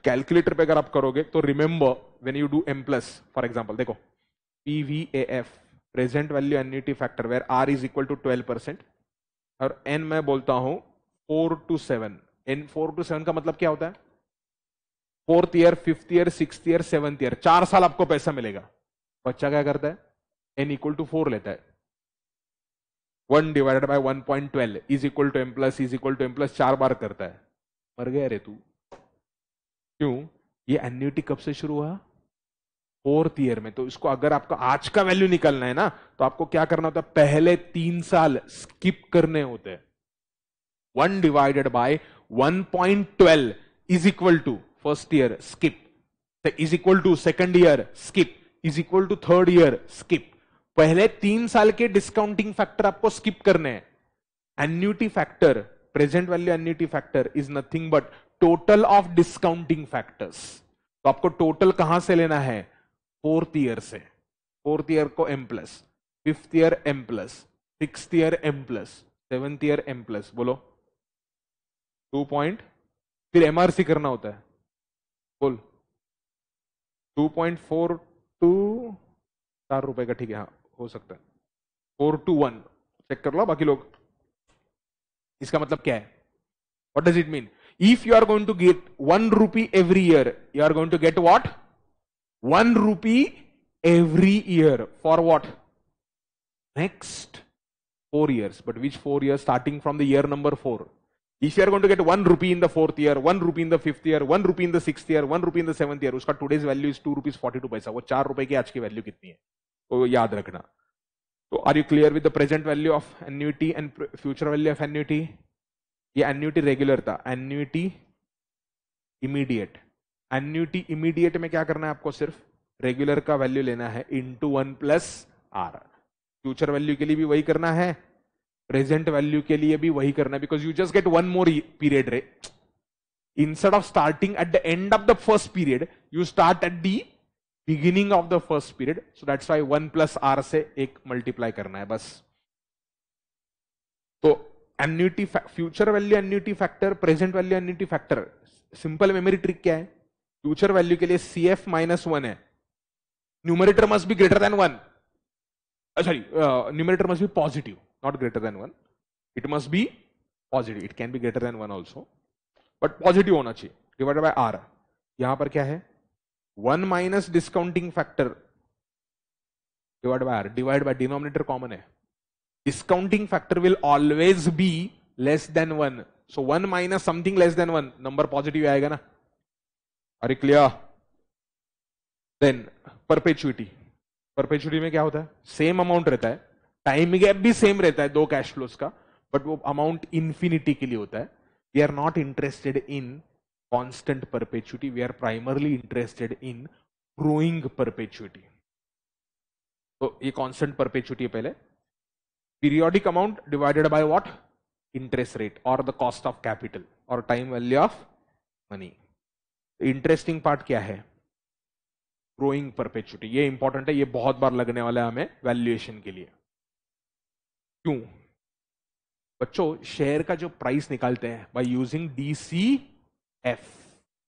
कैलकुलेटर पे अगर आप करोगे तो remember when you do M plus for example देखो PVAF present value annuity factor where r is equal to twelve percent और एन मैं बोलता हूं four to seven N four to seven का मतलब क्या होता है fourth year fifth year six year seventh year चार साल आपको पैसा मिलेगा बच्चा क्या करता है एन इक्वल टू फोर लेता है one divided by one point twelve is equal to M plus is equal to M plus चार बार करता है मर गया रे तू क्यों ये एन्यूटी कब से शुरू हुआ फोर्थ ईयर में तो इसको अगर आपको आज का वैल्यू निकलना है ना तो आपको क्या करना होता है पहले तीन साल स्किप करने होते one divided by twelve is equal to first year skip तो is equal to second year skip is equal to third year skip पहले तीन साल के डिस्काउंटिंग फैक्टर आपको स्किप करने हैं annuity factor present value annuity factor is nothing but total of discounting factors तो आपको टोटल कहां से लेना है फोर्थ ईयर से फोर्थ ईयर को M plus fifth year M plus six year M plus seventh year M plus बोलो two point फिर एमआरसी करना होता है बोल टू पॉइंट फोर टू चार रुपए का ठीक है हाँ हो सकता है फोर टू वन चेक कर लो बाकी लोग इसका मतलब क्या है what does it mean if you are going to get one rupee every year you are going to get what one rupee every year for what? Next four years. But which four years? Starting from the year number four. If you are going to get one rupee in the fourth year, one rupee in the fifth year, one rupee in the sixth year, one rupee in the seventh year उसका today's value is two rupees forty two paisa वो चार रुपए की आज की value कितनी है तो याद रखना तो are you clear with the present value of annuity and future value of annuity ये एन्यूटी रेगुलर था एन्यूटी इमीडिएट एन्यूटी इमीडिएट में क्या करना है आपको सिर्फ रेगुलर का वैल्यू लेना है into one plus r future value के लिए भी वही करना है प्रेजेंट वैल्यू के लिए भी वही करना है because you just get one more period रे instead of starting at the end of the first period you start at the beginning of the first period so that's why one plus r से एक multiply करना है बस तो annuity future value annuity factor present value annuity factor simple memory trick क्या है future value के लिए सी एफ माइनस वन है numerator must B greater than one sorry numerator must be positive not greater than one it must be positive it can be greater than one also but positive होना चाहिए divided by r यहां पर क्या है one minus discounting factor divide by r divide by denominator common है discounting factor will always be less than one so one minus something less than one number positive आएगा ना Are you clear? Then perpetuity. Perpetuity में क्या होता है same amount रहता है time gap भी सेम रहता है दो कैश फ्लोज का बट वो अमाउंट इन्फिनिटी के लिए होता है we are not interested in constant perpetuity we are primarily interested in growing perpetuity तो ये कॉन्स्टेंट परपेचुटी है पहले periodic amount divided by what interest rate और द कॉस्ट ऑफ कैपिटल और time value of money interesting part क्या है growing perpetuity ये important है ये बहुत बार लगने वाला है हमें वैल्यूएशन के लिए क्यों बच्चों शेयर का जो प्राइस निकालते हैं by using DCF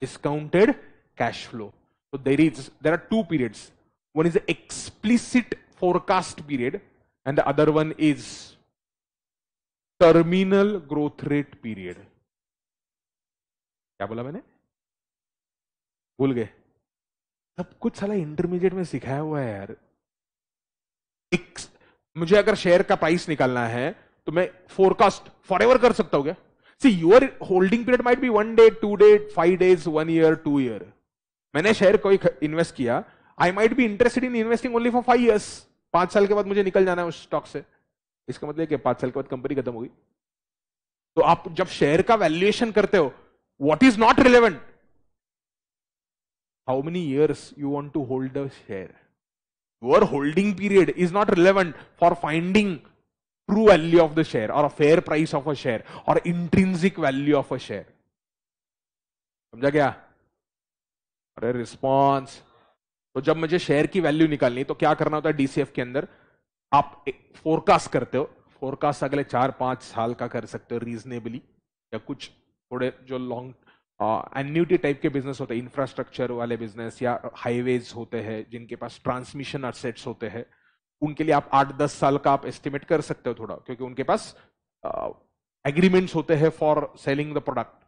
discounted cash flow तो there is there are two periods one is explicit forecast period and the other one is terminal growth rate period क्या बोला मैंने भूल गए सब कुछ साला इंटरमीडिएट में सिखाया हुआ है यार एक मुझे अगर शेयर का प्राइस निकालना है तो मैं फोरकास्ट फॉर एवर कर सकता हूं क्या see your holding period might be one day two day five days one year two year मैंने शेयर कोई इन्वेस्ट किया I might be interested in investing only for five years पांच साल के बाद मुझे निकल जाना है उस स्टॉक से इसका मतलब कि पांच साल के बाद कंपनी खत्म होगी तो आप जब शेयर का वैल्यूएशन करते हो what is not relevant how many years you want to hold the share. Your holding period is not relevant for finding true value of the share or a fair price of a share or intrinsic value of a share. समझा गया अरे response तो जब मुझे share की value निकालनी तो क्या करना होता है डीसीएफ के अंदर आप फोरकास्ट करते हो फोरकास्ट अगले चार पांच साल का कर सकते हो रीजनेबली या कुछ थोड़े जो लॉन्ग एन्यूटी टाइप के बिजनेस होते हैं इंफ्रास्ट्रक्चर वाले बिजनेस या हाईवेज होते हैं जिनके पास ट्रांसमिशन असेट्स होते हैं उनके लिए आप आठ दस साल का आप एस्टिमेट कर सकते हो थोड़ा क्योंकि उनके पास एग्रीमेंट्स होते हैं फॉर सेलिंग द प्रोडक्ट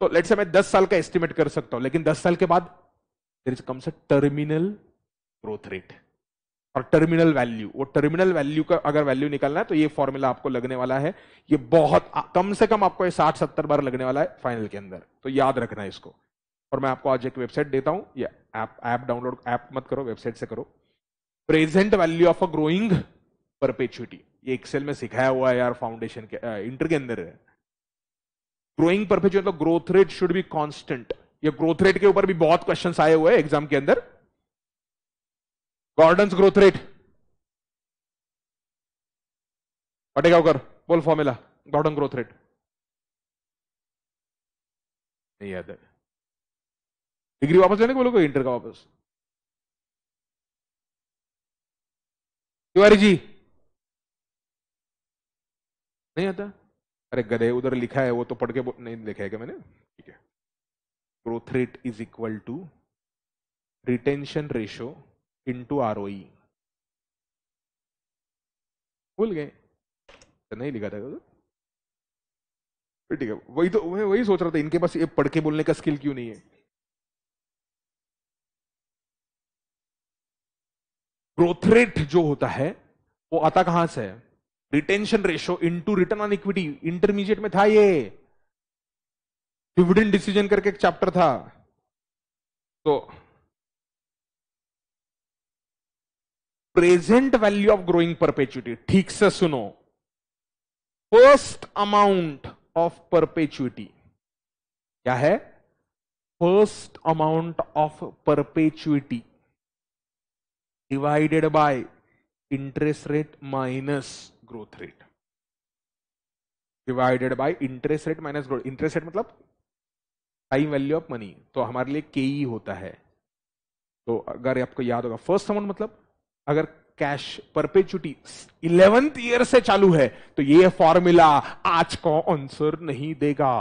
तो लेट से मैं दस साल का एस्टिमेट कर सकता हूं लेकिन दस साल के बाद there is terminal growth rate और टर्मिनल वैल्यू वो टर्मिनल वैल्यू का अगर वैल्यू निकालना है तो ये फॉर्मूला आपको लगने वाला है ये बहुत कम से कम आपको ये साठ सत्तर बार लगने वाला है फाइनल के अंदर तो याद रखना है इसको और मैं आपको आज एक वेबसाइट देता हूं ये ऐप ऐप डाउनलोड ऐप मत करो वेबसाइट से करो present value of a growing perpetuity ये एक्सेल में सिखाया हुआ है यार फाउंडेशन के इंटर के अंदर ग्रोइंग परपेचुटी मतलब growth rate should be constant ये ग्रोथ रेट के ऊपर भी बहुत क्वेश्चन आए हुए हैं एग्जाम के अंदर गॉर्डन ग्रोथ रेट पटेगावकर बोल फॉर्म्यूला गॉर्डन ग्रोथ रेट नहीं याद है डिग्री वापस लेने को बोलोगे इंटर का वापस तिवारी जी नहीं आता अरे गधे उधर लिखा है वो तो पढ़ के नहीं लिखा है क्या मैंने ठीक है growth rate is equal to retention ratio into r o भूल गए तो नहीं लिखा था तो? ठीक है वही तो मैं वही सोच रहा था इनके पास ये पढ़ के बोलने का स्किल क्यों नहीं है ग्रोथ रेट जो होता है वो आता कहां से है retention ratio into return on equity intermediate में था ये डिविडेंड डिसीजन करके एक चैप्टर था तो present value of growing perpetuity ठीक से सुनो फर्स्ट अमाउंट ऑफ परपेचुटी क्या है first amount of perpetuity divided by interest rate minus growth rate divided by interest rate minus growth interest rate मतलब टाइम वैल्यू ऑफ मनी तो हमारे लिए के e होता है तो अगर आपको याद होगा फर्स्ट अमाउंट मतलब अगर कैश परपेचुटी इलेवेंथ ईयर से चालू है तो ये फॉर्मूला आज को आंसर नहीं देगा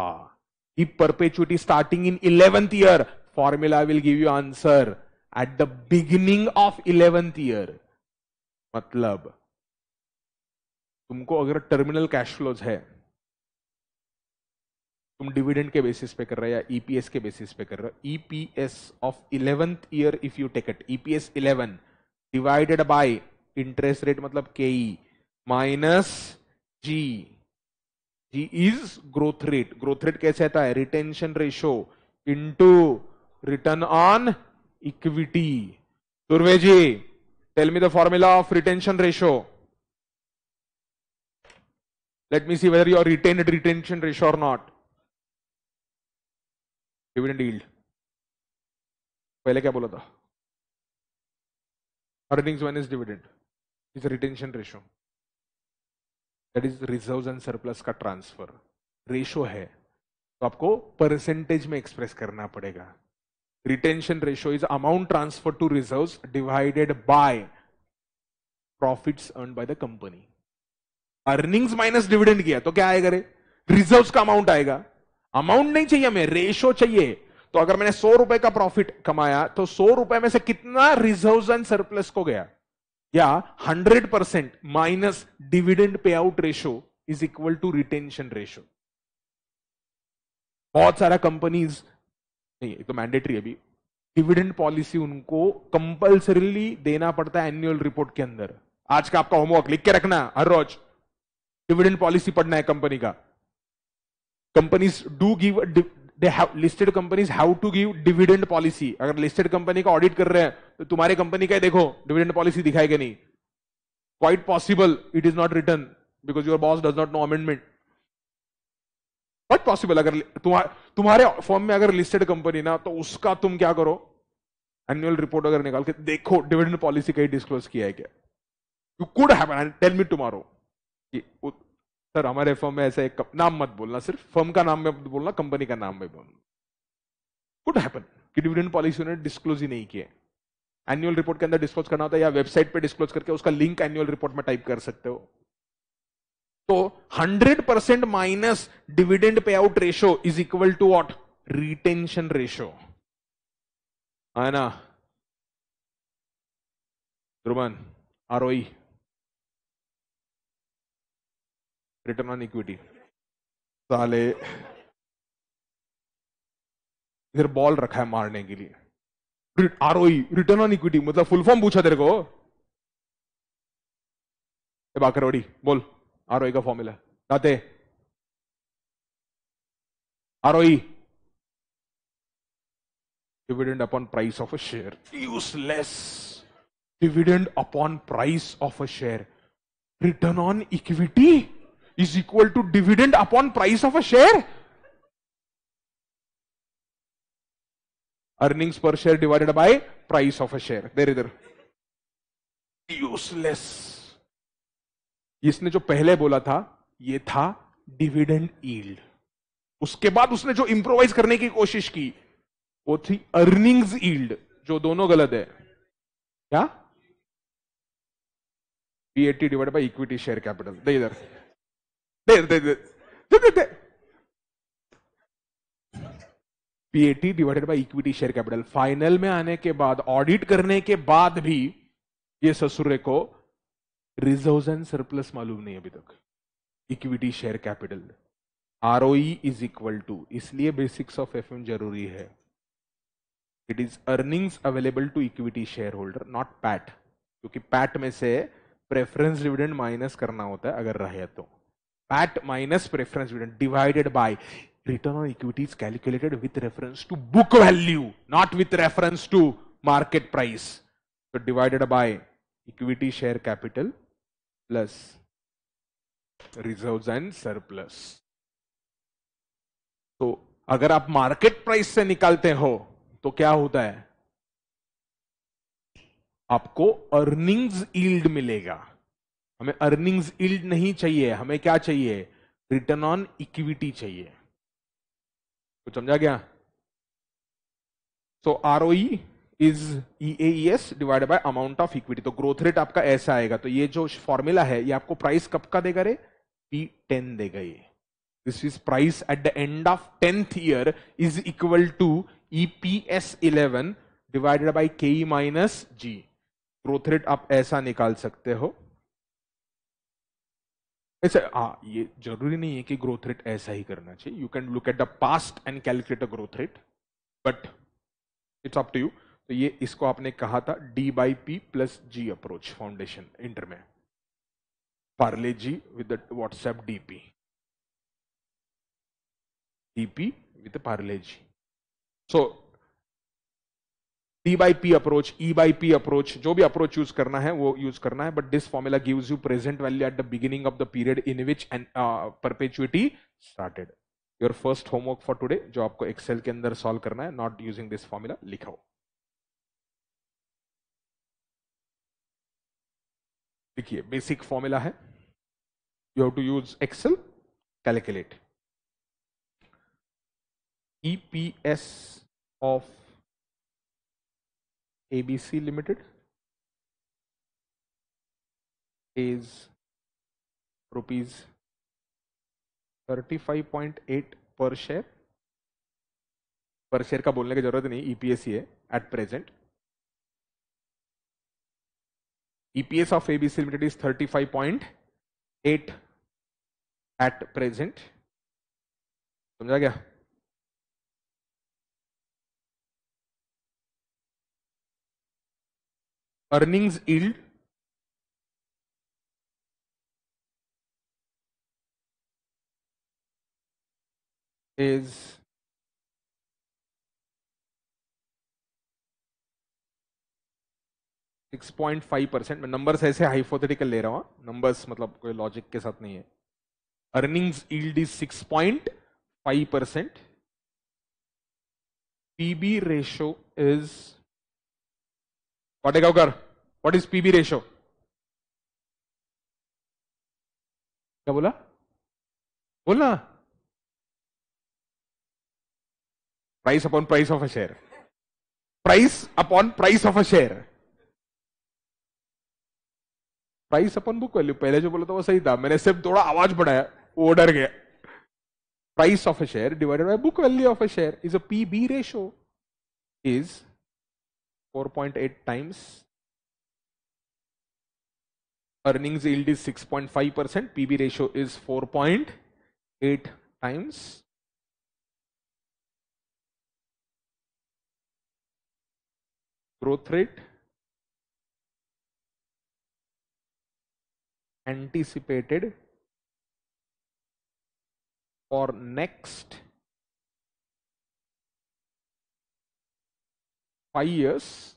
if perpetuity starting in 11th year formula will give you answer at the beginning of 11th year मतलब तुमको अगर टर्मिनल कैश फ्लोज है तुम डिविडेंड के बेसिस पे कर रहे हो या ईपीएस e के बेसिस पे कर रहे हो EPS of eleventh year if you take it EPS eleven divided by interest rate मतलब के E e minus G G is growth rate growth rate कैसे आता है retention ratio into return on equity Durve ji tell me the formula of retention ratio let me see whether your retained retention ratio और not dividend deal पहले क्या बोला था earnings one is dividend is retention ratio that is reserves and surplus का transfer ratio है तो आपको percentage में एक्सप्रेस करना पड़ेगा retention ratio is amount transfer to reserves divided by profits earn by the company earnings minus dividend किया तो क्या आएगा रे रिजर्व्स का अमाउंट आएगा अमाउंट नहीं चाहिए हमें रेशो चाहिए तो अगर मैंने सौ रुपए का प्रॉफिट कमाया तो सौ रुपए में से कितना रिजर्व एंड सरप्लस को गया या hundred percent minus dividend pay out ratio is equal to retention ratio बहुत सारा कंपनीज नहीं तो मैंडेटरी अभी डिविडेंड पॉलिसी उनको कंपल्सरीली देना पड़ता है एन्युअल रिपोर्ट के अंदर आज का आपका होमवर्क लिख के रखना हर रोज डिविडेंड पॉलिसी पढ़ना है कंपनी का companies do give they listed companies have to give dividend policy अगर लिस्टेड कंपनी का ऑडिट कर रहे हैं तो तुम्हारे कंपनी का देखो डिविडेंड पॉलिसी दिखाई कि नहीं quite possible it is not return because your boss does not know amendment but possible अगर तुम्हारे फॉर्म में अगर लिस्टेड कंपनी ना तो उसका तुम क्या करो एनुअल रिपोर्ट अगर निकाल के देखो डिविडेंड पॉलिसी कहीं डिस्क्लोज किया है क्या you could have tell me tomorrow sir हमारे फर्म में ऐसा एक कप, नाम मत बोलना सिर्फ फर्म का नाम मत बोलना कंपनी का नाम में बोलना कुड हैपन कि डिविडेंड पॉलिसी उन्होंने डिस्क्लोज ही नहीं किया एनुअल रिपोर्ट के अंदर डिस्क्लोज करना होता है या वेबसाइट पे डिस्क्लोज करके उसका लिंक एनुअल रिपोर्ट में टाइप कर सकते हो तो 100 percent minus dividend pay out ratio is equal to what retention ratio है ना ध्रुवन आरोही return on equity. साले इधर बॉल रखा है मारने के लिए आर रिटर्न ऑन इक्विटी मतलब फुल फॉर्म पूछा तेरे को बाकरवाड़ी बोल आर e का फॉर्मूला दाते R dividend upon price of a share useless dividend upon price of a share return on equity is equal to dividend upon price of a share. Earnings per share divided by price of a share. There इधर Useless. इसने जो पहले बोला था ये था dividend yield उसके बाद उसने जो इंप्रोवाइज करने की कोशिश की वो थी अर्निंग्स ईल्ड जो दोनों गलत है क्या PAT divide by equity share capital दे इधर दे दे दे दे दे PAT divided by equity share capital final में आने के बाद ऑडिट करने के बाद भी ये ससुरे को रिजर्व एंड सरप्लस मालूम नहीं अभी तक equity share capital ROE is equal to इसलिए बेसिक्स ऑफ एफ जरूरी है it is earnings available to equity share holder not PAT क्योंकि पैट में से प्रेफरेंस डिविडेंड माइनस करना होता है अगर रहे तो PAT minus preference dividend divided by return on equity is calculated with reference to book value, not with reference to market price. So divided by equity share capital plus reserves and surplus. तो अगर आप market price से निकालते हो तो क्या होता है आपको अर्निंग्स ईल्ड मिलेगा हमें अर्निंग्स इल्ड नहीं चाहिए हमें क्या चाहिए रिटर्न ऑन इक्विटी चाहिए तो समझा गया so R is E S divide by amount of equity तो ग्रोथ रेट आपका ऐसा आएगा तो ये जो फॉर्मूला है ये आपको प्राइस कब का देगा रे पी टेन देगा ये this is price at the end of tenth year is equal to E P S eleven divided by K minus G growth rate आप ऐसा निकाल सकते हो ऐसे हाँ ये जरूरी नहीं है कि ग्रोथ रेट ऐसा ही करना चाहिए you can look at the past and calculate a growth rate but it's up to you तो ये इसको आपने कहा था D by P plus G approach foundation inter में Parle G with WhatsApp D P with Parle G so D by P approach E by P approach जो भी approach use करना है वो यूज करना है but this formula gives you present value at the beginning of the period in which and perpetuity started your first homework for today जो आपको Excel के अंदर सॉल्व करना है नॉट यूजिंग दिस फॉर्मूला लिखा हो देखिए बेसिक फॉर्मूला है you have to use Excel calculate E P S of ABC Limited is rupees 35.8 पर शेयर पर शेयर का बोलने की जरूरत नहीं ईपीएस e ही है at present EPS of ABC limited is 35.8 at present समझा गया earnings yield is six point five percent मैं नंबर्स ऐसे हाइपोथेटिकल ले रहा हूं नंबर्स हाँ। मतलब कोई लॉजिक के साथ नहीं है earnings yield is six point five percent PB ratio is कटेगा व्हाट इज पीबी रेशो क्या बोला बोलना price upon price of a share price upon price of a share price upon book value पहले जो बोला था वो सही था मैंने सिर्फ थोड़ा आवाज बढ़ाया वो डर गया price of a share divided by book value of a share is a P B ratio is 4.8 times earnings yield is 6.5%, PB ratio is 4.8 times. Growth rate, anticipated for next 5 years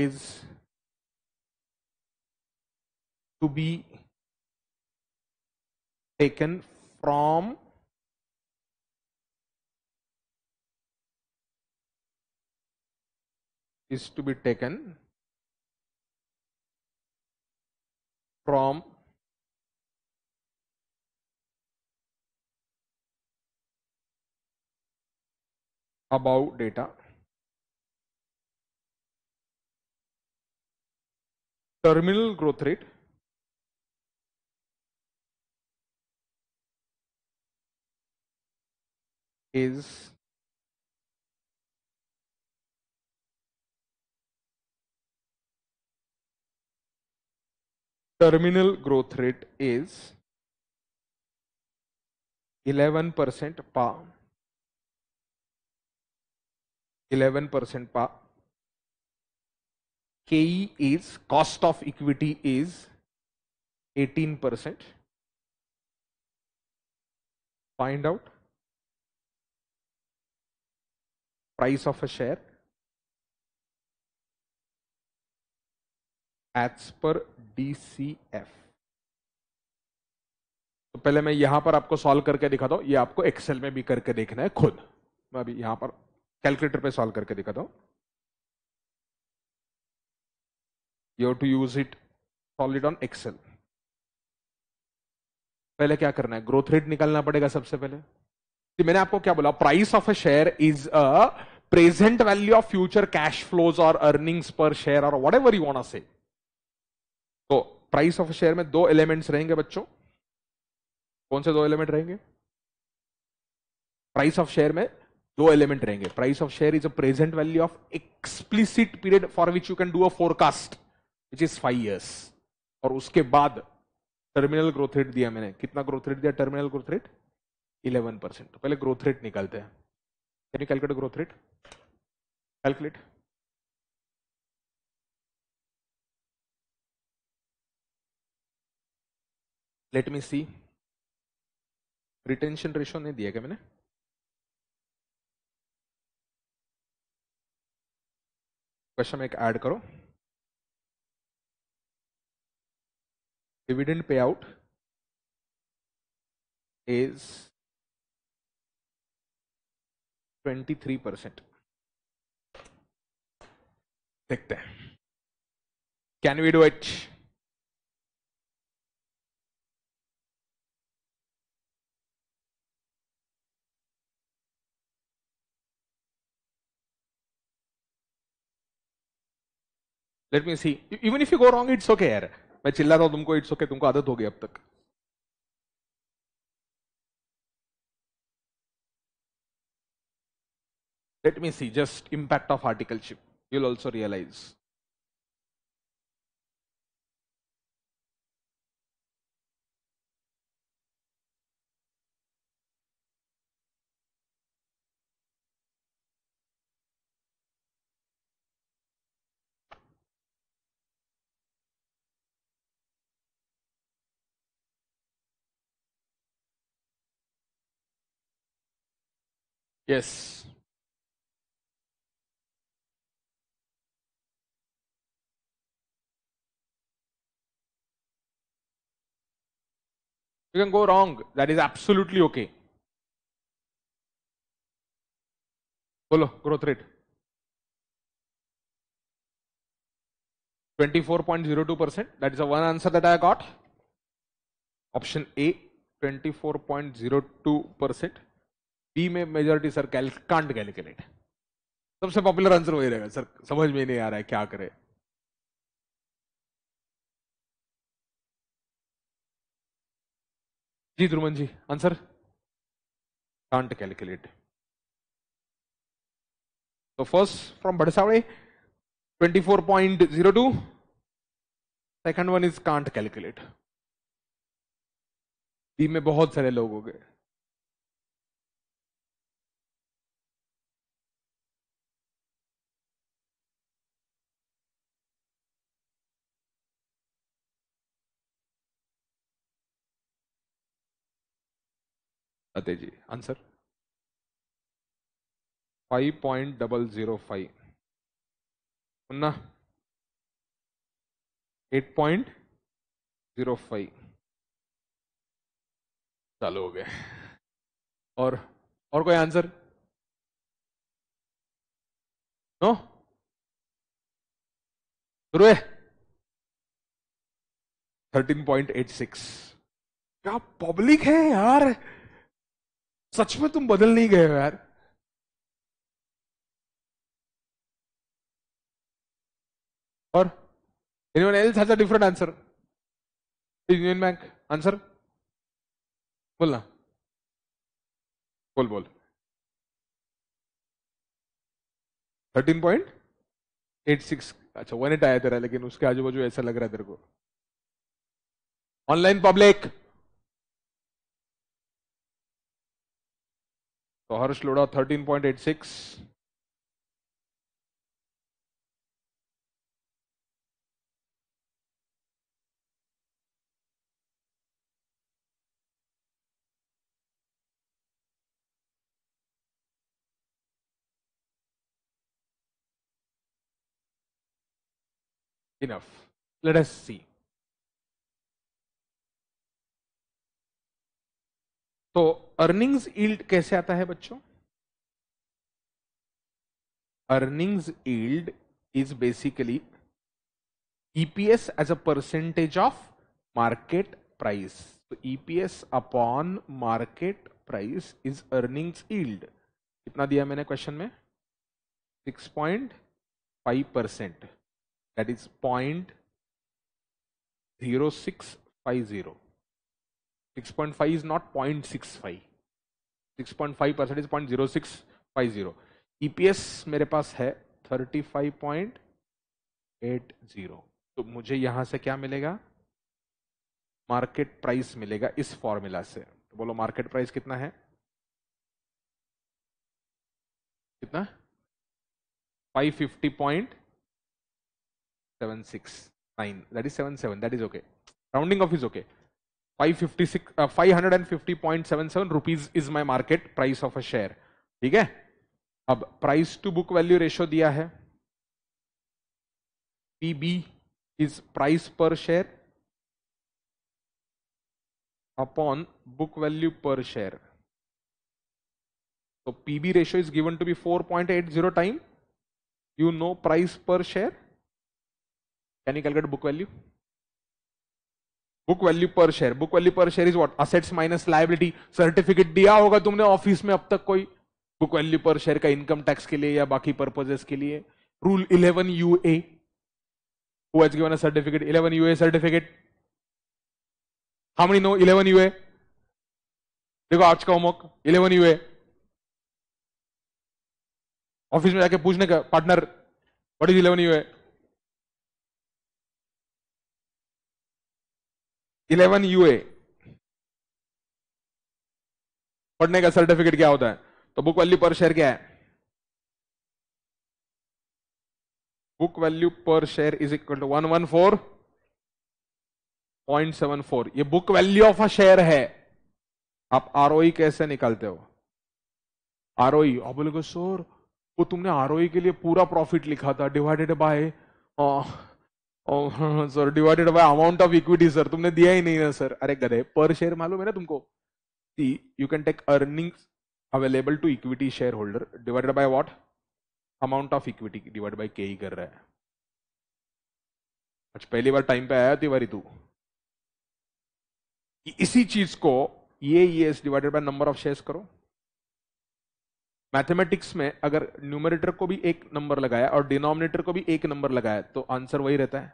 is to be taken from is to be taken from above data terminal growth rate is terminal growth rate is 11% per 11% per KE is cost of equity is 18%. Find out price of a share as पर DCF. तो पहले मैं यहां पर आपको solve करके दिखाता हूं ये आपको एक्सेल में भी करके देखना है खुद मैं अभी यहां पर कैलकुलेटर पे सॉल्व करके दिखाता हूं you have to use it solid on excel पहले क्या करना है ग्रोथ रेट निकालना पड़ेगा सबसे पहले तो मैंने आपको क्या बोला price of a share is a present value of future cash flows और अर्निंग्स पर शेयर और वट एवर यू वॉन्ट से तो प्राइस ऑफ शेयर में दो एलिमेंट्स रहेंगे बच्चों कौन से दो एलिमेंट रहेंगे प्राइस ऑफ शेयर में दो एलिमेंट रहेंगे price of share is a present value of explicit period for which you can do a forecast which is five years और उसके बाद टर्मिनल ग्रोथ रेट दिया मैंने कितना ग्रोथ रेट दिया terminal growth rate eleven percent पहले growth rate निकालते हैं can you calculate growth rate calculate let me see retention ratio नहीं दिया क्या मैंने क्वेश्चन में एक ऐड करो dividend payout is 23 percent देखते हैं can we do it let me see even if you go wrong it's okay here मैं चिल्ला रहा हूं तुमको इट्स ओके तुमको आदत होगी अब तक let me see just impact of articleship you'll also realize yes You can go wrong. That is absolutely okay. बोलो growth rate. 24.02 percent. That is the one answer that I got. Option A, 24.02 percent. B में majority sir cal can't calculate सबसे popular answer वही रहेगा sir समझ में नहीं आ रहा है क्या करे ji Dhruman ji answer can't calculate तो फर्स्ट फ्रॉम बड़सावे 24.02 second one is can't calculate B में बहुत सारे लोग हो गए अतः जी आंसर 5.005 जीरो 8.05 चालू हो गए और और कोई आंसर नो शुरू है 13.86 क्या पब्लिक है यार सच में तुम बदल नहीं गए हो यार और anyone else has a different answer union bank answer बोलना बोल बोल थर्टीन पॉइंट एट सिक्स अच्छा वन एट आया तेरा लेकिन उसके आजू बाजू ऐसा लग रहा है तेरे को ऑनलाइन पब्लिक तो Harsh Loda thirteen 13.86 enough let us see तो अर्निंग्स ईल्ड कैसे आता है बच्चों earnings yield is basically EPS as a percentage of market price तो EPS upon market price is earnings yield कितना दिया मैंने क्वेश्चन में 6.5 percent that is point zero six five zero not point six five six point five percentage point zero six five zero EPS e मेरे पास है thirty five point eight zero तो मुझे यहां से क्या मिलेगा मार्केट प्राइस मिलेगा इस फॉर्मूला से तो बोलो मार्केट प्राइस कितना है कितना five fifty point seven six nine that is seven seven that is okay rounding off is okay 556 uh, 550.77 rupees is my market price of a share ठीक है अब price to book value ratio दिया है PB is price per share upon book value per share तो PB ratio is given to be 4.80 time you know price per share can you calculate book value book value per share book value per share is what assets minus liability certificate दिया होगा तुमने office में अब तक कोई book value per share का income tax के लिए या बाकी पर्पजेस के लिए rule eleven U A who certificate eleven U certificate how UA no eleven U देखो आज का होमवर्क 11 UA ऑफिस में जाके पूछने का partner what is U UA eleven A पढ़ने का सर्टिफिकेट क्या होता है तो बुक वैल्यू पर शेयर क्या है book value per share is equal to one one four point seven four ये book value of a share है आप आरओई e कैसे निकालते हो आरओई e। आप बोलोगे सर वो तुमने आरओई e के लिए पूरा प्रॉफिट लिखा था divided by sir divided by amount of equity sir तुमने दिया ही नहीं ना सर अरे गधे पर शेयर मालूम है ना तुमको see you can take earning available to equity share holder divided by what amount of equity divide by के ही कर रहा है अच्छा पहली बार टाइम पे आया तिवारी तू इसी चीज को ये E S divided by number of shares करो मैथमेटिक्स में अगर न्यूमरेटर को भी एक नंबर लगाया और डिनोमिनेटर को भी एक नंबर लगाया तो आंसर वही रहता है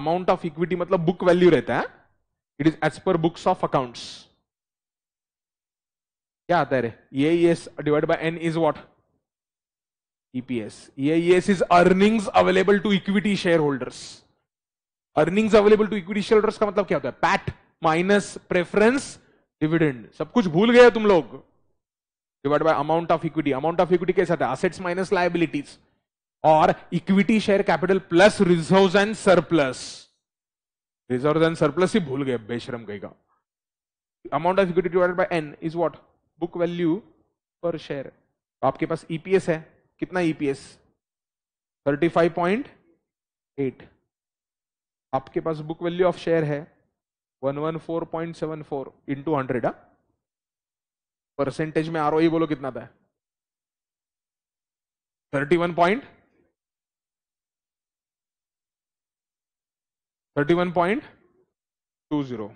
अमाउंट ऑफ इक्विटी मतलब बुक वैल्यू रहता है it is as per books of accounts क्या आता है रे ये S divide by N is what EPS S is earnings available to equity share holders earnings available to equity share holders का मतलब क्या होता है पैट माइनस प्रेफरेंस डिविडेंड सब कुछ भूल गए तुम लोग divide by amount of equity amount of equity कैसा था असेट्स माइनस लाइबिलिटीज और equity share capital plus reserve and surplus reserve and surplus ही भूल गए बेशरम कहेगा amount of equity divide by N is what book value per share तो आपके पास ईपीएस e है कितना EPS thirty five point eight आपके पास बुक वैल्यू ऑफ शेयर है one one four point four into 100 hundred percentage में ROE बोलो कितना था thirty one point thirty one point two zero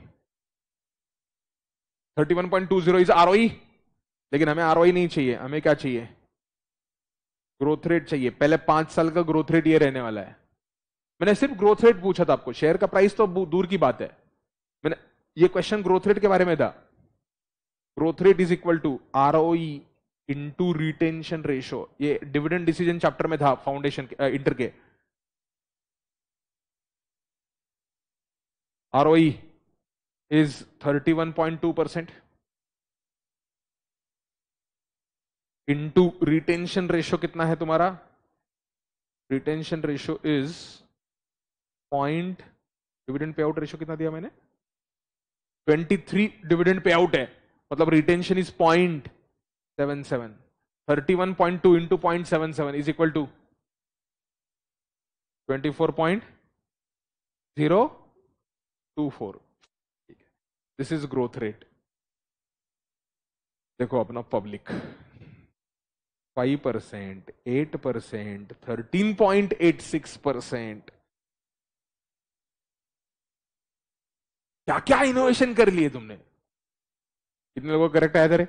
thirty one point two zero is ROE लेकिन हमें ROE e नहीं चाहिए हमें क्या चाहिए ग्रोथ रेट चाहिए पहले पांच साल का ग्रोथ रेट ये रहने वाला है मैंने सिर्फ ग्रोथ रेट पूछा था आपको शेयर का प्राइस तो दूर की बात है मैंने ये क्वेश्चन ग्रोथ रेट के बारे में था growth rate is equal to R O into retention ratio ये डिविडेंड डिसीजन चैप्टर में था फाउंडेशन के इंटर के R is thirty one point two percent into retention ratio कितना है तुम्हारा retention ratio is point dividend pay out ratio कितना दिया मैंने twenty three dividend pay out है मतलब retention is point seven seven thirty one point two into point seven seven is equal to twenty four point zero two four this is growth rate देखो अपना public five percent eight percent thirteen point eight six percent क्या क्या innovation कर लिए तुमने कितने लोगों correct आया तेरे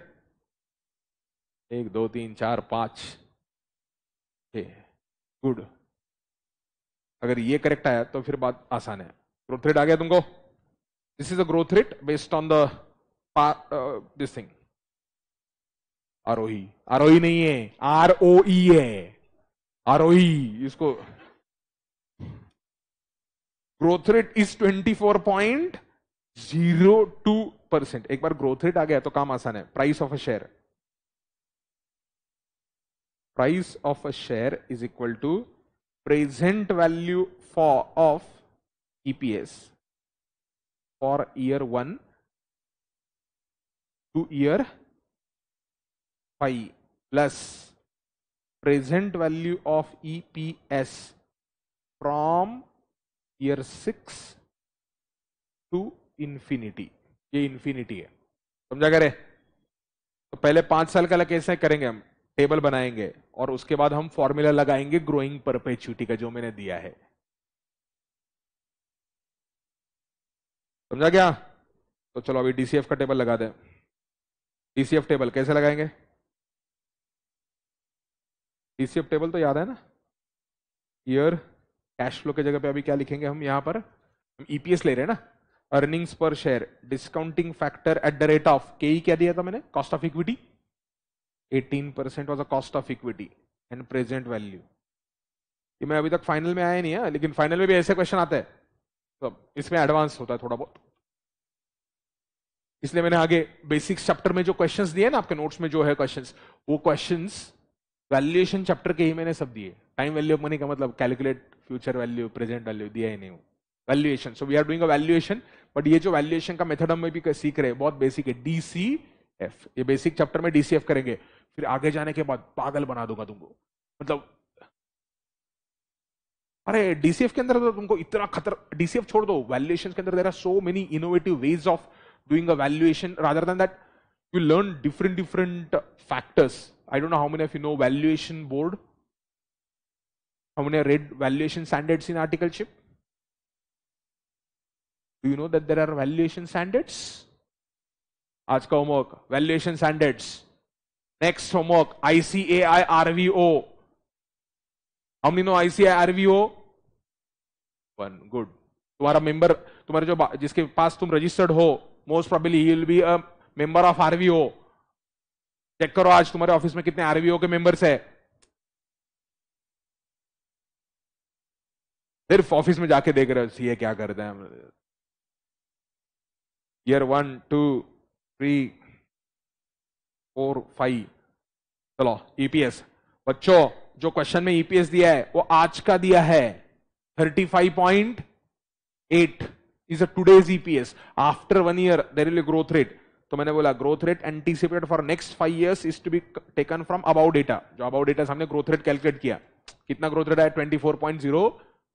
एक दो तीन चार पांच गुड अगर ये करेक्ट आया तो फिर बात आसान है ग्रोथ रेट आ गया तुमको this is a growth rate based on the this thing Aarohi Aarohi नहीं है आर ओ ई है आरोही e. इसको growth rate is twenty four point zero two percent एक बार ग्रोथ रेट आ गया तो काम आसान है price of a share price of a share is equal to present value for of EPS for year one to year five plus present value of EPS from year six to infinity ये infinity है समझा करें तो पहले पांच साल का कैसे करेंगे हम टेबल बनाएंगे और उसके बाद हम फॉर्मूला लगाएंगे ग्रोइंग परपेच्यूटी का जो मैंने दिया है समझा गया तो चलो अभी डीसीएफ का टेबल लगा दें डीसीएफ टेबल कैसे लगाएंगे डीसीएफ टेबल तो याद है ना ईयर कैश फ्लो की जगह पे अभी क्या लिखेंगे हम यहां पर हम ईपीएस e ले रहे हैं ना earnings per share discounting factor at the rate of के क्या दिया था मैंने cost of equity 18 percent was a cost of equity and present value ये मैं अभी तक फाइनल में आया नहीं है लेकिन फाइनल में भी ऐसे क्वेश्चन आते हैं तो इसमें एडवांस होता है थोड़ा बहुत इसलिए मैंने आगे बेसिक्स चैप्टर में जो क्वेश्चन दिए ना आपके नोट्स में जो है क्वेश्चन वो क्वेश्चन वैल्यूएशन चैप्टर के ही मैंने सब दिए टाइम वैल्यू ऑफ मनी का मतलब calculate future value present value दिया ही नहीं हूँ valuation so we are doing a valuation but ये जो वैल्यूएशन का मेथड हम भी सीख रहे हैं बहुत बेसिक है डी सी एफ ये बेसिक चैप्टर में डीसीएफ करेंगे फिर आगे जाने के बाद पागल बना दूंगा तुमको मतलब अरे डीसीएफ के अंदर तो तुमको इतना खतर डीसीएफ छोड़ दो वैल्यूएशन के अंदर there are so many innovative ways of doing a valuation rather than that you learn different different factors I don't know how many of you know valuation board how many read valuation standards in articleship Do you know that there are valuation standards? आज का homework valuation standards next homework ICAI RVO हम no ICI RVO one good तुम्हारा member तुम्हारे जो जिसके पास तुम registered हो most probably he will be a member of RVO check करो आज तुम्हारे ऑफिस में कितने आरवीओ के मेंबर्स है सिर्फ ऑफिस में जाके देख रहे हो सीए क्या करते हैं year 1, 2, 3, 4, 5 चलो ईपीएस e बच्चों जो क्वेश्चन में ईपीएस e दिया है वो आज का दिया है 35.8 is a today's EPS after one year there'll growth rate तो मैंने बोला growth rate anticipated for next five years is to be taken from about data जो अबाउट डेटा हमने ग्रोथ रेट कैलकुलेट किया कितना ग्रोथ रेट आया twenty four point zero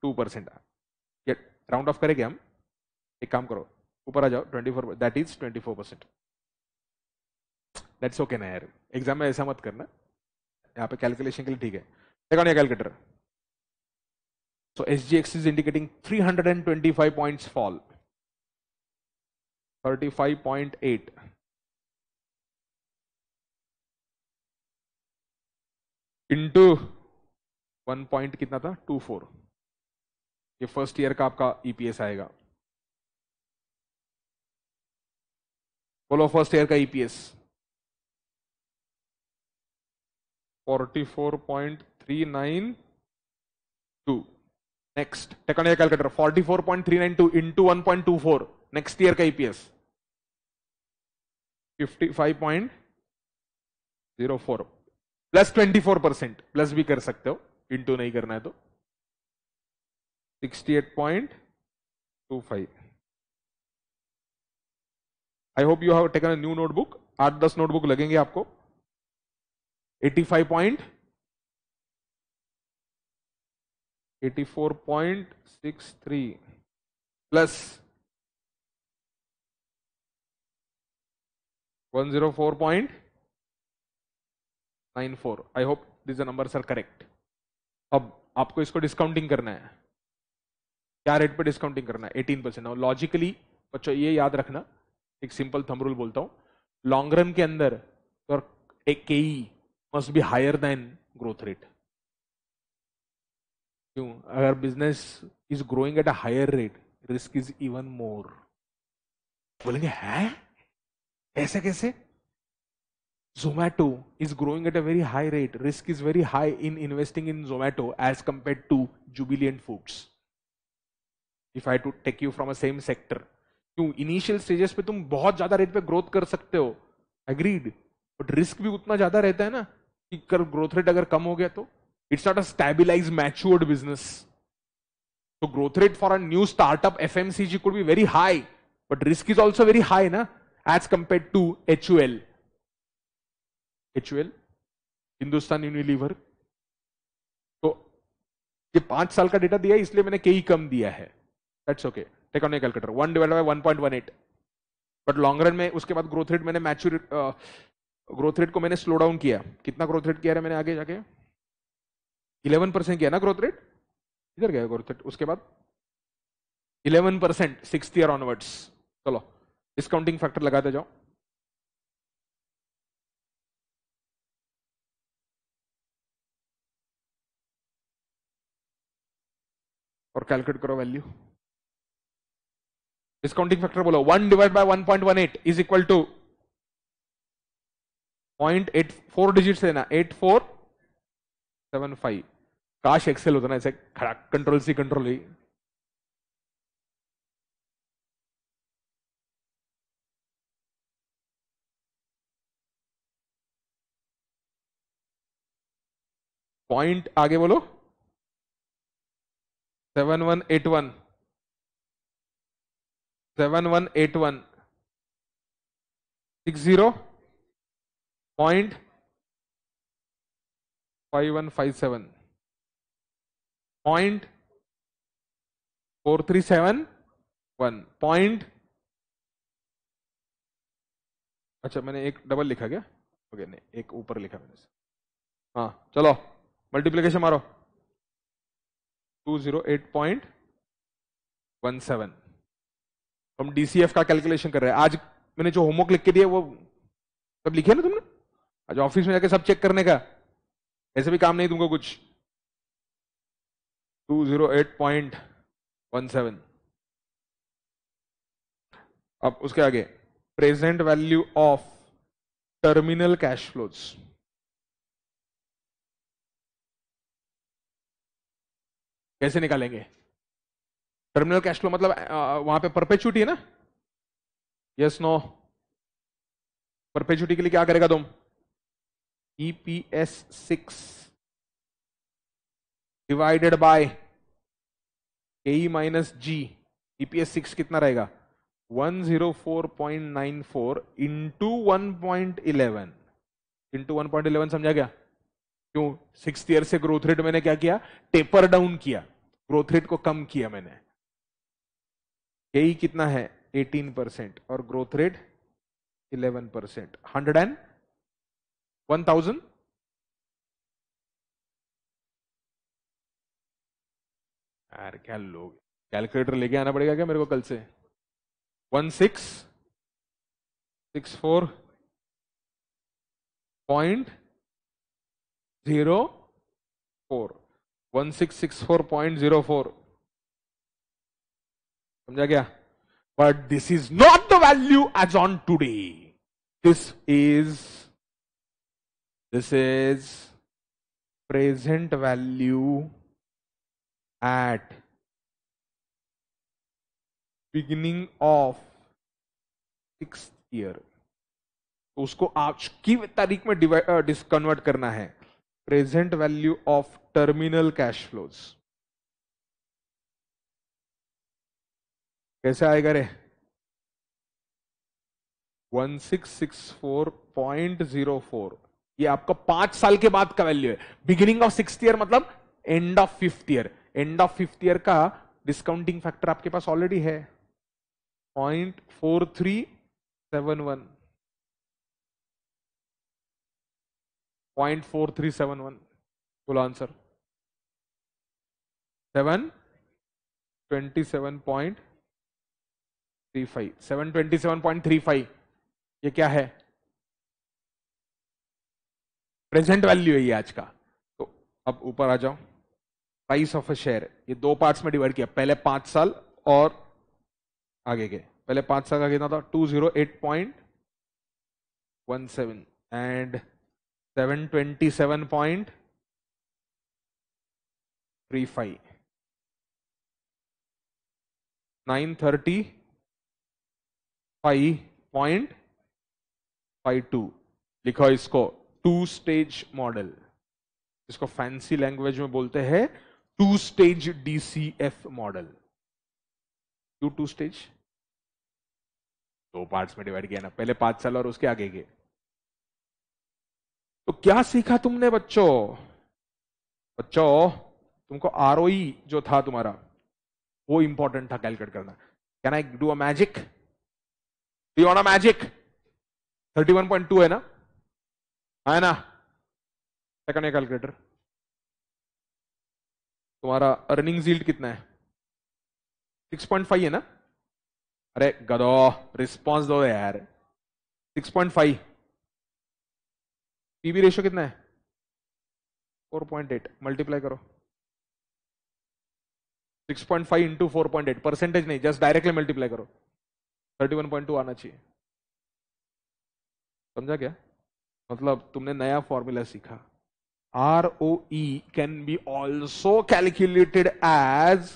two percent round off करेंगे हम एक काम करो ऊपर आ जाओ twenty four that is twenty four percent that's okay ना यार एग्जाम में ऐसा मत करना यहाँ पे कैलकुलेशन के लिए ठीक है देखो ना calculator so S G X is indicating three hundred and twenty five point four thirty five point eight into one point कितना था टू फोर ये फर्स्ट ईयर का आपका ईपीएस e आएगा बोलो फर्स्ट ईयर का EPS 44.392 next taken year calculator 44.392 into 1.24 next year का EPS 55.04 plus 24 percent plus भी कर सकते हो इनटू नहीं करना है तो 68.25 I hope you have taken a new notebook आठ दस नोटबुक लगेंगे आपको 85 point three plus 104.94 I hope this number sir correct अब आपको इसको डिस्काउंटिंग करना है क्या रेट पे डिस्काउंटिंग करना है 18 परसेंट लॉजिकली बच्चों ये याद रखना एक सिंपल थमरूल बोलता हूं लॉन्ग रन के अंदर तो एक must be higher than growth rate क्यों अगर business is growing at a higher rate risk is even more बोलेंगे है ऐसे कैसे Zomato is growing at a very high rate risk is very high in investing in Zomato as compare to Jubilant Foods if I to take you from a same sector क्यों initial stages पे तुम बहुत ज्यादा rate पे ग्रोथ कर सकते हो agreed but risk भी उतना ज्यादा रहता है ना कि कर ग्रोथ रेट अगर कम हो गया तो it's not a stabilise matured business तो growth rate for a new startup F M C G could be very high but risk is also very high ना as compare to H U L H U L Hindustan Unilever तो ये पांच साल का data दिया है इसलिए मैंने कई e कम दिया है that's okay okay. Calculator one divide by one point one eight but long run में उसके बाद ग्रोथ रेट मैंने मैच्योर ग्रोथ रेट को मैंने स्लो डाउन किया कितना ग्रोथ रेट किया है मैंने आगे जाके इलेवन परसेंट किया ना ग्रोथ रेट इधर गया ग्रोथ रेट उसके बाद eleven percent six year onwards चलो डिस्काउंटिंग फैक्टर लगाते जाओ और कैलकुलेट करो वैल्यू डिस्काउंटिंग फैक्टर बोलो one divide by one point one eight is equal to point eight four digit से ना एट फोर सेवन फाइव काश एक्सेल होता ना ऐसे खड़ा कंट्रोल सी कंट्रोल ही पॉइंट आगे बोलो seven one eight one seven one eight one six zero point five one five seven point four three seven one point अच्छा मैंने एक डबल लिखा क्या ओके नहीं एक ऊपर लिखा मैंने हाँ चलो मल्टीप्लीकेशन मारो two zero eight point one seven हम डीसीएफ का कैलकुलेशन कर रहे हैं आज मैंने जो होमवर्क लिख के दिया वो सब लिखे ना तुमने आज ऑफिस में जाके सब चेक करने का ऐसे भी काम नहीं तुमको कुछ two zero eight point one seven अब उसके आगे present value of terminal cash flows कैसे निकालेंगे टर्मिनल कैश फ्लो मतलब वहां पे परपेचुटी है ना यस नो परपेचुटी के लिए क्या करेगा तुम EPS six divided by K minus G EPS six कितना रहेगा 104.94 इंटू इलेवन इंटू इलेवन समझा गया क्यों सिक्स ईयर से ग्रोथ रेट मैंने क्या किया टेपर डाउन किया ग्रोथ रेट को कम किया मैंने यही कितना है 18 परसेंट और growth rate 11 percent hundred and one thousand यार क्या लोग कैलकुलेटर लेके आना पड़ेगा क्या मेरे को कल से one six six four point zero four one six six four point zero four समझा गया but this is not the value as on today this is this is present value at beginning of six year तो उसको आज की तारीख में डिस्कन्वर्ट uh, करना है present value of terminal cash flows कैसे आएगा रे 1664.04 ये आपका पांच साल के बाद का वैल्यू है बिगिनिंग ऑफ सिक्स ईयर मतलब end of fifth year end of fifth year का डिस्काउंटिंग फैक्टर आपके पास ऑलरेडी है point four three seven one point four three seven one full answer seven twenty seven point three five seven twenty seven point three five ये क्या है present value है ये आज का तो अब ऊपर आ जाओ प्राइस ऑफ अ शेयर ये दो पार्ट्स में डिवाइड किया पहले पांच साल और आगे के पहले पांच साल का कितना था two zero eight point one seven and seven twenty seven point three five nine thirty five point five two लिखो इसको टू स्टेज मॉडल इसको फैंसी लैंग्वेज में बोलते हैं टू स्टेज डीसीएफ मॉडल क्यों टू स्टेज दो पार्ट्स में divide किया ना पहले पांच साल और उसके आगे के तो क्या सीखा तुमने बच्चों बच्चों तुमको आरओई e जो था तुम्हारा वो इंपॉर्टेंट था कैलकुलेट करना can I do a magic टियोना मैजिक 31.2 है ना है हाँ ना सेकंड कैलकुलेटर तुम्हारा अर्निंग जील्ड कितना है 6.5 है ना अरे गदो रिस्पॉन्स दो यार 6.5 पीबी रेशियो कितना है 4.8 मल्टीप्लाई करो 6.5 इंटू फोर परसेंटेज नहीं जस्ट डायरेक्टली मल्टीप्लाई करो थर्टी वन पॉइंट टू आना चाहिए समझा क्या मतलब तुमने नया फॉर्मूला सीखा R O E can be also calculated as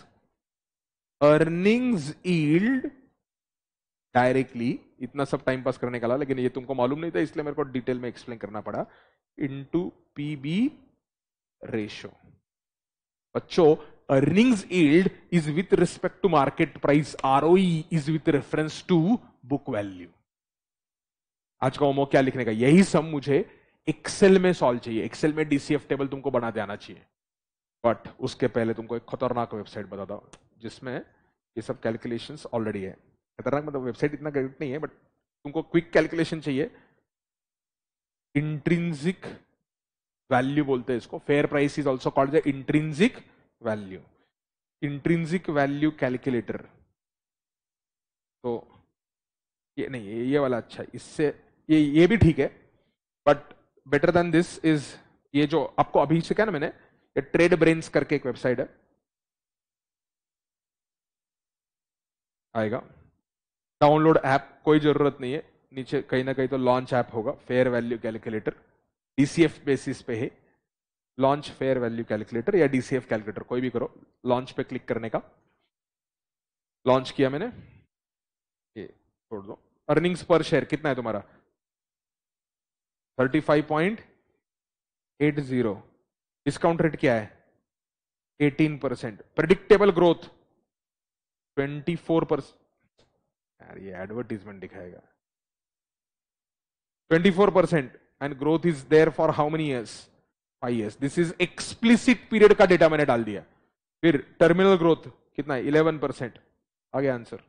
earnings yield directly इतना सब टाइम पास करने का लेकिन ये तुमको मालूम नहीं था इसलिए मेरे को डिटेल में एक्सप्लेन करना पड़ा इनटू पीबी रेशो बच्चों earnings yield is with respect to market price. ROE is with reference to book value. आज का होमवर्क क्या लिखने का यही सब मुझे एक्सेल में सॉल्व चाहिए एक्सेल में डीसीएफ टेबल तुमको बना देना चाहिए बट उसके पहले तुमको एक खतरनाक वेबसाइट बता दो जिसमें ये सब कैलकुलेशन ऑलरेडी है खतरनाक मतलब वेबसाइट इतना नहीं है बट तुमको क्विक कैलकुलेशन चाहिए इंट्रिंसिक वैल्यू बोलते हैं इसको fair price is also called the intrinsic value intrinsic value calculator तो ये नहीं ये, ये वाला अच्छा है इससे ये ये भी ठीक है but better than this is ये जो आपको अभी से क्या ना मैंने ये ट्रेड ब्रेन्स करके एक वेबसाइट है आएगा डाउनलोड ऐप कोई जरूरत नहीं है नीचे कहीं ना कहीं तो लॉन्च ऐप होगा fair value calculator DCF basis पे है लॉन्च फेयर वैल्यू कैलकुलेटर या डीसीएफ कैलकुलेटर कोई भी करो लॉन्च पे क्लिक करने का लॉन्च किया मैंने ये छोड़ दो अर्निंग्स पर शेयर कितना है तुम्हारा thirty five point eight zero discount rate क्या है eighteen percent predictable growth twenty four percent यार ये एडवर्टीजमेंट दिखाएगा twenty four percent and growth is there for how many years five this is explicit period का डेटा मैंने डाल दिया फिर टर्मिनल ग्रोथ कितना इलेवन परसेंट आ गया answer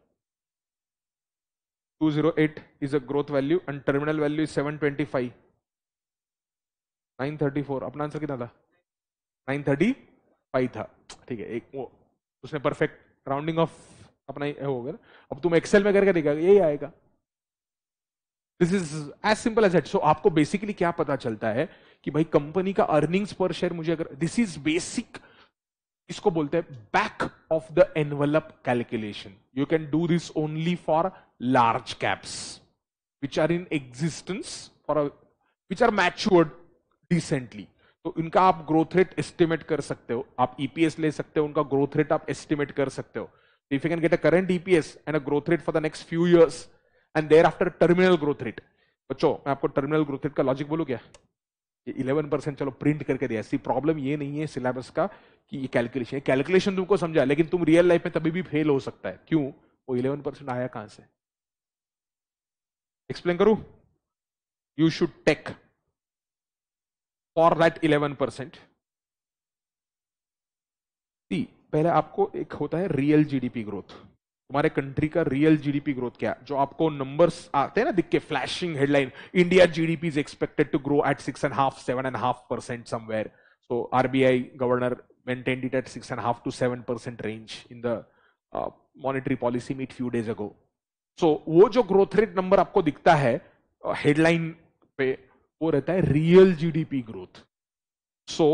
208 is a growth value and terminal value is 725 934 अपना आंसर कितना था 935 था ठीक है एक वो उसने परफेक्ट राउंडिंग ऑफ अपना हो गया अब तुम एक्सेल में करके देखा यही आएगा this is as simple as that so आपको बेसिकली क्या पता चलता है कि भाई कंपनी का अर्निंग्स पर शेयर मुझे अगर दिस इज बेसिक इसको बोलते हैं back of the envelope calculation you can do this only for large caps which are in existence for which are matured recently तो इनका आप ग्रोथ रेट एस्टिमेट कर सकते हो आप ईपीएस e ले सकते हो उनका ग्रोथ रेट आप एस्टिमेट कर सकते हो if you can get a current EPS and a growth rate for the next few years and thereafter terminal growth rate बच्चों मैं आपको टर्मिनल ग्रोथ रेट का लॉजिक बोलू क्या इलेवन परसेंट चलो प्रिंट करके दिया ऐसी प्रॉब्लम ये नहीं है सिलेबस का कि ये कैलकुलेशन है कैलकुलेशन तुमको समझा लेकिन तुम रियल लाइफ में तभी भी फेल हो सकता है क्यों वो इलेवन परसेंट आया कहां से एक्सप्लेन करू you should take for that eleven percent पहले आपको एक होता है रियल जीडीपी ग्रोथ तुम्हारे कंट्री का रियल जीडीपी ग्रोथ क्या जो आपको नंबर आते हैं ना दिख के flashing headline India GDP is expected to grow at six and half seven and half percent somewhere so RBI governor maintain it at six and half to seven percent range in the monetary policy meet few days ago so वो जो growth rate number आपको दिखता है headline uh, पे वो रहता है real GDP growth so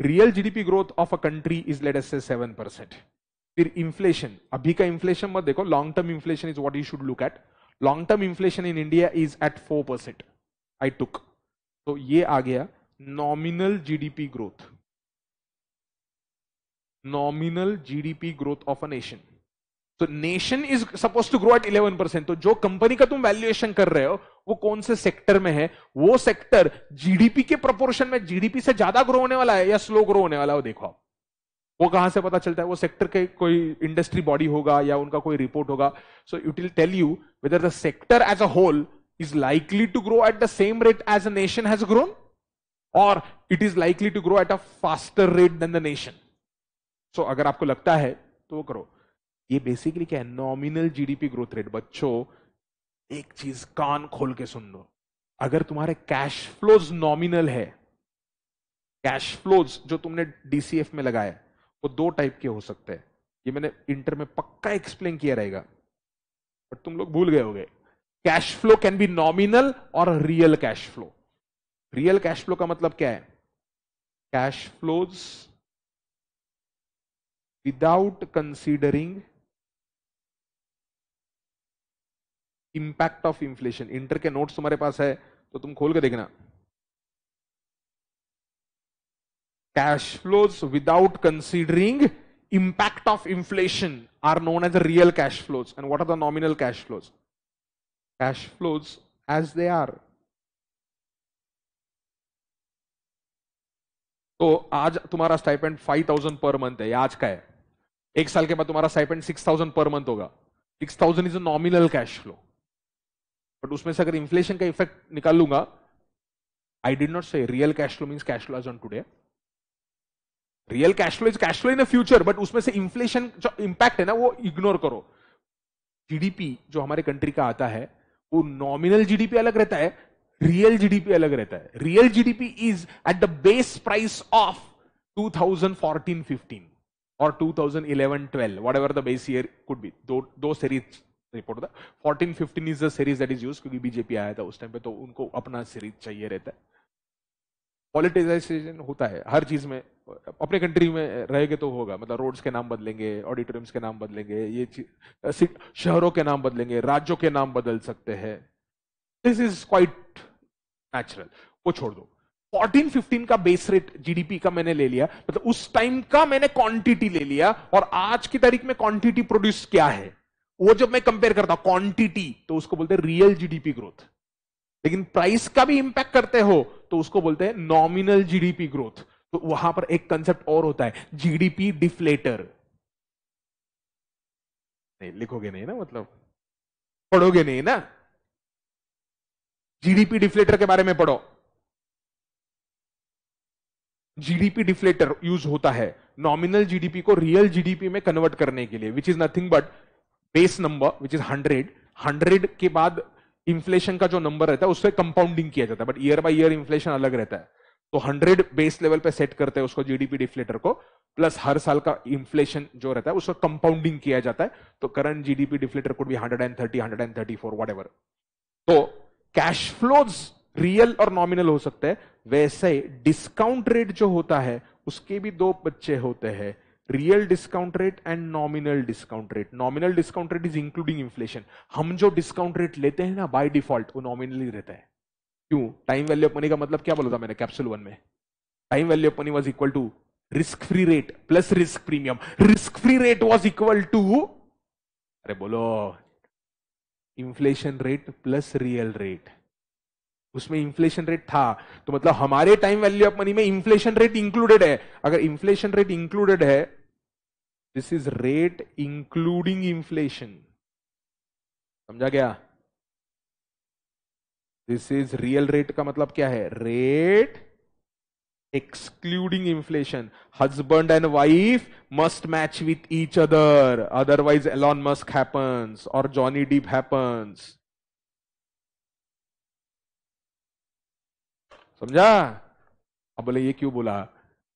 real GDP growth of a country is let's seven percent फिर इन्फ्लेशन अभी का इन्फ्लेशन मत देखो long term inflation is what you should look at long term inflation in India is at four percent I took तो ये आ गया nominal GDP growth nominal GDP growth of a nation तो nation is suppose to grow at eleven percent तो जो company का तुम valuation कर रहे हो वो कौन से सेक्टर में है वो सेक्टर जीडीपी के प्रपोर्शन में जीडीपी से ज्यादा ग्रो होने वाला है या स्लो ग्रो होने वाला है वो देखो आप वो कहां से पता चलता है वो सेक्टर के कोई इंडस्ट्री बॉडी होगा या उनका कोई रिपोर्ट होगा so it will tell you whether the sector as a whole is likely to grow at the same rate as a nation has grown और it is likely to grow at a faster rate than the nation so अगर आपको लगता है तो वो करो ये basically क्या है नॉमिनल जीडीपी ग्रोथ रेट बच्चों एक चीज कान खोल के सुन लो अगर तुम्हारे कैश फ्लोज नॉमिनल है कैश फ्लोज जो तुमने डीसीएफ में लगाया वो दो टाइप के हो सकते हैं ये मैंने इंटर में पक्का एक्सप्लेन किया रहेगा बट तुम लोग भूल गए गए cash flow can be nominal और real cash flow real cash flow का मतलब क्या है cash flows without considering impact of inflation inter के नोट्स तुम्हारे पास है तो तुम खोल के देखना cash flows without considering impact of inflation are known as real cash flows. And what are the nominal cash flows? Cash flows as they are. तो आज तुम्हारा stipend five thousand per month है आज का है एक साल के बाद तुम्हारा stipend six thousand per month होगा six thousand is nominal cash flow but उसमें से अगर इन्फ्लेशन का इफेक्ट निकाल लूंगा I did not say real cash flow means cash flow as on today real cash flow is cash flow in future but उसमें से inflation जो impact है ना वो इग्नोर करो जीडीपी जो हमारे कंट्री का आता है वो नॉमिनल जीडीपी अलग रहता है रियल जीडीपी अलग रहता है real GDP is at the base price of 2014-15 और 2011-12 whatever the base year could be दो दो सीरीज रिपोर्ट था 14-15 is the series that is use क्योंकि बीजेपी आया था उस टाइम पे तो उनको अपना सीरीज चाहिए रहता है पॉलिटिजाइजेशन होता है हर चीज में अपने कंट्री में रहेंगे तो होगा मतलब रोड्स के नाम बदलेंगे ऑडिटोरियम्स के नाम बदलेंगे ये शहरों के नाम बदलेंगे राज्यों के नाम बदल सकते हैं दिस इज क्वाइट नेचुरल वो छोड़ दो 14 15 का बेस रेट जीडीपी का मैंने ले लिया मतलब तो उस टाइम का मैंने क्वांटिटी ले लिया और आज की तारीख में क्वांटिटी प्रोड्यूस क्या है वो जब मैं कंपेयर करता हूं क्वांटिटी तो उसको बोलते हैं रियल जीडीपी ग्रोथ लेकिन प्राइस का भी इंपैक्ट करते हो तो उसको बोलते हैं नॉमिनल जीडीपी ग्रोथ तो वहां पर एक कंसेप्ट और होता है जीडीपी डिफ्लेटर नहीं लिखोगे नहीं ना मतलब पढ़ोगे नहीं ना जीडीपी डिफ्लेटर के बारे में पढ़ो जीडीपी डिफ्लेटर यूज होता है नॉमिनल जीडीपी को रियल जीडीपी में कन्वर्ट करने के लिए which is nothing but base number which is hundred hundred के बाद इन्फ्लेशन का जो नंबर रहता है उससे कंपाउंडिंग किया जाता है but year by year inflation अलग रहता है तो 100 बेस लेवल पे सेट करते हैं उसको जीडीपी डिफ्लेटर को प्लस हर साल का इन्फ्लेशन जो रहता है उसको कंपाउंडिंग किया जाता है तो current GDP deflator could be 130 134 whatever तो कैश फ्लोज रियल और नॉमिनल हो सकते हैं वैसे डिस्काउंट रेट जो होता है उसके भी दो बच्चे होते हैं real discount rate and nominal discount rate nominal discount rate is including inflation हम जो डिस्काउंट रेट लेते हैं ना बाई डिफॉल्ट वो नॉमिनली रहता है क्यों टाइम वैल्यू ऑफ मनी का मतलब क्या बोला था मैंने कैप्सूल वन में time value of money was equal to risk free rate plus risk premium risk free rate was equal to अरे बोलो inflation rate plus real rate उसमें इन्फ्लेशन रेट था तो मतलब हमारे टाइम वैल्यू ऑफ मनी में inflation rate included है अगर इन्फ्लेशन रेट इंक्लूडेड है this is rate including inflation समझा गया दिस इज रियल रेट का मतलब क्या है rate excluding inflation husband and wife must match with each other otherwise Elon Musk happens और जॉनी डीप हैपन्स समझा अब बोले ये क्यों बोला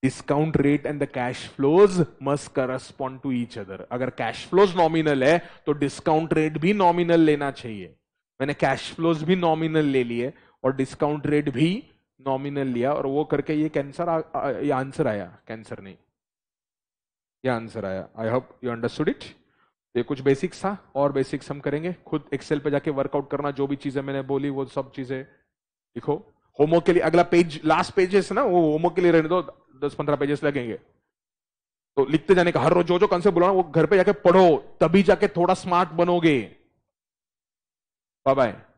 discount rate and the cash flows must correspond to each other अगर कैश फ्लोज नॉमिनल है तो डिस्काउंट रेट भी नॉमिनल लेना चाहिए मैंने कैश फ्लोज भी नॉमिनल ले लिए और डिस्काउंट रेट भी नॉमिनल लिया और वो करके ये कैंसर ये आंसर आया कैंसर नहीं ये आंसर आया I hope you understood it ये कुछ बेसिक्स था और बेसिक्स हम करेंगे खुद एक्सेल पे जाके वर्कआउट करना जो भी चीजें मैंने बोली वो सब चीजें लिखो होमवर्क के लिए अगला पेज लास्ट पेज है ना वो होमवर्क के लिए रहने दो दस पंद्रह पेजेस लगेंगे तो लिखते जाने का हर रोज जो जो कंसेप्ट बोला वो घर पे जाके पढ़ो तभी जाके थोड़ा स्मार्ट बनोगे बाय बाय